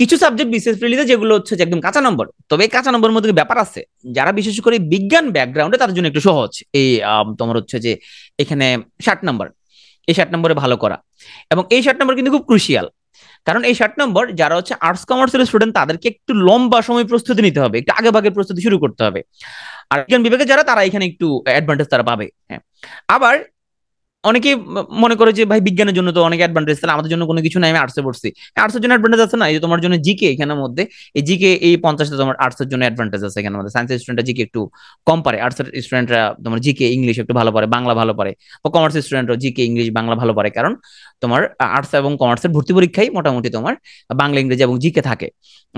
কিছু সাবজেক্ট বিশেষ রিলিজে যেগুলো হচ্ছে একদম কাঁচা নম্বর তবে এই কাঁচা নম্বর মধ্যে ব্যাপার আছে যারা বিশেষ করে বিজ্ঞান ব্যাকগ্রাউন্ডে তাদের জন্য একটু সহজ এই তোমার হচ্ছে যে এখানে ষাট নম্বর এই ষাট নম্বরে ভালো করা এবং এই ষাট নম্বর কিন্তু খুব ক্রুশিয়াল কারণ এই ষাট নম্বর যারা হচ্ছে আর্টস কমার্সের স্টুডেন্ট তাদেরকে একটু লম্বা সময় প্রস্তুতি নিতে হবে একটু আগে ভাগে প্রস্তুতি শুরু করতে হবে আর বিজ্ঞান বিভাগে যারা তারা এখানে একটু অ্যাডভান্টেজ তারা পাবে হ্যাঁ আবার অনেকে মনে করে যে ভাই বিজ্ঞানের জন্য তো অনেক অ্যাডভান্টেজ তাহলে আমাদের জন্য কোনো কিছু নাই আমি আর্টসে পড়ছি আর্টসের জন্য অ্যাডভান্টেজ আছে না এই যে তোমার জন্য জিকে এখানের মধ্যে এই জিকে এই পঞ্চাশটা তোমার আর্টসের জন্য অ্যাডভান্টেজ আছে এখানে মধ্যে সায়েন্সের স্টুডেন্টরা জিকে একটু কম পারে আর্টসের স্টুডেন্টরা তোমার জিকে ইংলিশ একটু ভালো পারে বাংলা ভালো পারে বা কমার্সের স্টুডেন্টরা জিকে ইংলিশ বাংলা ভালো পারে কারণ তোমার আর্টস এবং কমার্সের ভর্তি পরীক্ষাই মোটামুটি তোমার বাংলা ইংরেজি এবং জিকে থাকে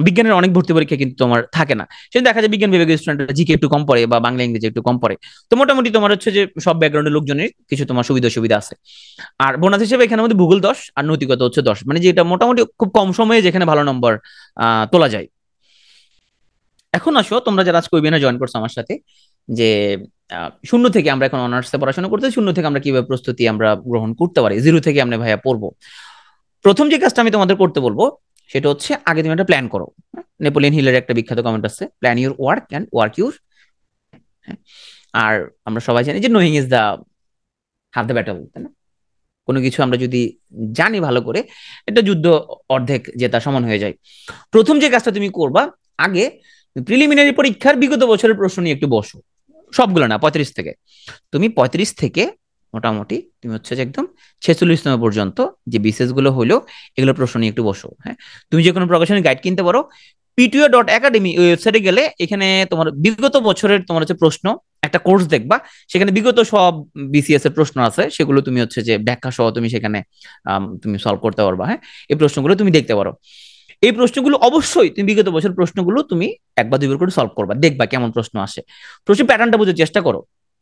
বিজ্ঞানের অনেক ভর্তি পরীক্ষা কিন্তু তোমার থাকে না সেটা দেখা যায় বিজ্ঞান বিভাগের স্টুডেন্টরা জিকে একটু কম পড়ে বা বাংলা ইংরেজি একটু কম পড়ে তো মোটামুটি তোমার হচ্ছে যে সব ব্যাকগ্রাউন্ডের লোকজনের কিছু তোমার সুবিধা সুবিধা আছে আর বোনাস হিসেবে এখানে মধ্যে ভূগোল দশ আর নৈতিকতা হচ্ছে দশ মানে যেটা মোটামুটি খুব কম সময়ে যেখানে ভালো নম্বর তোলা যায় এখন আসো তোমরা যারা আজকে ওইবিনে জয়েন করছো আমার সাথে যে শূন্য থেকে আমরা এখন অনার্সে পড়াশোনা করতে শূন্য থেকে আমরা কিভাবে প্রস্তুতি আমরা গ্রহণ করতে পারি জিরো থেকে আমরা ভাইয়া পড়বো প্রথম যে কাজটা আমি তোমাদের করতে বলবো সেটা হচ্ছে আগে তুমি একটা প্ল্যান করো নেপোলিয়ন হ্যাঁ, হিলের একটা বিখ্যাত কমেন্ট আছে plan your work and work your আর আমরা সবাই জানি যে knowing is the half the battle তাই না কোনো কিছু আমরা যদি জানি ভালো করে এটা যুদ্ধ অর্ধেক জেতা সমান হয়ে যায় প্রথম যে কাজটা তুমি করবা আগে প্রিলিমিনারি পরীক্ষার বিগত বছরের প্রশ্ন নিয়ে একটু বসো সবগুলো না পঁয়ত্রিশ থেকে তুমি পঁয়ত্রিশ থেকে মোটামুটি তুমি হচ্ছে যে একদম ছেচল্লিশতম পর্যন্ত যে বিশেষগুলো হলো এগুলো প্রশ্ন নিয়ে একটু বসো হ্যাঁ তুমি যে কোনো প্রকাশনী গাইড কিনতে পারো পিটিও ডট একাডেমি ওয়েবসাইটে গেলে এখানে তোমার বিগত বছরের তোমার হচ্ছে প্রশ্ন একটা কোর্স দেখবা সেখানে বিগত সব বিসিএস এর প্রশ্ন আছে সেগুলো তুমি হচ্ছে যে ব্যাখ্যা সহ তুমি সেখানে তুমি সলভ করতে পারবা হ্যাঁ এই প্রশ্নগুলো তুমি দেখতে পারো এই প্রশ্নগুলো অবশ্যই তুমি বিগত বছর প্রশ্নগুলো তুমি একবার দুইবার করে সলভ করবা দেখবা কেমন প্রশ্ন আসে প্রশ্ন প্যাটার্নটা বোঝার চেষ্টা করো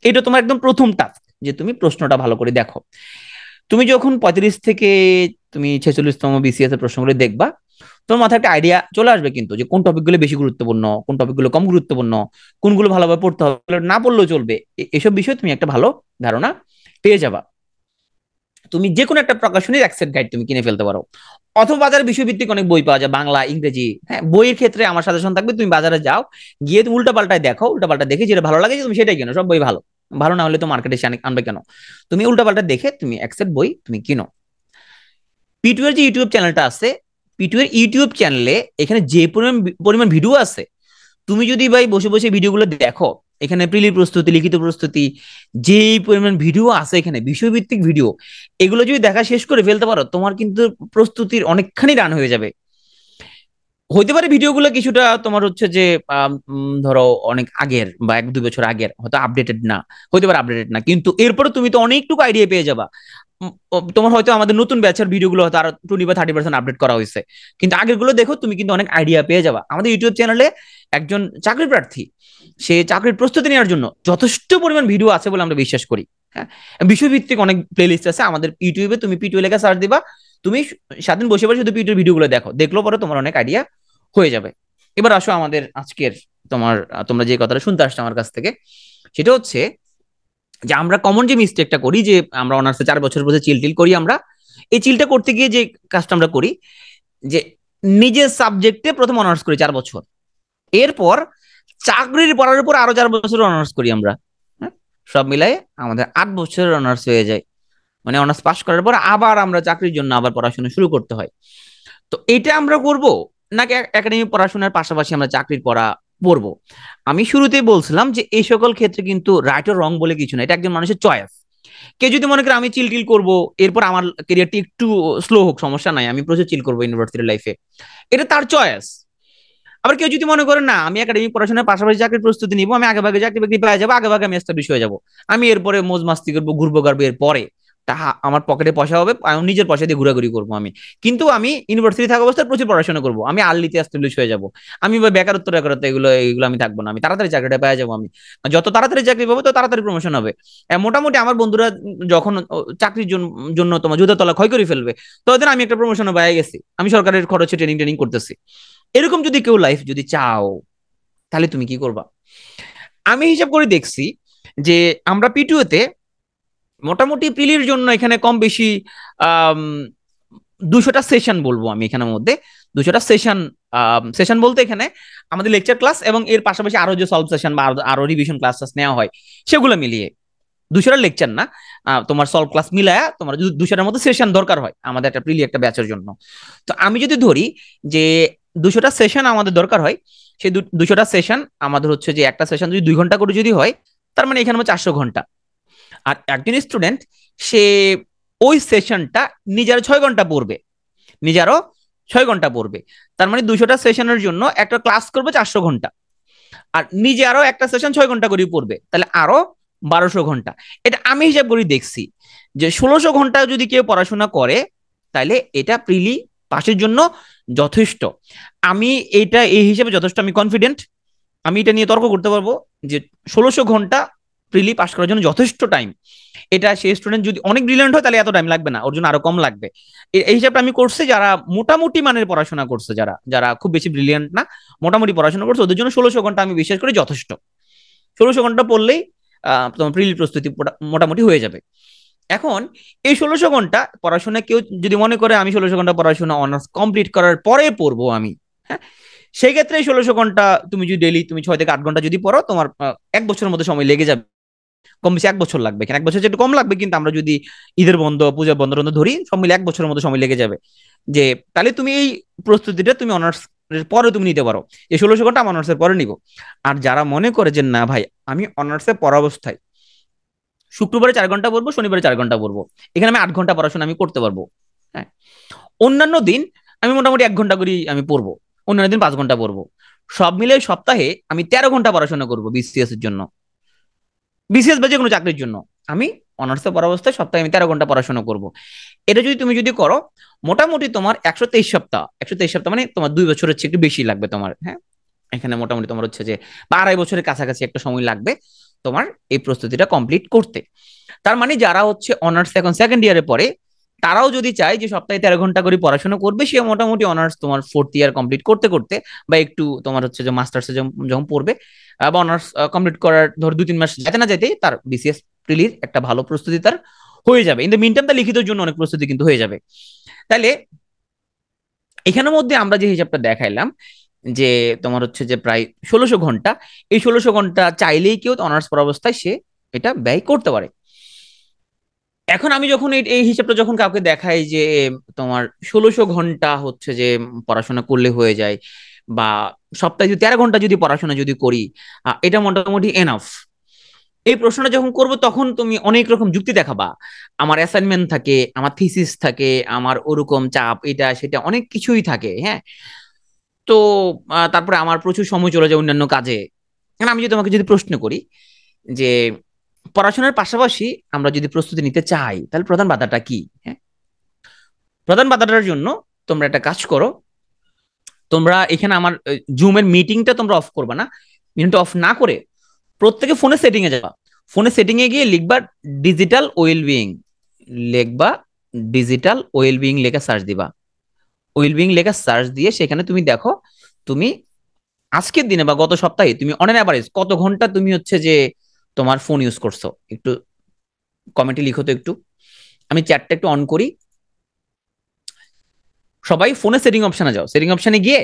এটা তোমার একদম প্রথম টাস্ক যে তুমি প্রশ্নটা ভালো করে দেখো তুমি যখন পঁয়ত্রিশ থেকে তুমি ছেচল্লিশতম বিসিএস এর প্রশ্নগুলো দেখবা তোমার মাথায় একটা আইডিয়া চলে আসবে কিন্তু যে কোন টপিকগুলো বেশি গুরুত্বপূর্ণ কোন টপিকগুলো কম গুরুত্বপূর্ণ কোনগুলো ভালোভাবে পড়তে হবে না পড়লেও চলবে এসব বিষয়ে তুমি একটা ভালো ধারণা পেয়ে যাবা তুমি যে কোনো একটা প্রকাশনীর অ্যাকসেট গাইড তুমি কিনে ফেলতে পারো অথবা বাজারে বিষয়ভিত্তিক অনেক বই পাওয়া যায় বাংলা ইংরেজি হ্যাঁ বইয়ের ক্ষেত্রে আমার সাজেশন থাকবে তুমি বাজারে যাও গিয়ে তুমি উল্টাপাল্টায় দেখো উল্টাপাল্টা দেখে যেটা ভালো লাগে তুমি সেটাই কেনো সব বই ভালো ভালো না হলে তো মার্কেটে সে আনবে কেন তুমি উল্টাপাল্টা দেখে তুমি অ্যাক্সেপ্ট বই তুমি কিনো পিটু এর যে ইউটিউব চ্যানেলটা আছে পিটু এর ইউটিউব চ্যানেলে এখানে যে পরিমাণ পরিমাণ ভিডিও আছে তুমি যদি ভাই বসে বসে ভিডিওগুলো দেখো এখানে প্রিলি প্রস্তুতি লিখিত প্রস্তুতি যে পরিমাণ ভিডিও আছে এখানে বিষয়ভিত্তিক ভিডিও এগুলো যদি দেখা শেষ করে ফেলতে পারো তোমার কিন্তু প্রস্তুতির অনেকখানি রান হয়ে যাবে হইতে পারে ভিডিওগুলো কিছুটা তোমার হচ্ছে যে ধরো অনেক আগের বা এক দু বছর আগের হয়তো আপডেটেড না হইতে পারে আপডেটেড না কিন্তু এরপরে তুমি তো অনেকটুকু আইডিয়া পেয়ে যাবা তোমার হয়তো আমাদের নতুন ব্যাচের ভিডিওগুলো হয়তো আর টোয়েন্টি বা থার্টি পার্সেন্ট আপডেট করা হয়েছে কিন্তু আগেরগুলো দেখো তুমি কিন্তু অনেক আইডিয়া পেয়ে যাবা আমাদের ইউটিউব চ্যানেলে একজন চাকরি প্রার্থী সে চাকরির প্রস্তুতি নেওয়ার জন্য যথেষ্ট পরিমাণ ভিডিও আছে বলে আমরা বিশ্বাস করি হ্যাঁ বিশ্বভিত্তিক অনেক প্লেলিস্ট আছে আমাদের ইউটিউবে তুমি পিটিউ লেখা সার্চ দিবা তুমি স্বাধীন বসে বসে শুধু পিটিউর ভিডিওগুলো দেখো দেখলো পরে তোমার অনেক আইডিয়া হয়ে যাবে এবার আসো আমাদের আজকের তোমার তোমরা যে কথাটা শুনতে আসছো আমার কাছ থেকে সেটা হচ্ছে যে আমরা কমন যে মিস্টেকটা করি যে আমরা অনার্সে চার বছর বসে চিল টিল করি আমরা এই চিলটা করতে গিয়ে যে কাজটা আমরা করি যে নিজের সাবজেক্টে প্রথম অনার্স করি চার বছর এরপর চাকরির পড়ার উপর আরো চার বছর অনার্স করি আমরা হ্যাঁ? সব মিলাই আমাদের আট বছরের অনার্স হয়ে যায় মানে অনার্স পাস করার পর আবার আমরা চাকরির জন্য আবার পড়াশোনা শুরু করতে হয় তো এটা আমরা করব নাকি একাডেমি পড়াশোনার পাশাপাশি আমরা চাকরির পড়া পড়বো আমি শুরুতে বলছিলাম যে এই সকল ক্ষেত্রে কিন্তু রাইট ও রং বলে কিছু না এটা একজন মানুষের চয়েস কে যদি মনে করে আমি চিল টিল করবো এরপর আমার কেরিয়ারটি একটু স্লো হোক সমস্যা নাই আমি প্রচুর চিল করবো ইউনিভার্সিটির লাইফে এটা তার চয়েস আবার কেউ যদি মনে করে না আমি একাডেমিক পড়াশোনার পাশাপাশি চাকরির প্রস্তুতি নিবো আমি আগে ভাগে চাকরি বাকরি পাওয়া যাবো আগে ভাগে আমি এস্টাবলিশ হয়ে যাবো আমি এরপরে মোজ মাস্তি করবো ঘুরবো গাড়বো এরপরে তা আমার পকেটে পয়সা হবে আমি নিজের পয়সা দিয়ে ঘোরাঘুরি করবো আমি কিন্তু আমি ইউনিভার্সিটি থাকা অবস্থায় প্রচুর পড়াশোনা করবো আমি আর্লিতে স্টেবলিশ হয়ে যাবো আমি বেকারত্ব বেকারত্ব এগুলো এগুলো আমি থাকবো না আমি তাড়াতাড়ি চাকরিটা পেয়ে যাবো আমি যত তাড়াতাড়ি চাকরি পাবো তত তাড়াতাড়ি প্রমোশন হবে মোটামুটি আমার বন্ধুরা যখন চাকরির জন্য তোমার জুতাতলা ক্ষয় করে ফেলবে ততদিন আমি একটা প্রমোশন পেয়ে গেছি আমি সরকারের খরচে ট্রেনিং ট্রেনিং করতেছি এরকম যদি কেউ লাইফ যদি চাও তাহলে তুমি কি করবা আমি হিসাব করে দেখছি যে আমরা পিটুয়েতে মোটামুটি প্রিলির জন্য এখানে কম বেশি দুশোটা সেশন বলবো আমি এখানের মধ্যে দুশোটা সেশন সেশন বলতে এখানে আমাদের লেকচার ক্লাস এবং এর পাশাপাশি আরো যে সলভ সেশন বা আরো রিভিশন ক্লাস নেওয়া হয় সেগুলো মিলিয়ে দুশোটা লেকচার না তোমার সলভ ক্লাস মিলায়া তোমার দুশোটার মতো সেশন দরকার হয় আমাদের একটা প্রিলি একটা ব্যাচের জন্য তো আমি যদি ধরি যে দুশোটা সেশন আমাদের দরকার হয় সেই দুশোটা সেশন আমাদের হচ্ছে যে একটা সেশন যদি দুই ঘন্টা করে যদি হয় তার মানে এখানে চারশো ঘন্টা আর একজন স্টুডেন্ট সে ওই সেশনটা নিজের ছয় ঘন্টা পড়বে নিজেরও ছয় ঘন্টা পড়বে তার মানে দুশোটা সেশনের জন্য একটা ক্লাস করবে চারশো ঘন্টা আর নিজে আরো একটা সেশন ছয় ঘন্টা করে পড়বে তাহলে আরো বারোশো ঘন্টা এটা আমি হিসাব করি দেখছি যে ষোলোশো ঘন্টা যদি কেউ পড়াশোনা করে তাহলে এটা প্রিলি পাশের জন্য যথেষ্ট আমি এটা এই হিসাবে যথেষ্ট আমি কনফিডেন্ট আমি এটা নিয়ে তর্ক করতে পারবো যে ষোলোশো ঘন্টা প্রিলি পাস করার জন্য যথেষ্ট টাইম এটা সেই স্টুডেন্ট যদি অনেক ব্রিলিয়ান্ট হয় তাহলে এত টাইম লাগবে না ওর জন্য আরো কম লাগবে এই হিসাবটা আমি করছি যারা মোটামুটি মানের পড়াশোনা করছে যারা যারা খুব বেশি ব্রিলিয়েন্ট না মোটামুটি পড়াশোনা করছে ওদের জন্য ষোলোশো ঘন্টা আমি বিশ্বাস করি যথেষ্ট ষোলোশো ঘন্টা পড়লেই তোমার প্রিলি প্রস্তুতি মোটামুটি হয়ে যাবে এখন এই ষোলোশো ঘন্টা পড়াশোনা কেউ যদি মনে করে আমি ষোলোশো ঘন্টা পড়াশোনা অনার্স কমপ্লিট করার পরে পড়বো আমি হ্যাঁ সেই ক্ষেত্রে ষোলোশো ঘন্টা তুমি যদি ডেলি তুমি ছয় থেকে আট ঘন্টা যদি পড়ো তোমার এক বছরের মধ্যে সময় লেগে যাবে কম বেশি এক বছর লাগবে এক বছর একটু কম লাগবে কিন্তু আমরা যদি ঈদের বন্ধ পূজা বন্ধ বন্ধ ধরি সব মিলে এক বছরের মতো সময় লেগে যাবে যে তাহলে তুমি এই প্রস্তুতিটা তুমি অনার্স পরে তুমি নিতে পারো এই ষোলোশো ঘন্টা আমি অনার্সের পরে নিব আর যারা মনে করে যে না ভাই আমি অনার্সের পড়া অবস্থায় শুক্রবারে চার ঘন্টা পড়বো শনিবারে চার ঘন্টা পড়বো এখানে আমি আট ঘন্টা পড়াশোনা আমি করতে পারবো হ্যাঁ অন্যান্য দিন আমি মোটামুটি এক ঘন্টা করি আমি পড়বো অন্যান্য দিন পাঁচ ঘন্টা পড়বো সব মিলে সপ্তাহে আমি তেরো ঘন্টা পড়াশোনা করবো বিসিএস এর জন্য বিশেষ বা যে কোনো চাকরির জন্য আমি অনার্সে পড়া অবস্থায় সপ্তাহে আমি তেরো ঘন্টা পড়াশোনা করব এটা যদি তুমি যদি করো মোটামুটি তোমার একশো তেইশ সপ্তাহ একশো তেইশ সপ্তাহ মানে তোমার দুই বছরের চেয়ে একটু বেশি লাগবে তোমার হ্যাঁ এখানে মোটামুটি তোমার হচ্ছে যে বা আড়াই বছরের কাছাকাছি একটা সময় লাগবে তোমার এই প্রস্তুতিটা কমপ্লিট করতে তার মানে যারা হচ্ছে অনার্স এখন সেকেন্ড ইয়ারে পরে তারাও যদি চায় যে সপ্তাহে তেরো ঘন্টা করে পড়াশোনা করবে সে মোটামুটি অনার্স তোমার ফোর্থ ইয়ার কমপ্লিট করতে করতে বা একটু তোমার হচ্ছে যে মাস্টার্সে যখন পড়বে বা অনার্স কমপ্লিট করার ধর দু তিন মাস যেতে না যেতেই তার বিসিএস প্রিলির একটা ভালো প্রস্তুতি তার হয়ে যাবে ইন দ্য মিন তার লিখিতর জন্য অনেক প্রস্তুতি কিন্তু হয়ে যাবে তাহলে এখানের মধ্যে আমরা যে হিসাবটা দেখাইলাম যে তোমার হচ্ছে যে প্রায় ষোলোশো ঘন্টা এই ষোলোশো ঘন্টা চাইলেই কেউ অনার্স পর অবস্থায় সে এটা ব্যয় করতে পারে এখন আমি যখন এই হিসাবটা যখন কাউকে দেখাই যে তোমার ষোলোশো ঘন্টা হচ্ছে যে পড়াশোনা করলে হয়ে যায় বা সপ্তাহে যদি তেরো ঘন্টা যদি পড়াশোনা যদি করি এটা মোটামুটি এনাফ এই প্রশ্নটা যখন করব তখন তুমি অনেক রকম যুক্তি দেখাবা আমার অ্যাসাইনমেন্ট থাকে আমার থিসিস থাকে আমার ওরকম চাপ এটা সেটা অনেক কিছুই থাকে হ্যাঁ তো তারপরে আমার প্রচুর সময় চলে যায় অন্যান্য কাজে আমি যদি তোমাকে যদি প্রশ্ন করি যে পড়াশোনার পাশাপাশি আমরা যদি প্রস্তুতি নিতে চাই তাহলে প্রধান বাধাটা কি হ্যাঁ প্রধান বাধাটার জন্য তোমরা একটা কাজ করো তোমরা এখানে আমার জুমের মিটিংটা তোমরা অফ করবা না মিটিংটা অফ না করে প্রত্যেকে ফোনে সেটিংয়ে যাবা ফোনে সেটিংয়ে গিয়ে লিখবা ডিজিটাল ওয়েল বিং লিখবা ডিজিটাল ওয়েল বিং লেখা সার্চ দিবা ওয়েল বিং লেখা সার্চ দিয়ে সেখানে তুমি দেখো তুমি আজকের দিনে বা গত সপ্তাহে তুমি অন অ্যাভারেজ কত ঘন্টা তুমি হচ্ছে যে তোমার ফোন ইউজ করছো একটু কমেন্টে লিখো তো একটু আমি চ্যাটটা একটু অন করি সবাই ফোনে সেটিং অপশানে যাও সেটিং অপশানে গিয়ে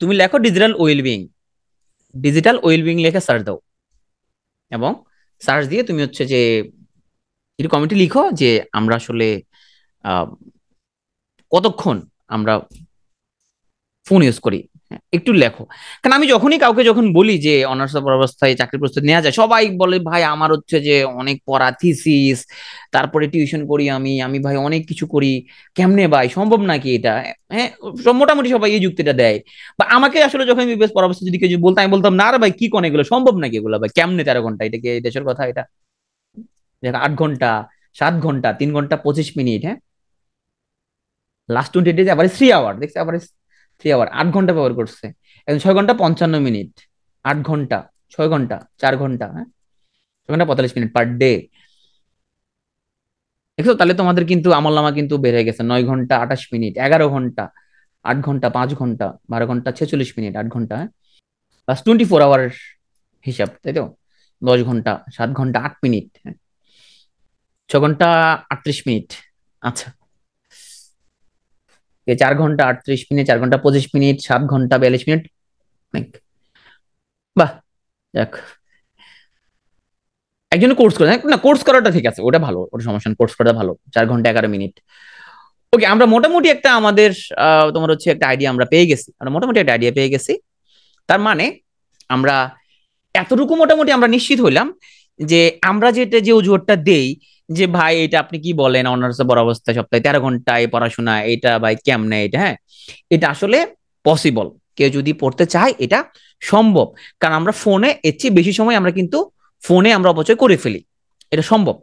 তুমি লেখো ডিজিটাল বিং ডিজিটাল বিং লেখে সার্চ দাও এবং সার্চ দিয়ে তুমি হচ্ছে যে একটু কমেন্টে লিখো যে আমরা আসলে কতক্ষণ আমরা ফোন ইউজ করি একটু লেখো কারণ আমি যখনই কাউকে যখন বলি যে অনার্স অবস্থায় চাকরি প্রস্তুতি নেওয়া যায় সবাই বলে ভাই আমার হচ্ছে যে অনেক পড়া থিসিস তারপরে টিউশন করি আমি আমি ভাই অনেক কিছু করি কেমনে ভাই সম্ভব নাকি এটা হ্যাঁ মোটামুটি সবাই এই যুক্তিটা দেয় বা আমাকে আসলে যখন বিবেশ পরাবস্থা যদি কিছু বলতাম আমি বলতাম না রে ভাই কি কোন এগুলো সম্ভব নাকি এগুলো ভাই কেমনে তেরো ঘন্টা এটা কি দেশের কথা এটা আট ঘন্টা সাত ঘন্টা তিন ঘন্টা পঁচিশ মিনিট হ্যাঁ লাস্ট টোয়েন্টি ডেজ আবার থ্রি আওয়ার দেখছি আবার থ্রি আওয়ার আট ঘন্টা ব্যবহার করছে এখন ছয় ঘন্টা পঞ্চান্ন মিনিট আট ঘন্টা ছয় ঘন্টা চার ঘন্টা হ্যাঁ ছয় ঘন্টা পঁয়তাল্লিশ মিনিট পার ডে দেখছো তাহলে তোমাদের কিন্তু নামা কিন্তু বেড়ে গেছে নয় ঘন্টা আঠাশ মিনিট এগারো ঘন্টা আট ঘন্টা পাঁচ ঘন্টা বারো ঘন্টা ছেচল্লিশ মিনিট আট ঘন্টা হ্যাঁ টোয়েন্টি ফোর আওয়ার হিসাব তাই তো দশ ঘন্টা সাত ঘন্টা আট মিনিট হ্যাঁ ছ ঘন্টা আটত্রিশ মিনিট আচ্ছা চার ঘন্টা আটত্রিশ মিনিট চার ঘন্টা পঁচিশ মিনিট সাত ঘন্টা বিয়াল্লিশ মিনিট বাহ যাক একজন কোর্স করে হ্যাঁ, না কোর্স করাটা ঠিক আছে ওটা ভালো ওটা সমস্যা কোর্স করাটা ভালো চার ঘন্টা এগারো মিনিট ওকে আমরা মোটামুটি একটা আমাদের তোমার হচ্ছে একটা আইডিয়া আমরা পেয়ে গেছি আমরা মোটামুটি একটা আইডিয়া পেয়ে গেছি তার মানে আমরা এতটুকু মোটামুটি আমরা নিশ্চিত হইলাম যে আমরা যেটা যে অজুহাতটা দেই যে ভাই এটা আপনি কি বলেন অনার্সে বড় অবস্থা সপ্তাহে তেরো ঘন্টায় পড়াশোনা এটা ভাই কেমনে এটা হ্যাঁ এটা আসলে পসিবল কেউ যদি পড়তে চায় এটা সম্ভব কারণ আমরা ফোনে এর চেয়ে বেশি সময় আমরা কিন্তু ফোনে আমরা অপচয় করে ফেলি এটা সম্ভব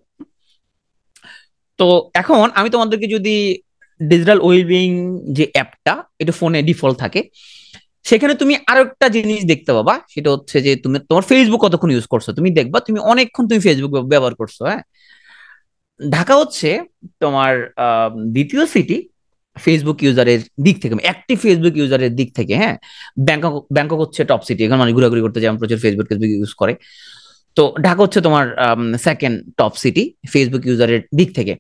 তো এখন আমি তোমাদেরকে যদি ডিজিটাল ওয়েলবিং যে অ্যাপটা এটা ফোনে ডিফল্ট থাকে সেখানে তুমি আরো একটা জিনিস দেখতে পাবা সেটা হচ্ছে যে তুমি তোমার ফেসবুক কতক্ষণ ইউজ করছো তুমি দেখবা তুমি অনেকক্ষণ তুমি ফেসবুক ব্যবহার করছো হ্যাঁ ঢাকা হচ্ছে তোমার দ্বিতীয় সিটি ফেসবুক ইউজারের দিক থেকে অ্যাক্টিভ ফেসবুক ইউজারের দিক থেকে হ্যাঁ ব্যাংকক ব্যাংকক হচ্ছে টপ সিটি এখন মানে ঘোরাঘুরি করতে যায় প্রচুর ফেসবুক ফেসবুক ইউজ করে তো ঢাকা হচ্ছে তোমার সেকেন্ড টপ সিটি ফেসবুক ইউজারের দিক থেকে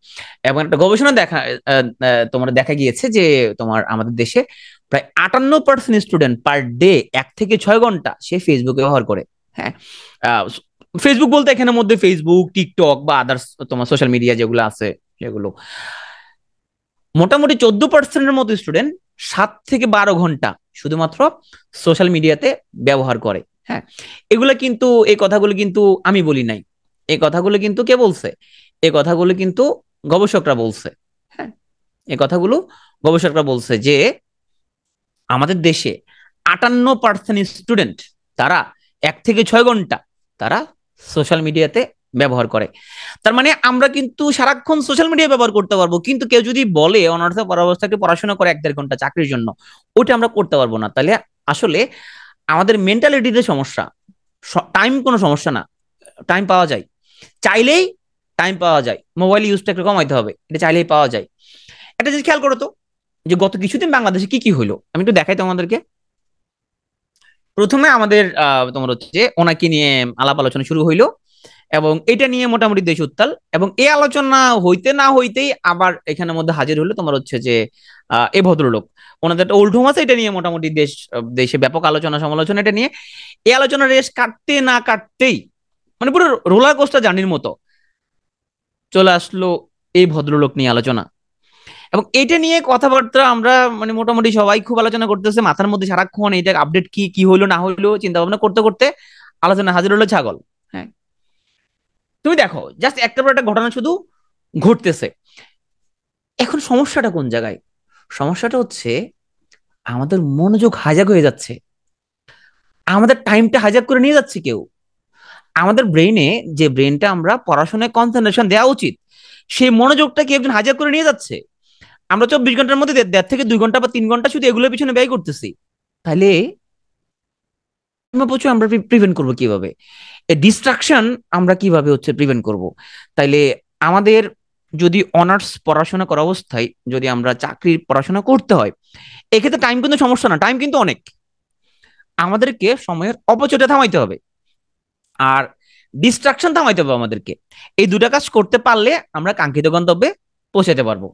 এবং একটা গবেষণা দেখা তোমার দেখা গিয়েছে যে তোমার আমাদের দেশে প্রায় আটান্ন পার্সেন্ট স্টুডেন্ট পার ডে এক থেকে ছয় ঘন্টা সে ফেসবুক ব্যবহার করে হ্যাঁ ফেসবুক বলতে এখানের মধ্যে ফেসবুক টিকটক বা আদার্স তোমার সোশ্যাল মিডিয়া যেগুলো আছে সেগুলো মোটামুটি চোদ্দ পার্সেন্টের মতো স্টুডেন্ট সাত থেকে বারো ঘন্টা শুধুমাত্র সোশ্যাল মিডিয়াতে ব্যবহার করে হ্যাঁ এগুলো কিন্তু এই কথাগুলো কিন্তু আমি বলি নাই এই কথাগুলো কিন্তু কে বলছে এই কথাগুলো কিন্তু গবেষকরা বলছে হ্যাঁ এ কথাগুলো গবেষকরা বলছে যে আমাদের দেশে আটান্ন পার্সেন্ট স্টুডেন্ট তারা এক থেকে ছয় ঘন্টা তারা সোশ্যাল মিডিয়াতে ব্যবহার করে তার মানে আমরা কিন্তু সারাক্ষণ সোশ্যাল মিডিয়া ব্যবহার করতে পারবো কিন্তু কেউ যদি বলে অনার্স পরাবস্থাকে পড়াশোনা করে এক দেড় ঘন্টা চাকরির জন্য ওটা আমরা করতে পারবো না তাহলে আসলে আমাদের মেন্টালিটিতে সমস্যা টাইম কোনো সমস্যা না টাইম পাওয়া যায় চাইলেই টাইম পাওয়া যায় মোবাইল ইউজটা একটু কমাইতে হবে এটা চাইলেই পাওয়া যায় একটা জিনিস খেয়াল করো তো যে গত কিছুদিন বাংলাদেশে কি কি হলো আমি একটু দেখাই তোমাদেরকে প্রথমে আমাদের তোমার হচ্ছে ওনাকে নিয়ে আলাপ আলোচনা শুরু হইলো এবং এটা নিয়ে মোটামুটি দেশ উত্তাল এবং এই আলোচনা হইতে না হইতেই আবার এখানের মধ্যে হাজির হলো তোমার হচ্ছে যে এ ভদ্রলোক ওনাদের একটা ওল্ড হোম আছে এটা নিয়ে মোটামুটি দেশ দেশে ব্যাপক আলোচনা সমালোচনা এটা নিয়ে এই আলোচনা রেশ কাটতে না কাটতেই মানে পুরো রোলার কোস্টা জানির মতো চলে আসলো এই ভদ্রলোক নিয়ে আলোচনা এবং এটা নিয়ে কথাবার্তা আমরা মানে মোটামুটি সবাই খুব আলোচনা করতেছে মাথার মধ্যে সারাক্ষণ এটা আপডেট কি কি হলো না হলো চিন্তা ভাবনা করতে করতে আলোচনা হাজির হলো ছাগল হ্যাঁ তুমি দেখো জাস্ট একটা পর একটা ঘটনা শুধু ঘটতেছে এখন সমস্যাটা কোন জায়গায় সমস্যাটা হচ্ছে আমাদের মনোযোগ হাজাক হয়ে যাচ্ছে আমাদের টাইমটা হাজাক করে নিয়ে যাচ্ছে কেউ আমাদের ব্রেনে যে ব্রেনটা আমরা পড়াশোনায় কনসেন্ট্রেশন দেওয়া উচিত সেই মনোযোগটা কি একজন হাজার করে নিয়ে যাচ্ছে আমরা চব্বিশ ঘন্টার মধ্যে দেড় থেকে দুই ঘন্টা বা তিন ঘন্টা শুধু এগুলোর পিছনে ব্যয় করতেছি তাহলে প্রচুর আমরা প্রিভেন্ট করব কিভাবে ডিস্ট্রাকশন আমরা কিভাবে হচ্ছে প্রিভেন্ট করব তাইলে আমাদের যদি অনার্স পড়াশোনা করা অবস্থায় যদি আমরা চাকরির পড়াশোনা করতে হয় এক্ষেত্রে টাইম কিন্তু সমস্যা না টাইম কিন্তু অনেক আমাদেরকে সময়ের অপচয়টা থামাইতে হবে আর ডিস্ট্রাকশন থামাইতে হবে আমাদেরকে এই দুটা কাজ করতে পারলে আমরা কাঙ্ক্ষিত গন্তব্যে পৌঁছাতে পারবো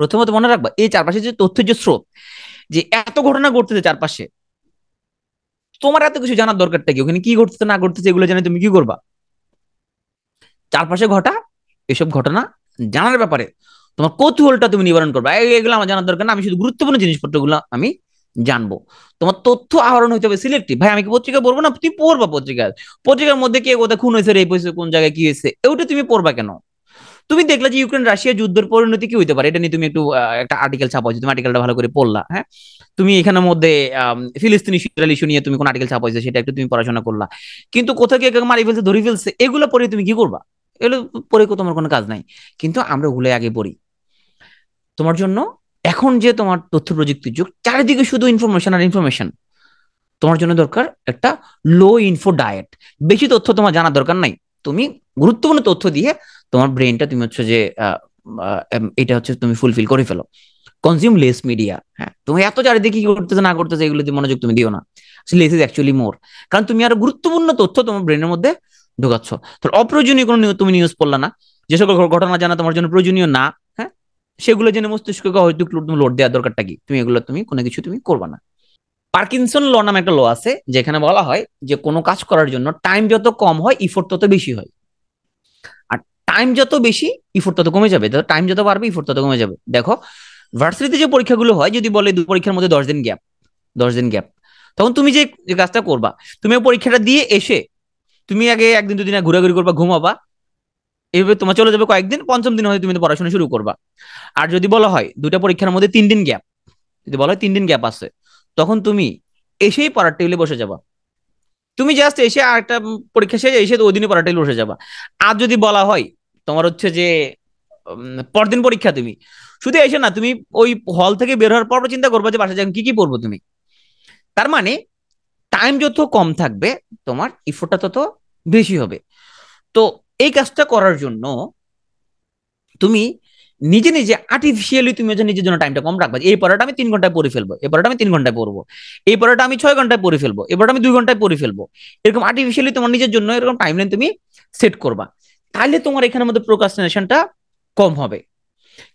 প্রথমত মনে রাখবা এই চারপাশে যে তথ্যের যে স্রোত যে এত ঘটনা ঘটতেছে চারপাশে তোমার এত কিছু জানার দরকারটা কি ওখানে কি ঘটতেছে না ঘটতেছে এগুলো জানে তুমি কি করবা চারপাশে ঘটা এসব ঘটনা জানার ব্যাপারে তোমার কৌতূহলটা তুমি নিবারণ করবে এগুলো আমার জানার দরকার না আমি শুধু গুরুত্বপূর্ণ জিনিসপত্রগুলো আমি জানবো তোমার তথ্য আহরণ হইতে হবে সিলেক্টিভ ভাই আমি কি পত্রিকা পড়বো না তুমি পড়বা পত্রিকা পত্রিকার মধ্যে কে কোথায় খুন হয়েছে রেপ হয়েছে কোন জায়গায় কি হয়েছে ওটা তুমি পড়বা কেন তুমি দেখলা যে ইউক্রেন রাশিয়া যুদ্ধের পরিণতি কি হইতে পারে এটা নিয়ে তুমি একটু একটা আর্টিকেল ছাপাইছো তুমি আর্টিকেলটা ভালো করে পড়লা হ্যাঁ তুমি এখানের মধ্যে ফিলিস্তিনি সিরিয়াল ইস্যু নিয়ে তুমি কোন আর্টিকেল ছাপাইছো সেটা একটু তুমি পড়াশোনা করলা কিন্তু কোথা থেকে মারি ফেলছে ধরি ফেলছে এগুলো পরে তুমি কি করবা এগুলো পরে তোমার কোনো কাজ নাই কিন্তু আমরা ওগুলো আগে পড়ি তোমার জন্য এখন যে তোমার তথ্য প্রযুক্তির যুগ চারিদিকে শুধু ইনফরমেশন আর ইনফরমেশন তোমার জন্য দরকার একটা লো ইনফো ডায়েট বেশি তথ্য তোমার জানা দরকার নাই তুমি গুরুত্বপূর্ণ তথ্য দিয়ে তোমার ব্রেনটা তুমি হচ্ছে যে এটা হচ্ছে তুমি ফুলফিল করে ফেলো কনজিউম লেস মিডিয়া হ্যাঁ তুমি এত চারিদিকে কি করতেছে না করতেছে দিয়ে মনোযোগ তুমি দিও না লেস ইজ অ্যাকচুয়ালি মোর কারণ তুমি আরো গুরুত্বপূর্ণ তথ্য তোমার ব্রেনের মধ্যে ঢোকাচ্ছ তাহলে অপ্রয়োজনীয় কোনো তুমি নিউজ পড়লা না যে সকল ঘটনা জানা তোমার জন্য প্রয়োজনীয় না হ্যাঁ সেগুলো জেনে মস্তিষ্ককে হয়তো তুমি লোড দেওয়ার দরকারটা কি তুমি এগুলো তুমি কোনো কিছু তুমি করবে না পার্কিনসন ল নামে একটা ল আছে যেখানে বলা হয় যে কোনো কাজ করার জন্য টাইম যত কম হয় ইফোর্ট তত বেশি হয় টাইম যত বেশি ইফোর্ট তত কমে যাবে টাইম যত বাড়বে ইফোর্ট তত কমে যাবে দেখো ভার্সিটিতে যে পরীক্ষাগুলো হয় যদি বলে দু পরীক্ষার মধ্যে দশ দিন গ্যাপ দশ দিন গ্যাপ তখন তুমি যে কাজটা করবা তুমি পরীক্ষাটা দিয়ে এসে তুমি আগে একদিন দুদিন ঘোরাঘুরি করবা ঘুমাবা এভাবে তোমার চলে যাবে কয়েকদিন পঞ্চম দিন হয়তো তুমি পড়াশোনা শুরু করবা আর যদি বলা হয় দুটা পরীক্ষার মধ্যে তিন দিন গ্যাপ যদি বলা হয় তিন দিন গ্যাপ আছে তখন তুমি এসেই পড়ার টেবিলে বসে যাবা তুমি জাস্ট এসে আর একটা পরীক্ষা শেষে এসে ওই দিনে পড়ার টেবিলে বসে যাবা আর যদি বলা হয় তোমার হচ্ছে যে পরদিন পরীক্ষা তুমি শুধু এসে না তুমি ওই হল থেকে বের হওয়ার পর চিন্তা করবে যে বাসা যাবে কি কি পড়বো তুমি তার মানে টাইম যত কম থাকবে তোমার ইফোর্টটা তত বেশি হবে তো এই কাজটা করার জন্য তুমি নিজে নিজে আর্টিফিশিয়ালি তুমি হচ্ছে নিজের জন্য টাইমটা কম রাখবা এই পড়াটা আমি তিন ঘন্টায় পড়ে ফেলবো এই পড়াটা আমি তিন ঘন্টায় পড়বো এই পড়াটা আমি ছয় ঘন্টায় পড়ে ফেলবো এই পড়াটা আমি দুই ঘন্টায় পড়ে ফেলবো এরকম আর্টিফিশিয়ালি তোমার নিজের জন্য এরকম টাইম লাইন তুমি সেট করবা তাহলে তোমার এখানের মধ্যে প্রোকাস্টিনেশনটা কম হবে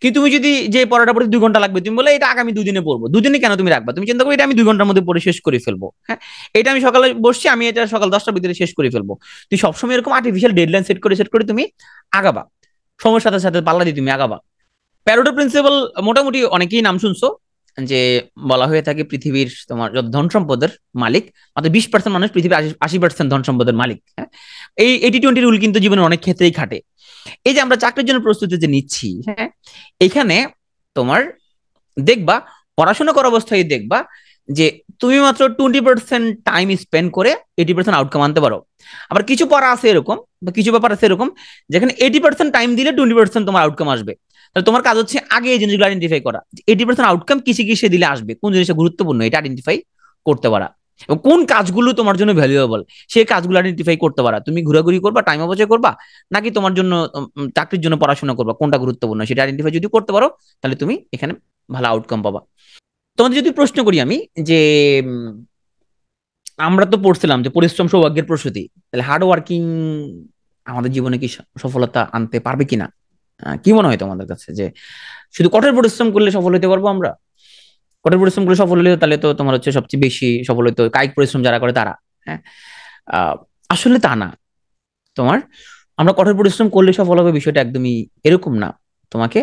কিন্তু তুমি যদি যে পড়াটা পড়তে দুই ঘন্টা লাগবে তুমি বলে এটা আগামী দুদিনে পড়বো দুদিনে কেন তুমি রাখবা তুমি চিন্তা করো এটা আমি দুই ঘন্টার মধ্যে পড়ে শেষ করে ফেলবো হ্যাঁ এটা আমি সকালে বসছি আমি এটা সকাল দশটার ভিতরে শেষ করে ফেলবো তুমি সবসময় এরকম আর্টিফিশিয়াল ডেডলাইন সেট করে সেট করে তুমি আগাবা সময়ের সাথে সাথে পাল্লা দিয়ে তুমি আগাবা প্যারোটো প্রিন্সিপাল মোটামুটি অনেকেই নাম শুনছো যে বলা হয়ে থাকে পৃথিবীর তোমার ধন সম্পদের মালিক মাত্র বিশ পার্সেন্ট মানুষ পৃথিবীর আশি পার্সেন্ট ধন সম্পদের মালিক হ্যাঁ এই এইটি টোয়েন্টি রুল কিন্তু জীবনের অনেক ক্ষেত্রেই খাটে এই যে আমরা চাকরির জন্য প্রস্তুতি যে নিচ্ছি হ্যাঁ এখানে তোমার দেখবা পড়াশোনা করা অবস্থায় দেখবা যে তুমি মাত্র টোয়েন্টি পার্সেন্ট টাইম স্পেন্ড করে এইটি পার্সেন্ট আউটকাম আনতে পারো আবার কিছু পড়া আছে এরকম বা কিছু ব্যাপার আছে এরকম যেখানে এইটি পার্সেন্ট টাইম দিলে টোয়েন্টি পার্সেন্ট তোমার আউটকাম আসবে তাহলে তোমার কাজ হচ্ছে আগে এই জিনিসগুলো আইডেন্টিফাই করা এইটি পার্সেন্ট আউটকাম কিসে কিসে দিলে আসবে কোন জিনিসটা গুরুত্বপূর্ণ এটা আইডেন্টিফাই করতে পারা এবং কোন কাজগুলো তোমার জন্য ভ্যালুয়েবল সেই কাজগুলো আইডেন্টিফাই করতে পারা তুমি ঘোরাঘুরি করবা টাইম অপচয় করবা নাকি তোমার জন্য চাকরির জন্য পড়াশোনা করবা কোনটা গুরুত্বপূর্ণ সেটা আইডেন্টিফাই যদি করতে পারো তাহলে তুমি এখানে ভালো আউটকাম পাবা তোমাদের যদি প্রশ্ন করি আমি যে আমরা তো পড়ছিলাম যে পরিশ্রম সৌভাগ্যের প্রসূতি তাহলে হার্ড ওয়ার্কিং আমাদের জীবনে কি সফলতা আনতে পারবে কিনা কি মনে হয় তোমাদের কাছে যে শুধু কঠোর পরিশ্রম করলে সফল হতে পারবো আমরা কঠোর পরিশ্রম করলে সফল হইলে তাহলে তো তোমার হচ্ছে সবচেয়ে বেশি সফল হইতে কায়িক পরিশ্রম যারা করে তারা হ্যাঁ আসলে তা না তোমার আমরা কঠোর পরিশ্রম করলে সফল হবে বিষয়টা একদমই এরকম না তোমাকে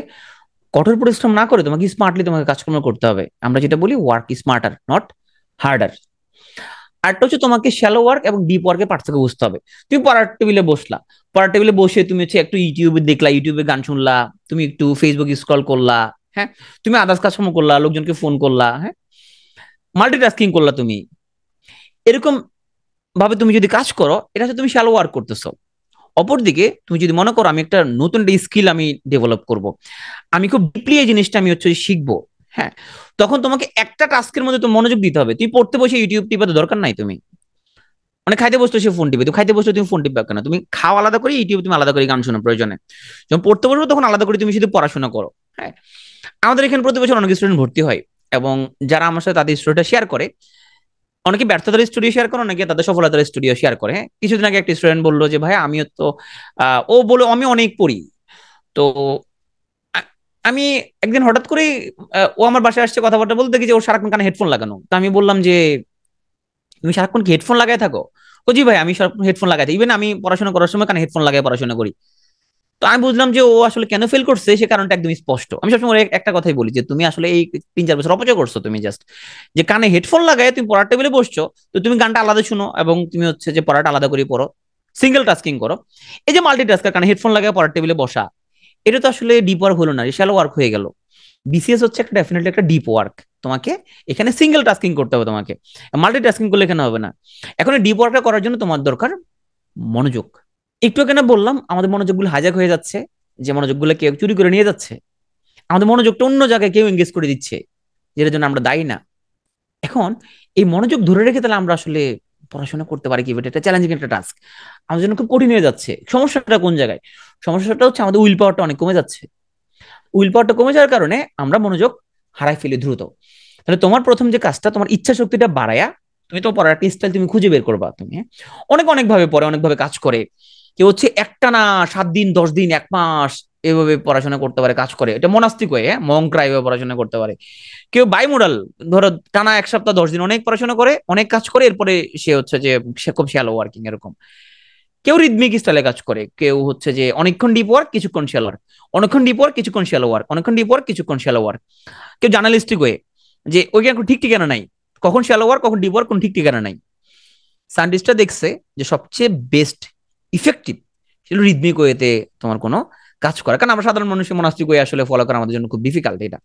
কঠোর পরিশ্রম না করে তোমাকে স্মার্টলি তোমাকে কাজকর্ম করতে হবে আমরা যেটা বলি ওয়ার্ক স্মার্টার নট হার্ডার আরেকটা হচ্ছে তোমাকে শ্যালো ওয়ার্ক এবং ডিপ ওয়ার্কের পার্থক্য বুঝতে হবে তুমি পড়ার টেবিলে বসলা পড়ার টেবিলে বসে তুমি হচ্ছে একটু ইউটিউবে দেখলা ইউটিউবে গান শুনলা তুমি একটু ফেসবুক স্ক্রল করলা হ্যাঁ তুমি আদার্স কাজকর্ম করলা লোকজনকে ফোন করলা হ্যাঁ মাল্টিটাস্কিং করলা তুমি এরকম ভাবে তুমি যদি কাজ করো এটা হচ্ছে তুমি শ্যালো ওয়ার্ক করতেছো অপরদিকে তুমি যদি মনে করো আমি একটা নতুন একটা স্কিল আমি ডেভেলপ করব। আমি খুব ডিপলি এই জিনিসটা আমি হচ্ছে শিখবো হ্যাঁ তখন তোমাকে একটা টাস্কের মধ্যে তো মনোযোগ দিতে হবে তুমি পড়তে বসে ইউটিউব তো দরকার নাই তুমি মানে খাইতে বসতো সে ফোন টিপে তুমি খাইতে বসতো তুমি ফোন টিপবে কেন তুমি খাওয়া আলাদা করে ইউটিউব তুমি আলাদা করে গান শোনা প্রয়োজনে যখন পড়তে বসবো তখন আলাদা করে তুমি শুধু পড়াশোনা করো হ্যাঁ আমাদের এখানে প্রতি বছর অনেক স্টুডেন্ট ভর্তি হয় এবং যারা আমার সাথে তাদের স্টোরিটা শেয়ার করে অনেকে ব্যর্থতার স্টুডিও শেয়ার করে অনেকে তাদের সফলতার স্টুডিও শেয়ার করে হ্যাঁ কিছুদিন আগে একটা স্টুডেন্ট বললো যে ভাই আমিও তো ও বলে আমি অনেক পড়ি তো আমি একদিন হঠাৎ করে ও আমার বাসায় আসছে কথাবার্তা বলতে যে ওর সারাক্ষণ কানে হেডফোন লাগানো তো আমি বললাম যে তুমি সারাক্ষণ কি হেডফোন লাগাই থাকো ও জি ভাই আমি হেডফোন লাগাই থাকি ইভেন আমি পড়াশোনা করার সময় কানে হেডফোন লাগাই পড়াশোনা করি তো আমি বুঝলাম যে ও আসলে কেন ফেল করছে সে কারণটা একদম স্পষ্ট আমি সবসময় একটা কথাই বলি যে তুমি আসলে এই তিন চার বছর অপচয় করছো তুমি জাস্ট যে কানে হেডফোন লাগায় তুমি পড়ার টেবিলে বসছো তো তুমি গানটা আলাদা শুনো এবং তুমি হচ্ছে যে পড়াটা আলাদা করে পড়ো সিঙ্গেল টাস্কিং করো এই যে মাল্টি টাস্কার কানে হেডফোন লাগায় পড়ার টেবিলে বসা এটা তো আসলে ডিপ ওয়ার্ক হলো না শ্যালো ওয়ার্ক হয়ে গেল বিসিএস হচ্ছে একটা ডেফিনেটলি একটা ডিপ ওয়ার্ক তোমাকে এখানে সিঙ্গেল টাস্কিং করতে হবে তোমাকে মাল্টি টাস্কিং করলে এখানে হবে না এখন ডিপ ওয়ার্কটা করার জন্য তোমার দরকার মনোযোগ একটু কেন বললাম আমাদের মনোযোগগুলো হাজাক হয়ে যাচ্ছে যে মনোযোগগুলো কেউ চুরি করে নিয়ে যাচ্ছে আমাদের মনোযোগটা অন্য জায়গায় কেউ এঙ্গেজ করে দিচ্ছে যেটার জন্য আমরা দায়ী না এখন এই মনোযোগ ধরে রেখে তাহলে আমরা আসলে পড়াশোনা করতে পারি কি এটা চ্যালেঞ্জিং একটা টাস্ক আমাদের জন্য খুব কঠিন হয়ে যাচ্ছে সমস্যাটা কোন জায়গায় সমস্যাটা হচ্ছে আমাদের উইল পাওয়ারটা অনেক কমে যাচ্ছে উইল পাওয়ারটা কমে যাওয়ার কারণে আমরা মনোযোগ হারাই ফেলি দ্রুত তাহলে তোমার প্রথম যে কাজটা তোমার ইচ্ছা শক্তিটা বাড়ায়া তুমি তো পড়ার একটা স্টাইল তুমি খুঁজে বের করবা তুমি হ্যাঁ? অনেক অনেকভাবে পড়ে অনেকভাবে কাজ করে কেউ হচ্ছে একটা না সাত দিন দশ দিন এক মাস এভাবে পড়াশোনা করতে পারে কাজ করে এটা মনাস্তিক হয়ে হ্যাঁ মংকরা এভাবে পড়াশোনা করতে পারে কেউ বাইমোডাল ধরো টানা এক সপ্তাহ দশ দিন অনেক পড়াশোনা করে অনেক কাজ করে এরপরে সে হচ্ছে যে সে খুব শ্যালো ওয়ার্কিং এরকম কেউ রিদমিক স্টাইলে কাজ করে কেউ হচ্ছে যে অনেকক্ষণ ডিপ ওয়ার্ক কিছুক্ষণ শ্যালো ওয়ার্ক অনেকক্ষণ ডিপ ওয়ার্ক কিছুক্ষণ শ্যালো ওয়ার্ক অনেকক্ষণ ডিপ ওয়ার্ক কিছুক্ষণ শ্যালো ওয়ার্ক কেউ জার্নালিস্টিক হয়ে যে ওইখানে ঠিক ঠিকানা নাই কখন শ্যালো ওয়ার্ক কখন ডিপ ওয়ার্ক কোন ঠিক ঠিকানা নাই সায়েন্টিস্টটা দেখছে যে সবচেয়ে বেস্ট ইফেক্টিভ সেটা রিদমিক ওয়েতে তোমার কোনো কাজ করা কারণ আমরা সাধারণ মানুষের মনাস্তিক ওয়ে আসলে ফলো করা আমাদের জন্য খুব ডিফিকাল্ট এটা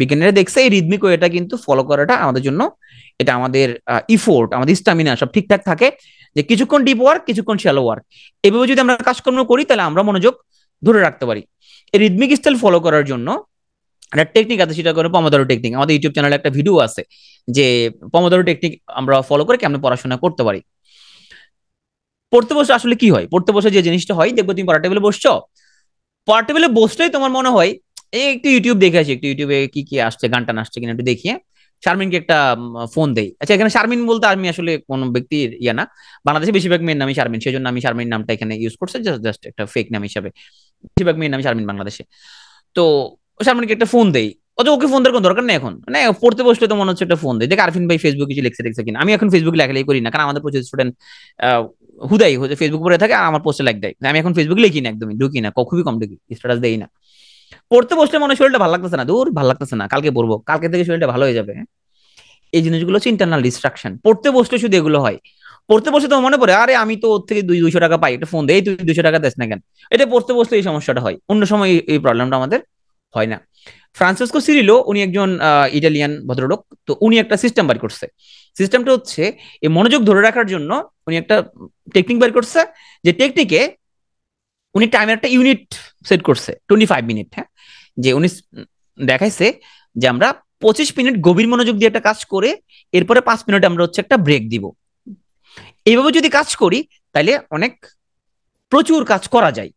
বিজ্ঞানীরা দেখছে এই রিদমিক ওয়েটা কিন্তু ফলো করাটা আমাদের জন্য এটা আমাদের ইফোর্ট আমাদের স্টামিনা সব ঠিকঠাক থাকে যে কিছুক্ষণ ডিপ ওয়ার্ক কিছুক্ষণ শ্যালো ওয়ার্ক এভাবে যদি আমরা কাজকর্ম করি তাহলে আমরা মনোযোগ ধরে রাখতে পারি এই রিদমিক স্টাইল ফলো করার জন্য একটা টেকনিক আছে সেটা করে পমাদারো টেকনিক আমাদের ইউটিউব চ্যানেলে একটা ভিডিও আছে যে পমোদরো টেকনিক আমরা ফলো করে কেমন পড়াশোনা করতে পারি পড়তে বসে আসলে কি হয় পড়তে বসে যে জিনিসটা হয় দেখবো তুমি পড়া টেবিলে বসছো পড়া টেবিলে বসলেই তোমার মনে হয় এই একটু ইউটিউব দেখে আসি একটু ইউটিউবে কি কি আসছে গান টান আসছে কিনা একটু দেখিয়ে শারমিনকে একটা ফোন দেই আচ্ছা এখানে শারমিন বলতে আমি আসলে কোন ব্যক্তির ইয়া না বাংলাদেশে বেশিরভাগ মেয়ের নামই শারমিন সেই জন্য আমি শারমিন নামটা এখানে ইউজ করছে জাস্ট একটা ফেক নাম হিসাবে বেশিরভাগ মেয়ের নামে শারমিন বাংলাদেশে তো শারমিনকে একটা ফোন দেই অত ওকে ফোন দেওয়ার কোনো দরকার নেই এখন মানে পড়তে বসলে তো মনে হচ্ছে একটা ফোন দেয় দেখ আরফিন ভাই ফেসবুক কিছু লেখছে লেখছে কিনা আমি এখন ফেসবুক লেখালেই করি না কারণ আমাদের প্রচুর স্টুডেন্ট হুদাই ফেসবুক পরে থাকে আমার পোস্টে লাইক দেয় আমি এখন ফেসবুক লিখি না একদমই ঢুকি না খুবই কম ঢুকি স্ট্যাটাস দেই না পড়তে বসলে মনে শরীরটা ভালো লাগতেছে না দূর ভালো লাগতেছে না কালকে পড়বো কালকে থেকে শরীরটা ভালো হয়ে যাবে এই জিনিসগুলো হচ্ছে ইন্টারনাল ডিস্ট্রাকশন পড়তে বসলে শুধু এগুলো হয় পড়তে বসে তো মনে পড়ে আরে আমি তো ওর থেকে দুই দুইশো টাকা পাই একটা ফোন দেয় তুই দুইশো টাকা দেস না কেন এটা পড়তে বসলে এই সমস্যাটা হয় অন্য সময় এই প্রবলেমটা আমাদের হয় না ফ্রান্সিসকো সিরিলো উনি একজন ইটালিয়ান ভদ্রলোক তো উনি একটা সিস্টেম বার করছে সিস্টেমটা হচ্ছে এই মনোযোগ ধরে রাখার জন্য উনি একটা টেকনিক বার করছে যে টেকনিকে উনি টাইমের একটা ইউনিট সেট করছে টোয়েন্টি ফাইভ মিনিট হ্যাঁ যে উনি দেখাইছে যে আমরা পঁচিশ মিনিট গভীর মনোযোগ দিয়ে একটা কাজ করে এরপরে পাঁচ মিনিট আমরা হচ্ছে একটা ব্রেক দিব এইভাবে যদি কাজ করি তাহলে অনেক প্রচুর কাজ করা যায়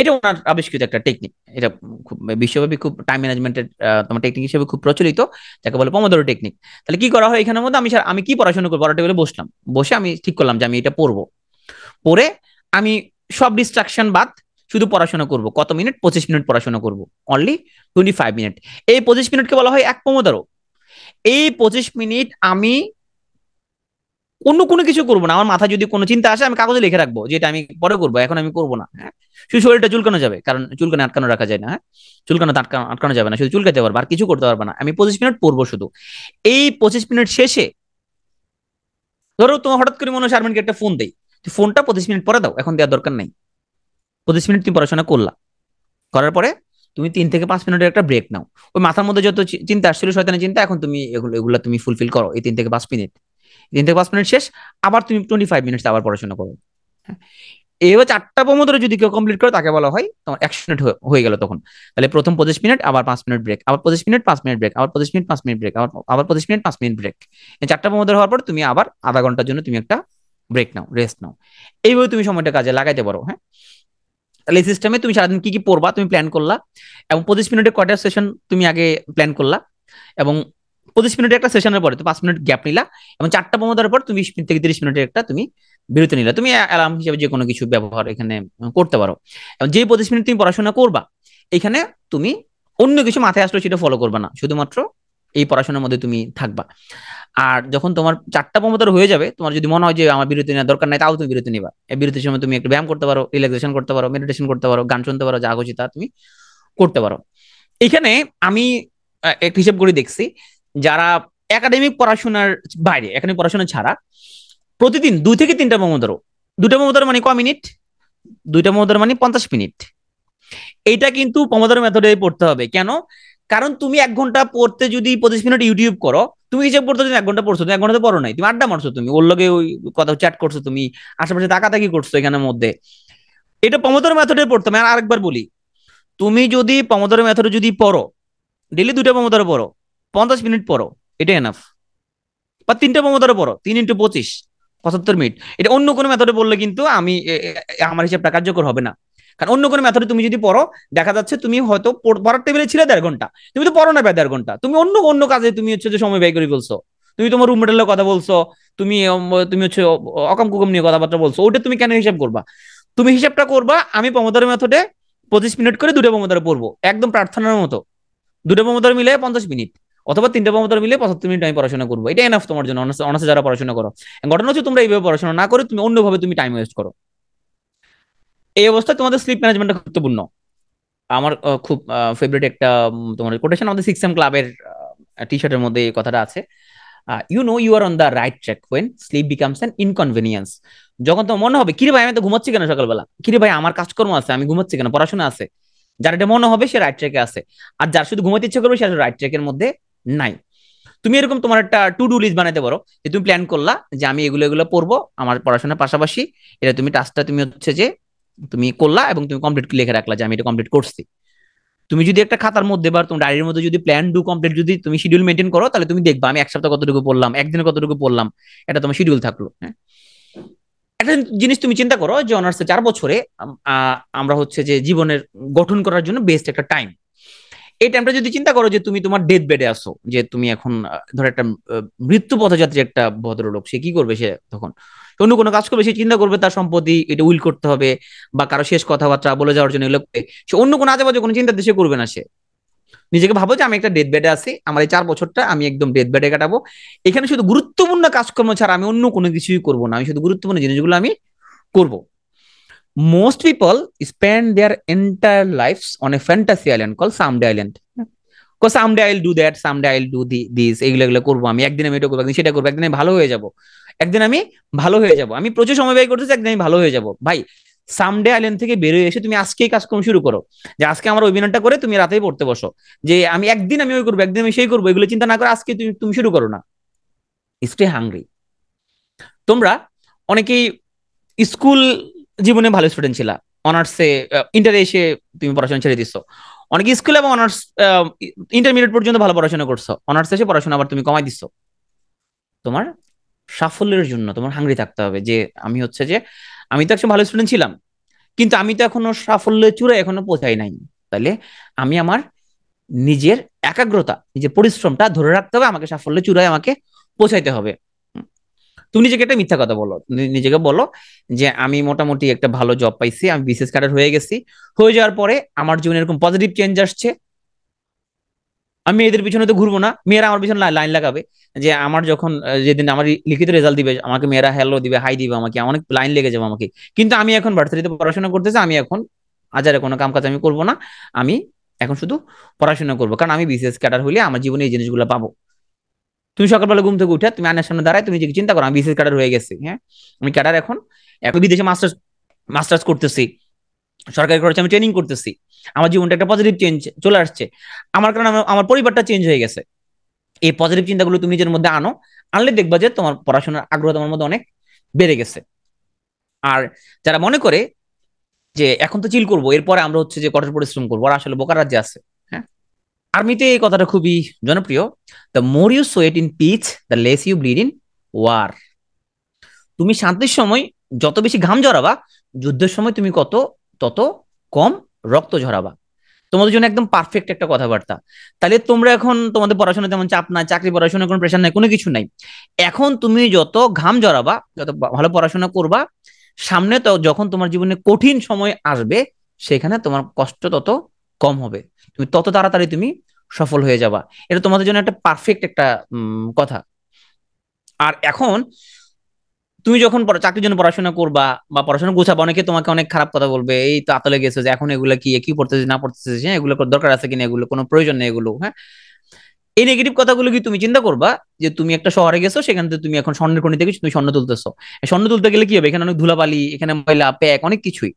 এটা ওনার আবিষ্কৃত একটা টেকনিক এটা খুব বিশ্বব্যাপী খুব টাইম ম্যানেজমেন্টের তোমার টেকনিক হিসেবে খুব প্রচলিত যাকে বলে পমোদোরো টেকনিক তাহলে কি করা হয় এখানের মধ্যে আমি আমি কি পড়াশোনা করবো টেবিলে বসলাম বসে আমি ঠিক করলাম যে আমি এটা পড়বো পড়ে আমি সব ডিস্ট্রাকশন বাদ শুধু পড়াশোনা করব কত মিনিট পঁচিশ মিনিট পড়াশোনা করব অনলি টোয়েন্টি ফাইভ মিনিট এই পঁচিশ মিনিটকে বলা হয় এক পমোদোরো এই পঁচিশ মিনিট আমি অন্য কোনো কিছু করবো না আমার মাথায় যদি কোনো চিন্তা আসে আমি কাগজে লিখে রাখবো যেটা আমি পরে করবো এখন আমি করবো না হ্যাঁ শুধু শরীরটা চুলকানো যাবে কারণ চুলকানো আটকানো রাখা যায় না হ্যাঁ চুলকানো আটকানো আটকানো যাবে না শুধু চুলকাতে পারবো আর কিছু করতে পারবো না আমি পঁচিশ মিনিট পড়বো শুধু এই পঁচিশ মিনিট শেষে ধরো তোমার হঠাৎ করে মনে হয় শারমিনকে একটা ফোন দেই ফোনটা পঁচিশ মিনিট পরে দাও এখন দেওয়ার দরকার নেই পঁচিশ মিনিট তুমি পড়াশোনা করলা করার পরে তুমি তিন থেকে পাঁচ মিনিটের একটা ব্রেক নাও ওই মাথার মধ্যে যত চিন্তা আসছিল শয়তানের চিন্তা এখন তুমি এগুলো তুমি ফুলফিল করো এই তিন থেকে পাঁচ মিনিট তিন থেকে পাঁচ মিনিট শেষ আবার তুমি টোয়েন্টি ফাইভ মিনিটস আবার পড়াশোনা করো হ্যাঁ। এবার চারটা পর ধরে যদি কেউ কমপ্লিট করে তাকে বলা হয় তোমার একশো মিনিট হয়ে গেল তখন তাহলে প্রথম পঁচিশ মিনিট আবার পাঁচ মিনিট ব্রেক আবার পঁচিশ মিনিট পাঁচ মিনিট ব্রেক আবার পঁচিশ মিনিট পাঁচ মিনিট ব্রেক আবার আবার পঁচিশ মিনিট পাঁচ মিনিট ব্রেক চারটা প্রমো ধরে হওয়ার পর তুমি আবার আধা ঘন্টার জন্য তুমি একটা ব্রেক নাও রেস্ট নাও এইভাবে তুমি সময়টা কাজে লাগাইতে পারো হ্যাঁ তাহলে এই সিস্টেমে তুমি সারাদিন কি কি পড়বা তুমি প্ল্যান করলা এবং পঁচিশ মিনিটের কয়টা সেশন তুমি আগে প্ল্যান করলা এবং পঁচিশ মিনিটের একটা সেশনের পরে তুমি পাঁচ মিনিট গ্যাপ নিলা এবং চারটা বোমা দেওয়ার পর তুমি বিশ মিনিট থেকে তিরিশ মিনিটের একটা তুমি বিরতি নিলা তুমি অ্যালার্ম হিসেবে যে কোনো কিছু ব্যবহার এখানে করতে পারো এবং যে পঁচিশ মিনিট তুমি পড়াশোনা করবা এখানে তুমি অন্য কিছু মাথায় আসলে সেটা ফলো করবে না শুধুমাত্র এই পড়াশোনার মধ্যে তুমি থাকবা আর যখন তোমার চারটা পমতার হয়ে যাবে তোমার যদি মনে হয় যে আমার বিরতি নেওয়া দরকার নাই তাও তুমি বিরতি নিবা এই বিরতির সময় তুমি একটু ব্যায়াম করতে পারো রিল্যাক্সেশন করতে পারো মেডিটেশন করতে পারো গান শুনতে পারো যা খুশি তা তুমি করতে পারো এখানে আমি একটা হিসেব করে দেখছি যারা একাডেমিক পড়াশোনার বাইরে একাডেমিক পড়াশোনা ছাড়া প্রতিদিন দুই থেকে তিনটা ধরো দুটা ধরো মানে ক মিনিট দুইটা ধরো মানে পঞ্চাশ মিনিট এইটা কিন্তু পমোদর মেথডে পড়তে হবে কেন কারণ তুমি এক ঘন্টা পড়তে যদি পঁচিশ মিনিট ইউটিউব করো তুমি হিসেব পড়তে তুমি এক ঘন্টা পড়ছো তুমি এক ঘন্টা পড়ো নাই তুমি আড্ডা মারছো তুমি ওর লগে ওই কথা চ্যাট করছো তুমি আশেপাশে তাকাতাকি করছো এখানের মধ্যে এটা পমোদর মেথডে পড়তে হবে আর আরেকবার বলি তুমি যদি পমোদর মেথডে যদি পড়ো ডেলি দুটা পমোদর পড়ো পঞ্চাশ মিনিট পড়ো এটা এনাফ বা তিনটা মমতারে পড়ো তিন ইন্টু পঁচিশ পঁচাত্তর মিনিট এটা অন্য কোনো মেথডে বললে কিন্তু আমি আমার হিসাবটা কার্যকর হবে না কারণ অন্য কোনো মেথডে তুমি যদি পড়ো দেখা যাচ্ছে তুমি হয়তো পড়ার টেবিলে ছিলে দেড় ঘন্টা তুমি তো পড়ো না প্রায় দেড় ঘন্টা তুমি অন্য অন্য কাজে তুমি হচ্ছে যে সময় ব্যয় করে বলছো তুমি তোমার রুমমেটের কথা বলছো তুমি তুমি হচ্ছে অকাম কুকম নিয়ে কথাবার্তা বলছো ওটা তুমি কেন হিসাব করবা তুমি হিসাবটা করবা আমি পমদার মেথডে পঁচিশ মিনিট করে দুটো পমদারে পড়বো একদম প্রার্থনার মতো দুটো পমোদার মিলে পঞ্চাশ মিনিট অথবা তিনটা প্রমোটার মিলে পঁচাত্তর মিনিট আমি পড়াশোনা করবো এটা এনাফ তোমার জন্য অনার্সে যারা পড়াশোনা করো ঘটনা হচ্ছে তোমরা এইভাবে পড়াশোনা না করে তুমি অন্যভাবে তুমি টাইম ওয়েস্ট করো এই অবস্থায় তোমাদের স্লিপ ম্যানেজমেন্টটা গুরুত্বপূর্ণ আমার খুব ফেভারিট একটা তোমার কোটেশন আমাদের সিক্স এম ক্লাবের টি শার্টের মধ্যে এই কথাটা আছে you know you are on the right track when sleep becomes an inconvenience যখন তোমার মনে হবে কিরে ভাই আমি তো ঘুমাচ্ছি কেন সকালবেলা কিরে ভাই আমার কাজকর্ম আছে আমি ঘুমাচ্ছি কেন পড়াশোনা আছে যার এটা মনে হবে সে রাইট ট্র্যাকে আছে আর যার শুধু ঘুমাতে ইচ্ছে করবে সে রাইট ট্র্যাকের মধ্যে নাই তুমি এরকম তোমার একটা টু ডু লিস্ট বানাতে পারো যে তুমি প্ল্যান করলা যে আমি এগুলো এগুলো পড়বো আমার পড়াশোনার পাশাপাশি এটা তুমি টাস্কটা তুমি হচ্ছে যে তুমি করলা এবং তুমি কমপ্লিট লিখে রাখলা যে আমি এটা কমপ্লিট করছি তুমি যদি একটা খাতার মধ্যে বা তোমার ডায়েরির মধ্যে যদি প্ল্যান ডু কমপ্লিট যদি তুমি শিডিউল মেনটেন করো তাহলে তুমি দেখবা আমি এক সপ্তাহ কতটুকু পড়লাম একদিনে কতটুকু পড়লাম এটা তোমার শিডিউল থাকলো হ্যাঁ একটা জিনিস তুমি চিন্তা করো যে অনার্সে চার বছরে আমরা হচ্ছে যে জীবনের গঠন করার জন্য বেস্ট একটা টাইম এই টাইমটা যদি চিন্তা করো যে তুমি তোমার ডেথ বেডে আসো যে তুমি এখন ধরো একটা মৃত্যু পথযাত্রী একটা ভদ্রলোক সে কি করবে সে তখন অন্য কোনো কাজ করবে সে চিন্তা করবে তার সম্পত্তি এটা উইল করতে হবে বা কারো শেষ কথাবার্তা বলে যাওয়ার জন্য এগুলো সে অন্য কোনো আজেবাজে কোনো চিন্তা দেশে করবে না সে নিজেকে ভাবো যে আমি একটা ডেথ বেডে আছি আমার এই চার বছরটা আমি একদম ডেথ বেডে কাটাবো এখানে শুধু গুরুত্বপূর্ণ কাজকর্ম ছাড়া আমি অন্য কোনো কিছুই করবো না আমি শুধু গুরুত্বপূর্ণ জিনিসগুলো আমি করবো most people spend their entire lives on a fantasy island called Someday Island. Someday I'll do that someday I'll do this এইগুলো এগুলো করবো আমি একদিন আমি এটা করবো একদিন সেটা করবো একদিন আমি ভালো হয়ে যাব একদিন আমি ভালো হয়ে যাব আমি প্রচুর সময় ব্যয় করতেছি একদিন আমি ভালো হয়ে যাব ভাই সামডে আইল্যান্ড থেকে বেরোয় এসে তুমি আজকেই কাজকর্ম শুরু করো যে আজকে আমার অভিনয়টা করে তুমি রাতেই পড়তে বসো যে আমি একদিন আমি ওই করবো একদিন আমি সেই করবো এগুলো চিন্তা না করো আজকে তুমি তুমি শুরু করো না স্টে হাংরি তোমরা অনেকেই স্কুল জীবনে ভালো স্টুডেন্ট ছিলা অনার্সে ইন্টারে এসে তুমি পড়াশোনা ছেড়ে দিছো অনেক স্কুল এবং অনার্স ইন্টারমিডিয়েট পর্যন্ত ভালো পড়াশোনা করছো অনার্স এসে পড়াশোনা আবার তুমি কমাই দিছো তোমার সাফল্যের জন্য তোমার হাঙ্গি থাকতে হবে যে আমি হচ্ছে যে আমি তো একসময় ভালো স্টুডেন্ট ছিলাম কিন্তু আমি তো এখনো সাফল্যের চূড়ায় এখনো পৌঁছাই নাই তাহলে আমি আমার নিজের একাগ্রতা নিজের পরিশ্রমটা ধরে রাখতে হবে আমাকে সাফল্যের চূড়ায় আমাকে পৌঁছাইতে হবে তুমি নিজেকে একটা মিথ্যা কথা বলো নিজেকে বলো যে আমি মোটামুটি একটা ভালো জব পাইছি আমি বিসিএস ক্যাডার হয়ে গেছি হয়ে যাওয়ার পরে আমার জীবনে এরকম পজিটিভ চেঞ্জ আসছে আমি এদের পিছনে তো ঘুরবো না মেয়েরা আমার পিছনে লাইন লাগাবে যে আমার যখন যেদিন আমার লিখিত রেজাল্ট দিবে আমাকে মেয়েরা হ্যালো দিবে হাই দিবে আমাকে অনেক লাইন লেগে যাবে আমাকে কিন্তু আমি এখন ভার্সিটিতে পড়াশোনা করতেছি আমি এখন আজারে কোনো কাম কাজ আমি করবো না আমি এখন শুধু পড়াশোনা করবো কারণ আমি বিসিএস ক্যাডার হলে আমার জীবনে এই জিনিসগুলো পাবো তুমি সকালবেলা ঘুম থেকে উঠে তুমি আয়নার সামনে দাঁড়ায় তুমি নিজেকে চিন্তা করো আমি বিসিএস ক্যাডার হয়ে গেছি হ্যাঁ আমি ক্যাডার এখন এখন বিদেশে মাস্টার্স মাস্টার্স করতেছি সরকারি খরচে আমি ট্রেনিং করতেছি আমার জীবনটা একটা পজিটিভ চেঞ্জ চলে আসছে আমার কারণে আমার পরিবারটা চেঞ্জ হয়ে গেছে এই পজিটিভ চিন্তাগুলো তুমি নিজের মধ্যে আনো আনলে দেখবা যে তোমার পড়াশোনার আগ্রহ তোমার মধ্যে অনেক বেড়ে গেছে আর যারা মনে করে যে এখন তো চিল করবো এরপরে আমরা হচ্ছে যে কঠোর পরিশ্রম করবো আর আসলে বোকার রাজ্যে আছে আর্মিতে এই কথাটা খুবই জনপ্রিয় the more you sweat in peace the less you bleed in war তুমি শান্তির সময় যত বেশি ঘাম ঝরাবা যুদ্ধের সময় তুমি কত তত কম রক্ত ঝরাবা তোমাদের জন্য একদম পারফেক্ট একটা কথাবার্তা তাহলে তোমরা এখন তোমাদের পড়াশোনা তেমন চাপ নাই চাকরি পড়াশোনা কোনো প্রেশার নাই কোনো কিছু নাই এখন তুমি যত ঘাম জড়াবা যত ভালো পড়াশোনা করবা সামনে তো যখন তোমার জীবনে কঠিন সময় আসবে সেখানে তোমার কষ্ট তত কম হবে তুমি তত তাড়াতাড়ি তুমি সফল হয়ে যাবা এটা তোমাদের জন্য একটা পারফেক্ট একটা কথা আর এখন তুমি যখন চাকরির জন্য পড়াশোনা করবা বা পড়াশোনা গুছাবা অনেকে তোমাকে অনেক খারাপ কথা বলবে এই তো আতলে গেছে যে এখন এগুলো কি কি পড়তেছে না পড়তেছে হ্যাঁ এগুলো দরকার আছে কিনা এগুলো কোনো প্রয়োজন নেই এগুলো হ্যাঁ এই নেগেটিভ কথাগুলো কি তুমি চিন্তা করবা যে তুমি একটা শহরে গেছো সেখান থেকে তুমি এখন স্বর্ণের খনি থেকে তুমি স্বর্ণ তুলতেছো স্বর্ণ তুলতে গেলে কি হবে এখানে অনেক ধুলাবালি এখানে ময়লা প্যাক অনেক কিছুই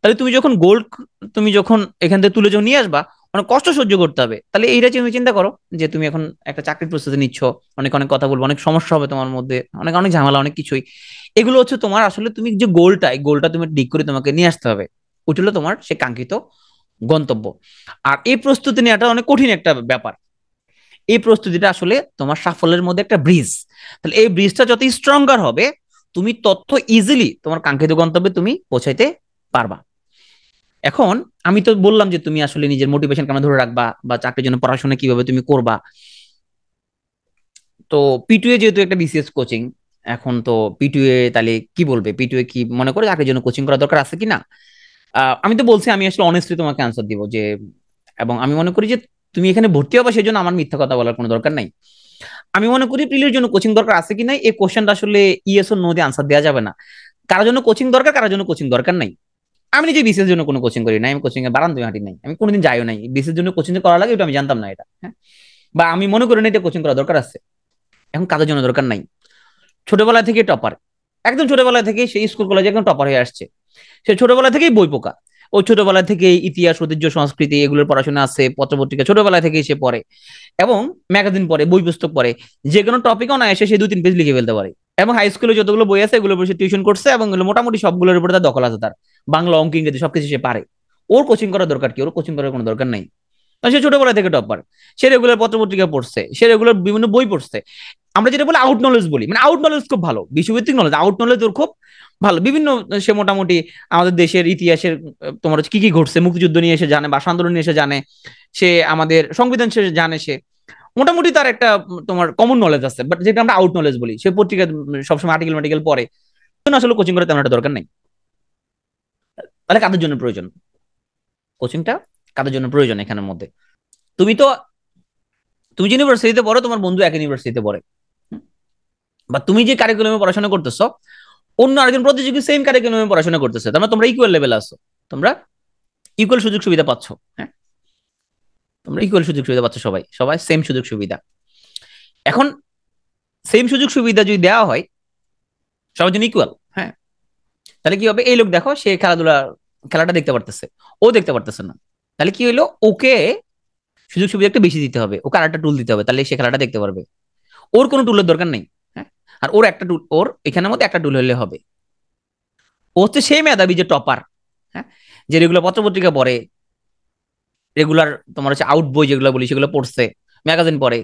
তাহলে তুমি যখন গোল্ড তুমি যখন এখান থেকে তুলে যখন নিয়ে আসবা মানে কষ্ট সহ্য করতে হবে তাহলে এইটা তুমি চিন্তা করো যে তুমি এখন একটা চাকরির প্রস্তুতি নিচ্ছ অনেক অনেক কথা বলবো অনেক সমস্যা হবে তোমার মধ্যে অনেক অনেক ঝামেলা অনেক কিছুই এগুলো হচ্ছে তোমার আসলে তুমি যে গোলটা এই গোলটা তুমি ঠিক করে তোমাকে নিয়ে আসতে হবে উঠলো তোমার সে কাঙ্ক্ষিত গন্তব্য আর এই প্রস্তুতি নেওয়াটা অনেক কঠিন একটা ব্যাপার এই প্রস্তুতিটা আসলে তোমার সাফল্যের মধ্যে একটা ব্রিজ তাহলে এই ব্রিজটা যত স্ট্রঙ্গার হবে তুমি তথ্য ইজিলি তোমার কাঙ্ক্ষিত গন্তব্যে তুমি পৌঁছাইতে পারবা এখন আমি তো বললাম যে তুমি আসলে নিজের মোটিভেশন কেমন ধরে রাখবা বা চাকরির জন্য পড়াশোনা কিভাবে তুমি করবা তো পিটুয়ে যেহেতু একটা বিসিএস কোচিং এখন তো পিটুয়ে তাহলে কি বলবে পিটুয়ে কি মনে করে চাকরির জন্য কোচিং করা দরকার আছে কি না আমি তো বলছি আমি আসলে অনেস্টলি তোমাকে অ্যান্সার দিব যে এবং আমি মনে করি যে তুমি এখানে ভর্তি হবে সেই জন্য আমার মিথ্যা কথা বলার কোনো দরকার নাই আমি মনে করি প্রিলির জন্য কোচিং দরকার আছে কি নাই এই কোশ্চেনটা আসলে ইএসও ও নো আনসার দেওয়া যাবে না কারোর জন্য কোচিং দরকার কারোর জন্য কোচিং দরকার নাই আমি নিজে বিশেষ জন্য কোনো কোচিং করি নাই আমি কোচিং এ বারান্দি হাঁটি নাই আমি কোনোদিন যাইও নাই বিশেষ জন্য কোচিং করা লাগে ওটা আমি জানতাম না এটা হ্যাঁ বা আমি মনে করি না এটা কোচিং করা দরকার আছে এখন কাদের জন্য দরকার নাই ছোটবেলা থেকে টপার একদম ছোটবেলা থেকে সেই স্কুল কলেজে একদম টপার হয়ে আসছে সে ছোটবেলা থেকেই বই পোকা ও ছোটবেলা থেকে ইতিহাস ঐতিহ্য সংস্কৃতি এগুলোর পড়াশোনা আছে পত্রপত্রিকা ছোটবেলা থেকে সে পড়ে এবং ম্যাগাজিন পড়ে বই পুস্তক পড়ে যে কোনো টপিক অনায় এসে সে দু তিন পেজ লিখে ফেলতে পারে এবং হাই স্কুলে যতগুলো বই আছে এগুলোর উপর সে টিউশন করছে এবং মোটামুটি সবগুলোর উপরে তার দখল আছে তার বাংলা অঙ্ক ইংরেজি সবকিছু সে পারে ওর কোচিং করার দরকার কি ওর কোচিং করার কোনো দরকার নাই সে ছোটবেলা থেকে টপার সে রেগুলার পত্রপত্রিকা পড়ছে সে রেগুলার বিভিন্ন বই পড়ছে আমরা যেটা বলি আউট নলেজ বলি মানে আউট নলেজ খুব ভালো বিশ্বভিত্তিক নলেজ আউট নলেজ ওর খুব ভালো বিভিন্ন সে মোটামুটি আমাদের দেশের ইতিহাসের তোমার হচ্ছে কি কি ঘটছে মুক্তিযুদ্ধ নিয়ে এসে জানে ভাষা আন্দোলন নিয়ে এসে জানে সে আমাদের সংবিধান সে জানে সে মোটামুটি তার একটা তোমার কমন নলেজ আছে বাট যেটা আমরা আউট নলেজ বলি সে পত্রিকা সবসময় আর্টিকেল মার্টিকেল পড়ে আসলে কোচিং করে তেমন একটা দরকার নেই তাহলে কাদের জন্য প্রয়োজন কোচিংটা কাদের জন্য প্রয়োজন এখানের মধ্যে তুমি তো তুমি ইউনিভার্সিটিতে পড়ো তোমার বন্ধু এক ইউনিভার্সিটিতে পড়ে বা তুমি যে কারিকুলামে পড়াশোনা করতেছো অন্য আরেকজন প্রতিযোগী সেম কারিকুলামে পড়াশোনা করতেছে তার মানে তোমরা ইকুয়াল লেভেল আসো তোমরা ইকুয়াল সুযোগ সুবিধা পাচ্ছ হ্যাঁ তোমরা ইকুয়াল সুযোগ সুবিধা পাচ্ছ সবাই সবাই সেম সুযোগ সুবিধা এখন সেম সুযোগ সুবিধা যদি দেওয়া হয় সবার জন্য ইকুয়াল তাহলে কি হবে এই লোক দেখো সে খেলাধুলা খেলাটা দেখতে পারতেছে ও দেখতে পারতেছে না তাহলে কি হইলো ওকে সুযোগ সুবিধা একটু বেশি দিতে হবে ওকে আরেকটা টুল দিতে হবে তাহলে সে খেলাটা দেখতে পারবে ওর কোনো টুলের দরকার নেই হ্যাঁ আর ওর একটা টুল ওর এখানের মধ্যে একটা টুল হলে হবে ও হচ্ছে সেই মেধাবী যে টপার হ্যাঁ যে রেগুলার পত্রপত্রিকা পড়ে রেগুলার তোমার হচ্ছে আউট বই যেগুলো বলি সেগুলো পড়ছে ম্যাগাজিন পড়ে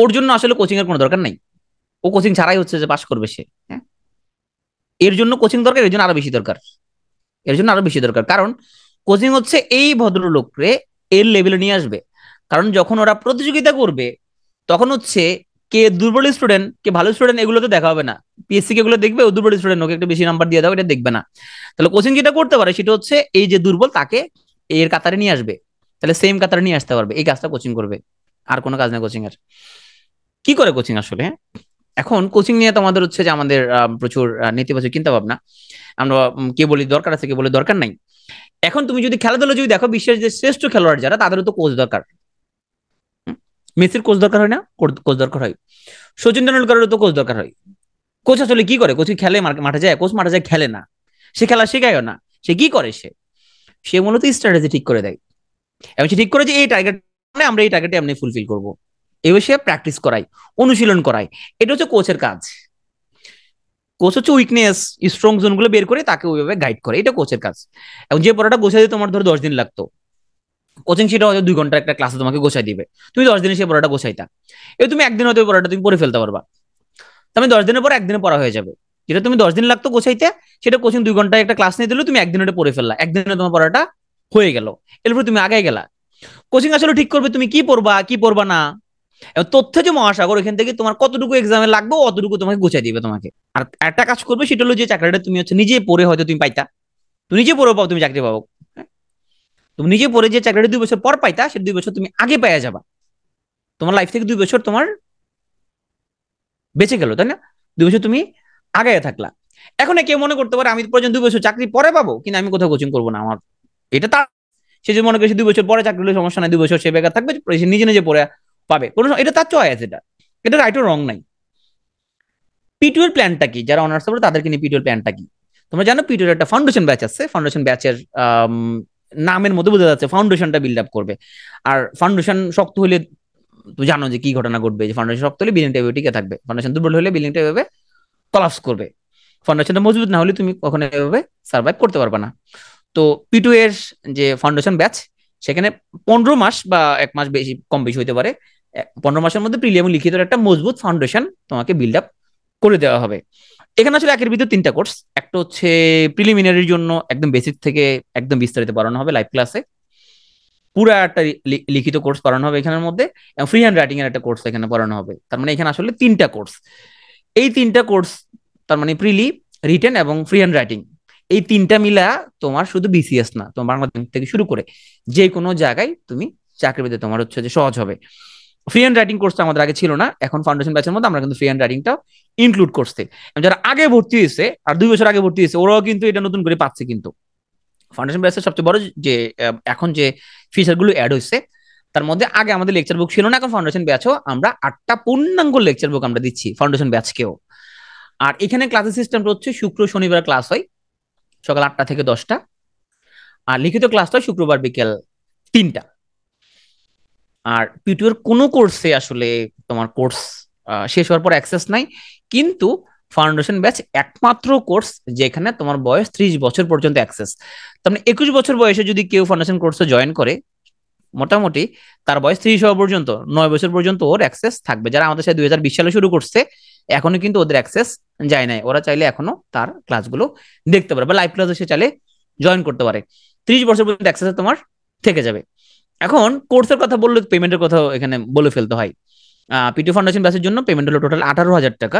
ওর জন্য আসলে কোচিং এর কোনো দরকার নাই ও কোচিং ছাড়াই হচ্ছে যে পাস করবে সে হ্যাঁ এর জন্য কোচিং দরকার এর জন্য আরো বেশি দরকার এর জন্য আরো বেশি দরকার কারণ কোচিং হচ্ছে এই ভদ্রলোককে এর লেভেলে নিয়ে আসবে কারণ যখন ওরা প্রতিযোগিতা করবে তখন হচ্ছে কে দুর্বল স্টুডেন্ট কে ভালো স্টুডেন্ট এগুলোতে দেখা হবে না পিএসসি কে এগুলো দেখবে ও দুর্বল স্টুডেন্ট ওকে একটু বেশি নাম্বার দিয়ে দাও এটা দেখবে না তাহলে কোচিং যেটা করতে পারে সেটা হচ্ছে এই যে দুর্বল তাকে এর কাতারে নিয়ে আসবে তাহলে সেম কাতারে নিয়ে আসতে পারবে এই কাজটা কোচিং করবে আর কোনো কাজ না কোচিং এর কি করে কোচিং আসলে এখন কোচিং নিয়ে তো আমাদের হচ্ছে যে আমাদের প্রচুর নেতিবাচক চিন্তা ভাবনা আমরা কে বলি দরকার আছে কে বলে দরকার নাই এখন তুমি যদি খেলাধুলা যদি দেখো বিশ্বের যে শ্রেষ্ঠ খেলোয়াড় যারা তাদেরও তো কোচ দরকার মেসির কোচ দরকার হয় না কোচ দরকার হয় সচিন তেন্ডুলকারেরও তো কোচ দরকার হয় কোচ আসলে কি করে কোচ খেলে মাঠে যায় কোচ মাঠে যায় খেলে না সে খেলা শেখায়ও না সে কি করে সে সে মূলত স্ট্র্যাটেজি ঠিক করে দেয় এবং সে ঠিক করে যে এই টার্গেট আমরা এই টার্গেটে আমি ফুলফিল করবো এ বিষয়ে প্র্যাকটিস করাই অনুশীলন করাই এটা হচ্ছে কোচের কাজ কোচ হচ্ছে উইকনেস স্ট্রং জোনগুলো বের করে তাকে ওইভাবে গাইড করে এটা কোচের কাজ এবং যে পড়াটা গোছাতে তোমার ধরো দশ দিন লাগতো কোচিং সেটা হয়তো দুই ঘন্টা একটা ক্লাসে তোমাকে গোছাই দিবে তুমি দশ দিনে সেই পড়াটা গোছাইতা এবার তুমি একদিন হয়তো পড়াটা তুমি পড়ে ফেলতে পারবা তুমি দশ দিনের পর একদিনে পড়া হয়ে যাবে যেটা তুমি দশ দিন লাগতো গোছাইতে সেটা কোচিং দুই ঘন্টায় একটা ক্লাস নিয়ে দিলে তুমি একদিন ওটা পড়ে ফেললা একদিনে তোমার পড়াটা হয়ে গেল এরপর তুমি আগে গেলা কোচিং আসলে ঠিক করবে তুমি কি পড়বা কি পড়বা না এবং তথ্য যে মহাসাগর এখান থেকে তোমার কতটুকু এক্সামে লাগবে অতটুকু তোমাকে গুছাই দিবে তোমাকে আর একটা কাজ করবে সেটা হলো যে চাকরিটা তুমি হচ্ছে নিজে পড়ে হয়তো তুমি পাইতা তুমি নিজে পড়ে পাও তুমি চাকরি পাবো হ্যাঁ? তুমি নিজে পড়ে যে চাকরিটা দুই বছর পর পাইতা সে দুই বছর তুমি আগে পাইয়া যাবা তোমার লাইফ থেকে দুই বছর তোমার বেঁচে গেল তাই না দুই বছর তুমি আগে থাকলা এখন কেউ মনে করতে পারে আমি পর্যন্ত দুই বছর চাকরি পরে পাবো কিন্তু আমি কোথাও কোচিং করবো না আমার এটা তার সে যদি মনে করছে দুই বছর পরে চাকরি হলে সমস্যা নাই দুই বছর সে বেকার থাকবে নিজে নিজে পড়ে পাবে কোনো এটা তার চয়েস এটা এটা ও রং নাই পিটুয়েল প্ল্যানটা কি যারা অনার্স পড়ে তাদেরকে নিয়ে পিটুয়েল প্ল্যানটা কি তোমরা জানো পিটুয়েল একটা ফাউন্ডেশন ব্যাচ আছে ফাউন্ডেশন ব্যাচের নামের মধ্যে বোঝা যাচ্ছে ফাউন্ডেশনটা বিল্ড আপ করবে আর ফাউন্ডেশন শক্ত হলে তুমি জানো যে কি ঘটনা ঘটবে যে ফাউন্ডেশন শক্ত হলে বিলিং এভাবে টিকে থাকবে ফাউন্ডেশন দুর্বল হলে বিল্ডিংটা এভাবে কলাপস করবে ফাউন্ডেশনটা মজবুত না হলে তুমি কখনো এভাবে সার্ভাইভ করতে পারবে না তো পিটু এর যে ফাউন্ডেশন ব্যাচ সেখানে পনেরো মাস বা এক মাস বেশি কম বেশি হইতে পারে পনেরো মাসের মধ্যে প্রিলিয়াম লিখিত একটা মজবুত ফাউন্ডেশন তোমাকে বিল্ড আপ করে দেওয়া হবে এখানে আসলে একের ভিতরে তিনটা কোর্স একটা হচ্ছে প্রিলিমিনারির জন্য একদম বেসিক থেকে একদম বিস্তারিত পড়ানো হবে লাইভ ক্লাসে পুরো একটা লিখিত কোর্স পড়ানো হবে এখানের মধ্যে ফ্রি হ্যান্ড রাইটিং এর একটা কোর্স এখানে পড়ানো হবে তার মানে এখানে আসলে তিনটা কোর্স এই তিনটা কোর্স তার মানে প্রিলি রিটেন এবং ফ্রি হ্যান্ড রাইটিং এই তিনটা মিলা তোমার শুধু বিসিএস না তোমার বাংলা থেকে শুরু করে যে কোনো জায়গায় তুমি চাকরি পেতে তোমার হচ্ছে যে সহজ হবে ফ্রি হ্যান্ড রাইটিং কোর্স আমাদের আগে ছিল না এখন ফাউন্ডেশন ব্যাচের মধ্যে আমরা কিন্তু ফ্রি হ্যান্ড রাইটিংটা ইনক্লুড করছে যারা আগে ভর্তি হয়েছে আর দুই বছর আগে ভর্তি হয়েছে ওরাও কিন্তু এটা নতুন করে পাচ্ছে কিন্তু ফাউন্ডেশন ব্যাচের সবচেয়ে বড় যে এখন যে ফিচারগুলো অ্যাড হয়েছে তার মধ্যে আগে আমাদের লেকচার বুক ছিল না এখন ফাউন্ডেশন ব্যাচও আমরা আটটা পূর্ণাঙ্গ লেকচার বুক আমরা দিচ্ছি ফাউন্ডেশন ব্যাচকেও আর এখানে ক্লাসের সিস্টেমটা হচ্ছে শুক্র শনিবার ক্লাস হয় সকাল আটটা থেকে দশটা আর লিখিত ক্লাসটা শুক্রবার বিকেল তিনটা আর পিটুয়ের কোনো কোর্সে আসলে তোমার কোর্স শেষ হওয়ার পর অ্যাক্সেস নাই কিন্তু ফাউন্ডেশন ব্যাচ একমাত্র কোর্স যেখানে তোমার বয়স ত্রিশ বছর পর্যন্ত অ্যাক্সেস তার মানে একুশ বছর বয়সে যদি কেউ ফাউন্ডেশন কোর্সে জয়েন করে মোটামুটি তার বয়স ত্রিশ হওয়া পর্যন্ত নয় বছর পর্যন্ত ওর অ্যাক্সেস থাকবে যারা আমাদের সাথে দুই হাজার বিশ সালে শুরু করছে এখনো কিন্তু ওদের অ্যাক্সেস যায় নাই ওরা চাইলে এখনো তার ক্লাসগুলো দেখতে পারে বা লাইভ ক্লাস এসে চাইলে জয়েন করতে পারে ত্রিশ বছর পর্যন্ত অ্যাক্সেস তোমার থেকে যাবে এখন কোর্সের কথা বললে পেমেন্টের কথা এখানে বলে ফেলতে হয় পিটি ফাউন্ডেশন ব্যাসের জন্য পেমেন্ট হলো টোটাল আঠারো হাজার টাকা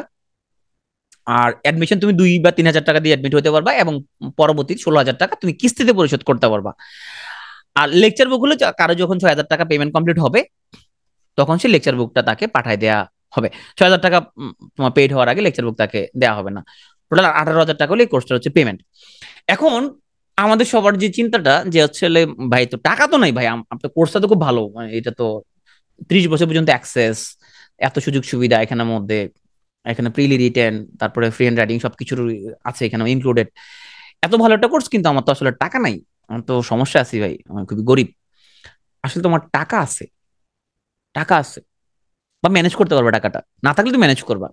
আর অ্যাডমিশন তুমি দুই বা তিন হাজার টাকা দিয়ে অ্যাডমিট হতে পারবা এবং পরবর্তী ষোলো হাজার টাকা তুমি কিস্তিতে পরিশোধ করতে পারবা আর লেকচার বুক হলে কারো যখন ছয় হাজার টাকা পেমেন্ট কমপ্লিট হবে তখন সে লেকচার বুকটা তাকে পাঠায় দেওয়া হবে ছয় হাজার টাকা তোমার পেড হওয়ার আগে লেকচার বুক তাকে দেওয়া হবে না টোটাল আঠারো হাজার টাকা হলে এই কোর্সটা হচ্ছে পেমেন্ট এখন আমাদের সবার যে চিন্তাটা যে হচ্ছে ভাই তো টাকা তো নাই ভাই আপনার কোর্সটা তো খুব ভালো মানে এটা তো ত্রিশ বছর পর্যন্ত অ্যাক্সেস এত সুযোগ সুবিধা এখানের মধ্যে এখানে প্রিলি রিটার্ন তারপরে ফ্রি হ্যান্ড রাইডিং সবকিছুর আছে এখানে ইনক্লুডেড এত ভালো একটা কোর্স কিন্তু আমার তো আসলে টাকা নাই আমার তো সমস্যা আছে ভাই আমার খুবই গরিব আসলে তোমার টাকা আছে টাকা আছে বা ম্যানেজ করতে পারবে টাকাটা না থাকলে তো ম্যানেজ করবা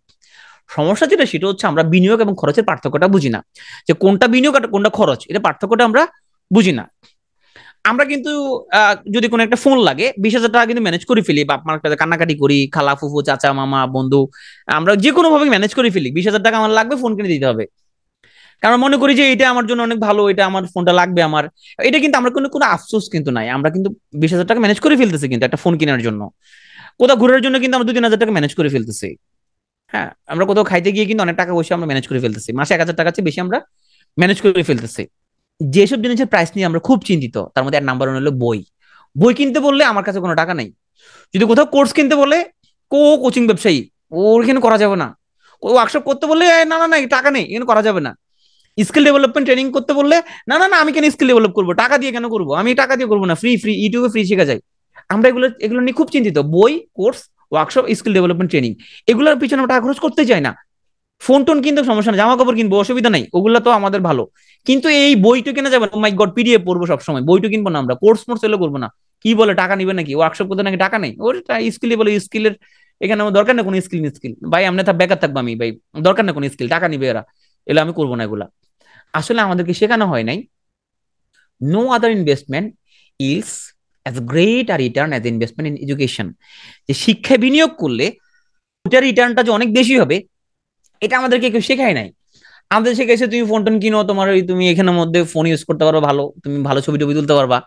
সমস্যা যেটা সেটা হচ্ছে আমরা বিনিয়োগ এবং খরচের পার্থক্যটা বুঝি না যে কোনটা বিনিয়োগ আর কোনটা খরচ এটা পার্থক্যটা আমরা বুঝি না আমরা কিন্তু যদি কোনো একটা ফোন লাগে বিশ হাজার টাকা কিন্তু ম্যানেজ করে ফেলি বা মার কাছে কান্নাকাটি করি খালা ফুফু চাচা মামা বন্ধু আমরা যে কোনো ভাবে ম্যানেজ করে ফেলি বিশ হাজার টাকা আমার লাগবে ফোন কিনে দিতে হবে কারণ মনে করি যে এটা আমার জন্য অনেক ভালো এটা আমার ফোনটা লাগবে আমার এটা কিন্তু আমরা কোনো কোনো আফসোস কিন্তু নাই আমরা কিন্তু বিশ হাজার টাকা ম্যানেজ করে ফেলতেছি কিন্তু একটা ফোন কেনার জন্য কোথাও ঘুরার জন্য কিন্তু আমরা দু তিন হাজার টাকা ম্যানেজ করে ফেলতেছি হ্যাঁ আমরা কোথাও খাইতে গিয়ে কিন্তু অনেক টাকা পয়সা আমরা ম্যানেজ করে ফেলতেছি মাসে এক হাজার টাকা বেশি আমরা ম্যানেজ করে ফেলতেছি যেসব জিনিসের প্রাইস নিয়ে আমরা খুব চিন্তিত তার মধ্যে এক নাম্বার হলো বই বই কিনতে বললে আমার কাছে কোনো টাকা নেই যদি কোথাও কোর্স কিনতে বলে কো কোচিং ব্যবসায়ী ওর এখানে করা যাবে না ওয়ার্কশপ করতে বললে না না না টাকা নেই এখানে করা যাবে না স্কিল ডেভেলপমেন্ট ট্রেনিং করতে বললে না না না আমি কেন স্কিল ডেভেলপ করবো টাকা দিয়ে কেন করবো আমি টাকা দিয়ে করবো না ফ্রি ফ্রি ইউটিউবে ফ্রি শেখা যায় আমরা এগুলো এগুলো নিয়ে খুব চিন্তিত বই course workshop skill development training এগুলোর পিছনে আমরা আগ্রহ খরচ করতে চাই না ফোন টোন কিন্তু সমস্যা জামা কাপড় কিনবো অসুবিধা নাই ওগুলো তো আমাদের ভালো কিন্তু এই বইটু কেনা যাবে না মাই গড পিডিএ পড়বো সবসময় বইটু কিনবো না আমরা কোর্স মোর্স এলো করবো না কি বলে টাকা নিবে নাকি ওয়ার্কশপ করতে নাকি টাকা নেই ওর স্কিল বলে স্কিলের এখানে আমার দরকার নেই কোনো স্কিল স্কিল ভাই আমরা তা বেকার থাকবো আমি ভাই দরকার নেই কোনো স্কিল টাকা নিবে এরা এলে আমি করবো না এগুলা আসলে আমাদেরকে শেখানো হয় নাই no other investment is as great a return as investment in education যে শিক্ষায় বিনিয়োগ করলে ওটার রিটার্নটা যে অনেক বেশি হবে এটা আমাদেরকে কেউ শেখায় নাই আমাদের শেখাইছে তুমি ফোন টোন কিনো তোমার ওই তুমি এখানের মধ্যে ফোন ইউজ করতে পারো ভালো তুমি ভালো ছবি টবি তুলতে পারবা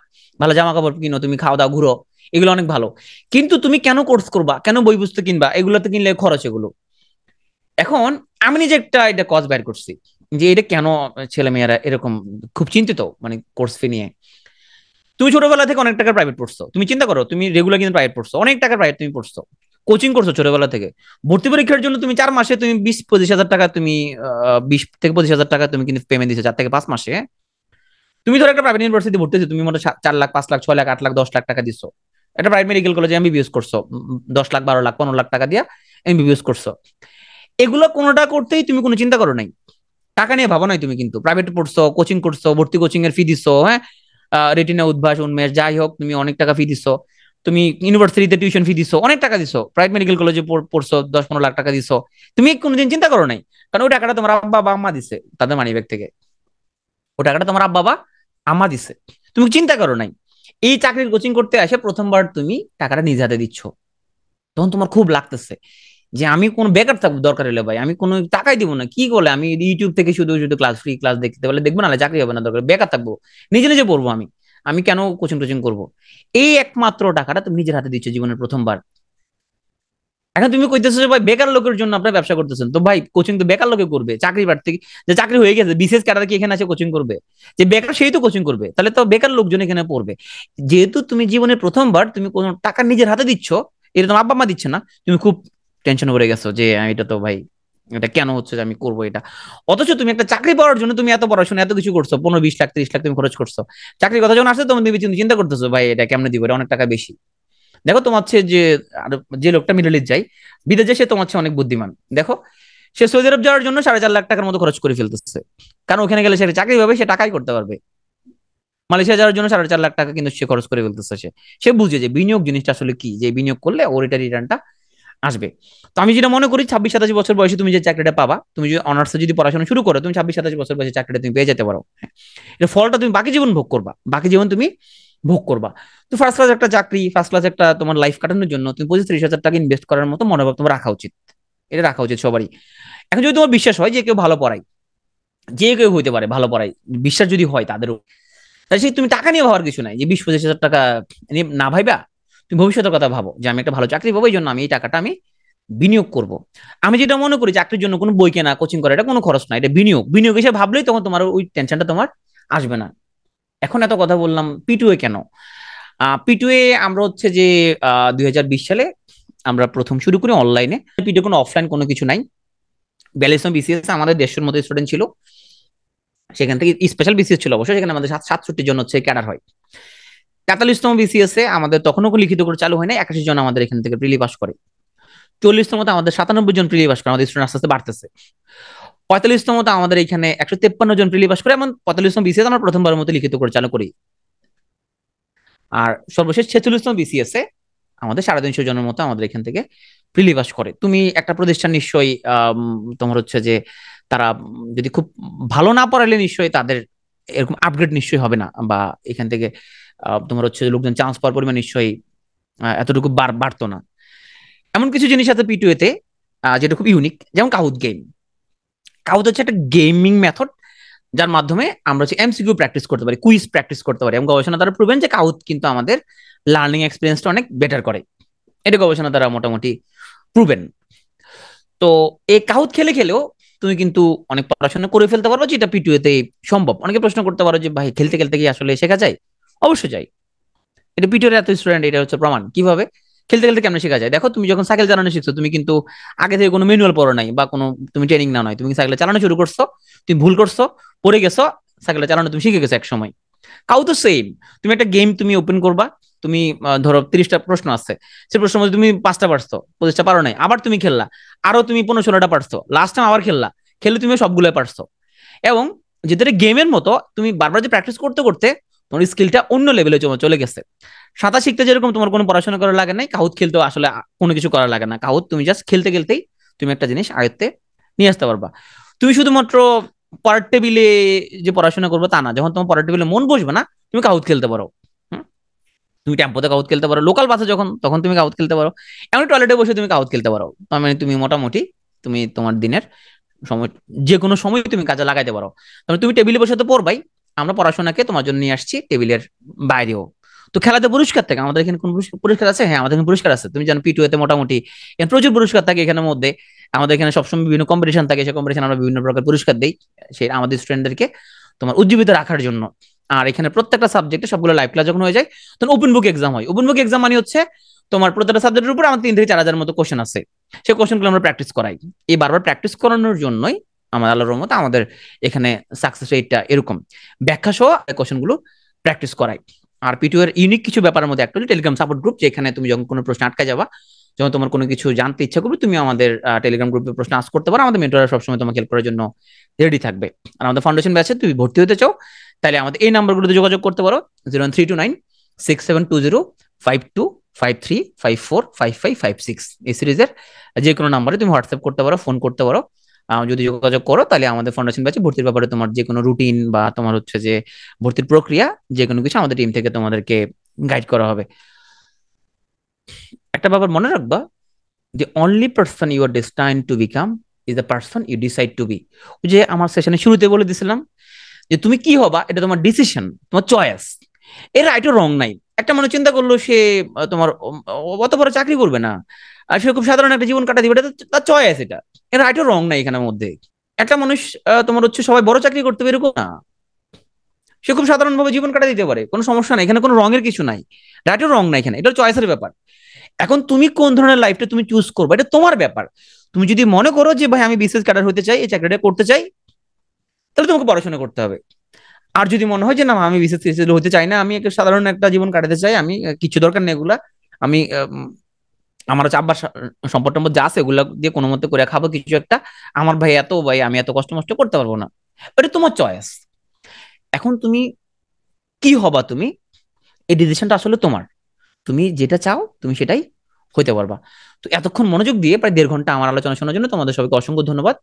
ভালো জামা কাপড় কিনো তুমি খাওয়া দাওয়া ঘুরো এগুলো অনেক ভালো কিন্তু তুমি কেন কোর্স করবা কেন বই পুস্তক কিনবা এগুলোতে কিনলে খরচ এগুলো এখন আমি নিজে একটা এটা কজ বাইর করছি যে এটা কেন ছেলে মেয়েরা এরকম খুব চিন্তিত মানে কোর্স ফি নিয়ে তুমি ছোটবেলা থেকে অনেক টাকা প্রাইভেট পড়ছো তুমি চিন্তা করো তুমি রেগুলার কিন্তু প্রাইভেট পড়ছো অনেক টাকা প্রাইভেট তুমি পড়ছো কোচিং করছো ছোটবেলা থেকে ভর্তি পরীক্ষার জন্য তুমি চার মাসে তুমি বিশ পঁচিশ হাজার টাকা তুমি বিশ থেকে পঁচিশ হাজার টাকা তুমি কিন্তু পেমেন্ট দিচ্ছ চার থেকে পাঁচ মাসে তুমি ধরো একটা প্রাইভেট ইউনিভার্সিটি ভর্তি হচ্ছে তুমি মোটে চার লাখ পাঁচ লাখ ছয় লাখ আট লাখ দশ লাখ টাকা দিচ্ছ একটা প্রাইভেট মেডিকেল কলেজে এমবিবিএস করছো দশ লাখ বারো লাখ পনেরো লাখ টাকা দিয়ে এমবিবিএস করছো এগুলো কোনোটা করতেই তুমি কোনো চিন্তা করো নাই টাকা নিয়ে ভাবো নাই তুমি কিন্তু প্রাইভেট পড়ছো কোচিং করছো ভর্তি কোচিং এর ফি দিচ্ছ হ্যাঁ রেটিনা উদ্ভাস উন্মেষ যাই হোক তুমি অনেক টাকা ফি দিছো তুমি ইউনিভার্সিটিতে টিউশন ফি দিছো অনেক টাকা দিছো প্রাইভেট মেডিকেল কলেজে পড়ছো দশ পনেরো লাখ টাকা দিছো তুমি কোনোদিন চিন্তা করো নাই কারণ ওই টাকাটা তোমার আব্বা বা আম্মা দিছে তাদের মানি ব্যাগ থেকে ওই টাকাটা তোমার আব্বা বা আম্মা দিছে তুমি চিন্তা করো নাই এই চাকরির কোচিং করতে আসে প্রথমবার তুমি টাকাটা নিজ হাতে দিচ্ছ তখন তোমার খুব লাগতেছে যে আমি কোনো বেকার থাকবো দরকার হলে ভাই আমি কোনো টাকাই দিব না কি করলে আমি ইউটিউব থেকে শুধু শুধু ক্লাস ফ্রি ক্লাস দেখতে পারলে দেখবো না চাকরি হবে না দরকার বেকার থাকবো নিজে নিজে পড়বো আমি আমি কেন কোচিং টোচিং করবো এই একমাত্র টাকাটা তুমি নিজের হাতে দিচ্ছ জীবনের প্রথমবার এখন তুমি কইতেছো যে ভাই বেকার লোকের জন্য আপনারা ব্যবসা করতেছেন তো ভাই কোচিং তো বেকার লোকে করবে চাকরি প্রার্থী যে চাকরি হয়ে গেছে বিশেষ ক্যাডার কি এখানে আছে কোচিং করবে যে বেকার সেই তো কোচিং করবে তাহলে তো বেকার লোকজন এখানে পড়বে যেহেতু তুমি জীবনে প্রথমবার তুমি কোনো টাকা নিজের হাতে দিচ্ছ এটা তোমার আব্বা মা দিচ্ছে না তুমি খুব টেনশন করে গেছো যে এটা তো ভাই এটা কেন হচ্ছে যে আমি করবো এটা অথচ তুমি একটা চাকরি পাওয়ার জন্য তুমি এত পড়াশোনা এত কিছু করছো পনেরো বিশ লাখ ত্রিশ লাখ তুমি খরচ করছো চাকরির কথা যখন আসছে তখন তুমি চিন্তা করতেছো ভাই এটা কেমন দিব এটা অনেক টাকা বেশি দেখো তোমার হচ্ছে যে যে লোকটা মিডল ইস্ট যায় বিদেশে সে তোমার অনেক বুদ্ধিমান দেখো সে সৌদি আরব যাওয়ার জন্য সাড়ে চার লাখ টাকার মতো খরচ করে ফেলতেছে কারণ ওখানে গেলে সে চাকরি পাবে সে টাকাই করতে পারবে মালয়েশিয়া যাওয়ার জন্য সাড়ে চার লাখ টাকা কিন্তু সে খরচ করে ফেলতেছে সে সে বুঝে যে বিনিয়োগ জিনিসটা আসলে কি যে বিনিয়োগ করলে ওর এটা রিটার্নটা আসবে তো আমি যেটা মনে করি ছাব্বিশ সাতাশ বছর বয়সে তুমি যে চাকরিটা পাবা তুমি যদি অনার্সে যদি পড়াশোনা শুরু করো তুমি ছাব্বিশ সাতাশ বছর বয়সে চাকরিটা তুমি পেয়ে যেতে পারো হ্যাঁ। এটা ফলটা তুমি বাকি জীবন ভোগ করবা বাকি জীবন তুমি ভোগ করবা তো ফার্স্ট ক্লাস একটা চাকরি ফার্স্ট ক্লাস একটা তোমার লাইফ কাটানোর জন্য তুমি পঁচিশ ত্রিশ হাজার টাকা ইনভেস্ট করার মতো মনোভাব তোমার রাখা উচিত এটা রাখা উচিত সবারই এখন যদি তোমার বিশ্বাস হয় যে কেউ ভালো পড়ায় যে কেউ হইতে পারে ভালো পড়ায় বিশ্বাস যদি হয় তাদেরও তাই সেই তুমি টাকা নিয়ে ভাবার কিছু নাই যে বিশ পঁচিশ হাজার টাকা নিয়ে না ভাইবা তুমি ভবিষ্যতের কথা ভাবো যে আমি একটা ভালো চাকরি পাবো এই জন্য আমি এই টাকাটা আমি বিনিয়োগ করব আমি যেটা মনে করি চাকরির জন্য কোনো বই কেনা কোচিং করা এটা কোনো খরচ না এটা বিনিয়োগ বিনিয়োগ হিসেবে ভাবলেই তখন তোমার ওই টেনশনটা তোমার আসবে না এখন এত কথা বললাম পিটুয়ে কেন পিটুয়ে আমরা হচ্ছে যে দুই সালে আমরা প্রথম শুরু করি অনলাইনে পিটুয়ে কোনো অফলাইন কোনো কিছু নাই ব্যালেন্স বিসিএস আমাদের দেড়শোর মতো স্টুডেন্ট ছিল সেখান থেকে স্পেশাল বিসিএস ছিল অবশ্যই সেখানে আমাদের সাতষট্টি জন হচ্ছে ক্যাডার হয় তেতাল্লিশতম বিসিএস এ আমাদের তখনও লিখিত করে চালু হয় না একাশি জন আমাদের এখান থেকে প্রিলি পাস করে চল্লিশতমতে আমাদের সাতানব্বই জন প্রিলি পাস করে আমাদের স্টুডেন্ট আস্তে আস্তে বাড়তেছে পঁয়তাল্লিশতমতে আমাদের এখানে একশো তেপ্পান্ন জন প্রিলি পাস করে এবং পঁয়তাল্লিশতম বিসিএস আমরা প্রথমবারের মতো লিখিত করে চালু করি আর সর্বশেষ ছেচল্লিশতম বিসিএস এ আমাদের সাড়ে তিনশো জনের মতো আমাদের এখান থেকে প্রিলি পাস করে তুমি একটা প্রতিষ্ঠান নিশ্চয়ই তোমার হচ্ছে যে তারা যদি খুব ভালো না পড়ালে নিশ্চয়ই তাদের এরকম আপগ্রেড নিশ্চয়ই হবে না বা এখান থেকে তোমার হচ্ছে লোকজন চান্স পাওয়ার পরিমাণ নিশ্চয়ই এতটুকু বাড়তো না এমন কিছু জিনিস আছে পিটুয়েতে যেটা খুব ইউনিক যেমন কাউদ গেম কাউদ হচ্ছে একটা গেমিং মেথড যার মাধ্যমে আমরা হচ্ছে এমসিকিউ প্র্যাকটিস করতে পারি কুইজ প্র্যাকটিস করতে পারি এবং গবেষণা দ্বারা প্রুভেন যে কাউথ কিন্তু আমাদের লার্নিং এক্সপিরিয়েন্সটা অনেক বেটার করে এটা গবেষণা দ্বারা মোটামুটি প্রুভেন তো এই কাউথ খেলে খেলেও তুমি কিন্তু অনেক পড়াশোনা করে ফেলতে পারবো যেটা পিটুয়েতে সম্ভব অনেকে প্রশ্ন করতে পারো যে ভাই খেলতে খেলতে কি আসলে শেখা যায় অবশ্যই যাই এটা পিটোর এত স্টুডেন্ট এটা হচ্ছে প্রমাণ কিভাবে খেলতে খেলতে কেমন শেখা যায় দেখো তুমি যখন সাইকেল চালানো শিখছো তুমি কিন্তু আগে থেকে কোনো ম্যানুয়াল পড়ো নাই বা কোনো তুমি ট্রেনিং না নয় তুমি সাইকেল চালানো শুরু করছো তুমি ভুল করছো পড়ে গেছো সাইকেল চালানো তুমি শিখে গেছো এক সময় কাউ তো সেম তুমি একটা গেম তুমি ওপেন করবা তুমি ধরো তিরিশটা প্রশ্ন আছে সে প্রশ্ন মধ্যে তুমি পাঁচটা পারছো পঁচিশটা পারো নাই আবার তুমি খেললা আরো তুমি পনেরো ষোলোটা পারছো লাস্ট টাইম আবার খেললা খেলে তুমি সবগুলো পারছো এবং যেটা গেমের মতো তুমি বারবার যে প্র্যাকটিস করতে করতে তোমার স্কিলটা অন্য লেভেলে চলে গেছে সাঁতার শিখতে যেরকম তোমার কোনো পড়াশোনা করা লাগে নাই কাউত খেলতেও আসলে কোনো কিছু করা লাগে না কাউত তুমি জাস্ট খেলতে খেলতেই তুমি একটা জিনিস আয়ত্তে নিয়ে আসতে পারবা তুমি শুধুমাত্র পার্ট টেবিলে যে পড়াশোনা করবে তা না যখন তোমার পড়ার টেবিলে মন বসবে না তুমি কাউত খেলতে পারো তুমি টেম্পোতে কাউত খেলতে পারো লোকাল বাসে যখন তখন তুমি কাউত খেলতে পারো এমন টয়লেটে বসে তুমি কাউত খেলতে পারো মানে তুমি মোটামুটি তুমি তোমার দিনের সময় যে কোনো সময় তুমি কাজে লাগাইতে পারো তাহলে মানে তুমি টেবিলে বসে তো পড়বাই আমরা পড়াশোনাকে তোমার জন্য নিয়ে আসছি টেবিলের বাইরেও তো খেলাতে পুরস্কার থাকে আমাদের এখানে কোন পুরস্কার আছে হ্যাঁ আমাদের পুরস্কার আছে তুমি জানো পিটু এতে মোটামুটি এখানে প্রচুর পুরস্কার থাকে এখানে মধ্যে আমাদের এখানে সবসময় বিভিন্ন কম্পিটিশন থাকে সেই কম্পিটিশন আমরা বিভিন্ন প্রকার পুরস্কার দিই সেই আমাদের স্টুডেন্টদেরকে তোমার উজ্জীবিত রাখার জন্য আর এখানে প্রত্যেকটা সাবজেক্টে সবগুলো লাইভ ক্লাস যখন হয়ে যায় তখন ওপেন বুক এক্সাম হয় ওপেন বুক এক্সাম মানে হচ্ছে তোমার প্রত্যেকটা সাবজেক্টের উপর আমার তিন থেকে চার হাজার মতো কোশ্চেন আছে সেই কোশ্চেনগুলো আমরা প্র্যাকটিস করাই এই বারবার প্র্যাকটিস করানোর জন্যই আমার আল্লাহর রহমত আমাদের এখানে সাকসেস রেটটা এরকম ব্যাখ্যা সহ কোশ্চেনগুলো প্র্যাকটিস করাই আর পিটিও এর ইউনিক কিছু ব্যাপারের মধ্যে একটা টেলিগ্রাম সাপোর্ট গ্রুপ যেখানে তুমি যখন কোনো প্রশ্ন আটকা যাবা যখন তোমার কোনো কিছু জানতে ইচ্ছা করবে তুমি আমাদের টেলিগ্রাম গ্রুপে প্রশ্ন আস করতে পারো আমাদের মেন্টর সবসময় তোমাকে হেল্প করার জন্য রেডি থাকবে আর আমাদের ফাউন্ডেশন ব্যাচে তুমি ভর্তি হতে চাও তাহলে আমাদের এই নাম্বারগুলোতে যোগাযোগ করতে পারো zero three two nine six seven two zero five two five three five four five five five six এই সিরিজের যে কোনো নাম্বারে তুমি হোয়াটসঅ্যাপ করতে পারো ফোন করতে পারো যদি যোগাযোগ করো তাহলে আমাদের ফাউন্ডেশন ব্যাচে ভর্তির ব্যাপারে তোমার যে কোনো রুটিন বা তোমার হচ্ছে যে ভর্তির প্রক্রিয়া যে কোনো কিছু আমাদের টিম থেকে তোমাদেরকে গাইড করা হবে একটা ব্যাপার মনে রাখবা যে only person you are destined to become is the person you decide to be যে আমার সেশনে শুরুতে বলে দিছিলাম যে তুমি কি হবা এটা তোমার ডিসিশন তোমার চয়েস এর রাইট রং নাই একটা মানুষ চিন্তা করলো সে তোমার অত বড় চাকরি করবে না আর সে খুব সাধারণ একটা জীবন কাটা দিবে এটা তার চয়েস এটা এর রাইটও রং নাই এখানের মধ্যে একটা মানুষ তোমার হচ্ছে সবাই বড় চাকরি করতে পারে এরকম না সে খুব ভাবে জীবন কাটা দিতে পারে কোনো সমস্যা নাই এখানে কোনো রঙের কিছু নাই রাইটও রং নাই এখানে এটা চয়েসের ব্যাপার এখন তুমি কোন ধরনের লাইফটা তুমি চুজ করবে এটা তোমার ব্যাপার তুমি যদি মনে করো যে ভাই আমি বিসিএস ক্যাডার হতে চাই এই চাকরিটা করতে চাই তাহলে তোমাকে পড়াশোনা করতে হবে আর যদি মনে হয় যে না আমি বিশেষ কিছু হতে চাই না আমি একটা সাধারণ একটা জীবন কাটাতে চাই আমি কিছু দরকার নেই এগুলা আমি আমার হচ্ছে আব্বার সম্পদ টম্পদ যা আছে এগুলা দিয়ে কোনো মতে করে খাবো কিছু একটা আমার ভাই এত ভাই আমি এত কষ্ট মষ্ট করতে পারবো না এটা তোমার চয়েস এখন তুমি কি হবা তুমি এই ডিসিশনটা আসলে তোমার তুমি যেটা চাও তুমি সেটাই হইতে পারবা তো এতক্ষণ মনোযোগ দিয়ে প্রায় দেড় ঘন্টা আমার আলোচনা শোনার জন্য তোমাদের সবাইকে অসংখ্য ধন্যবাদ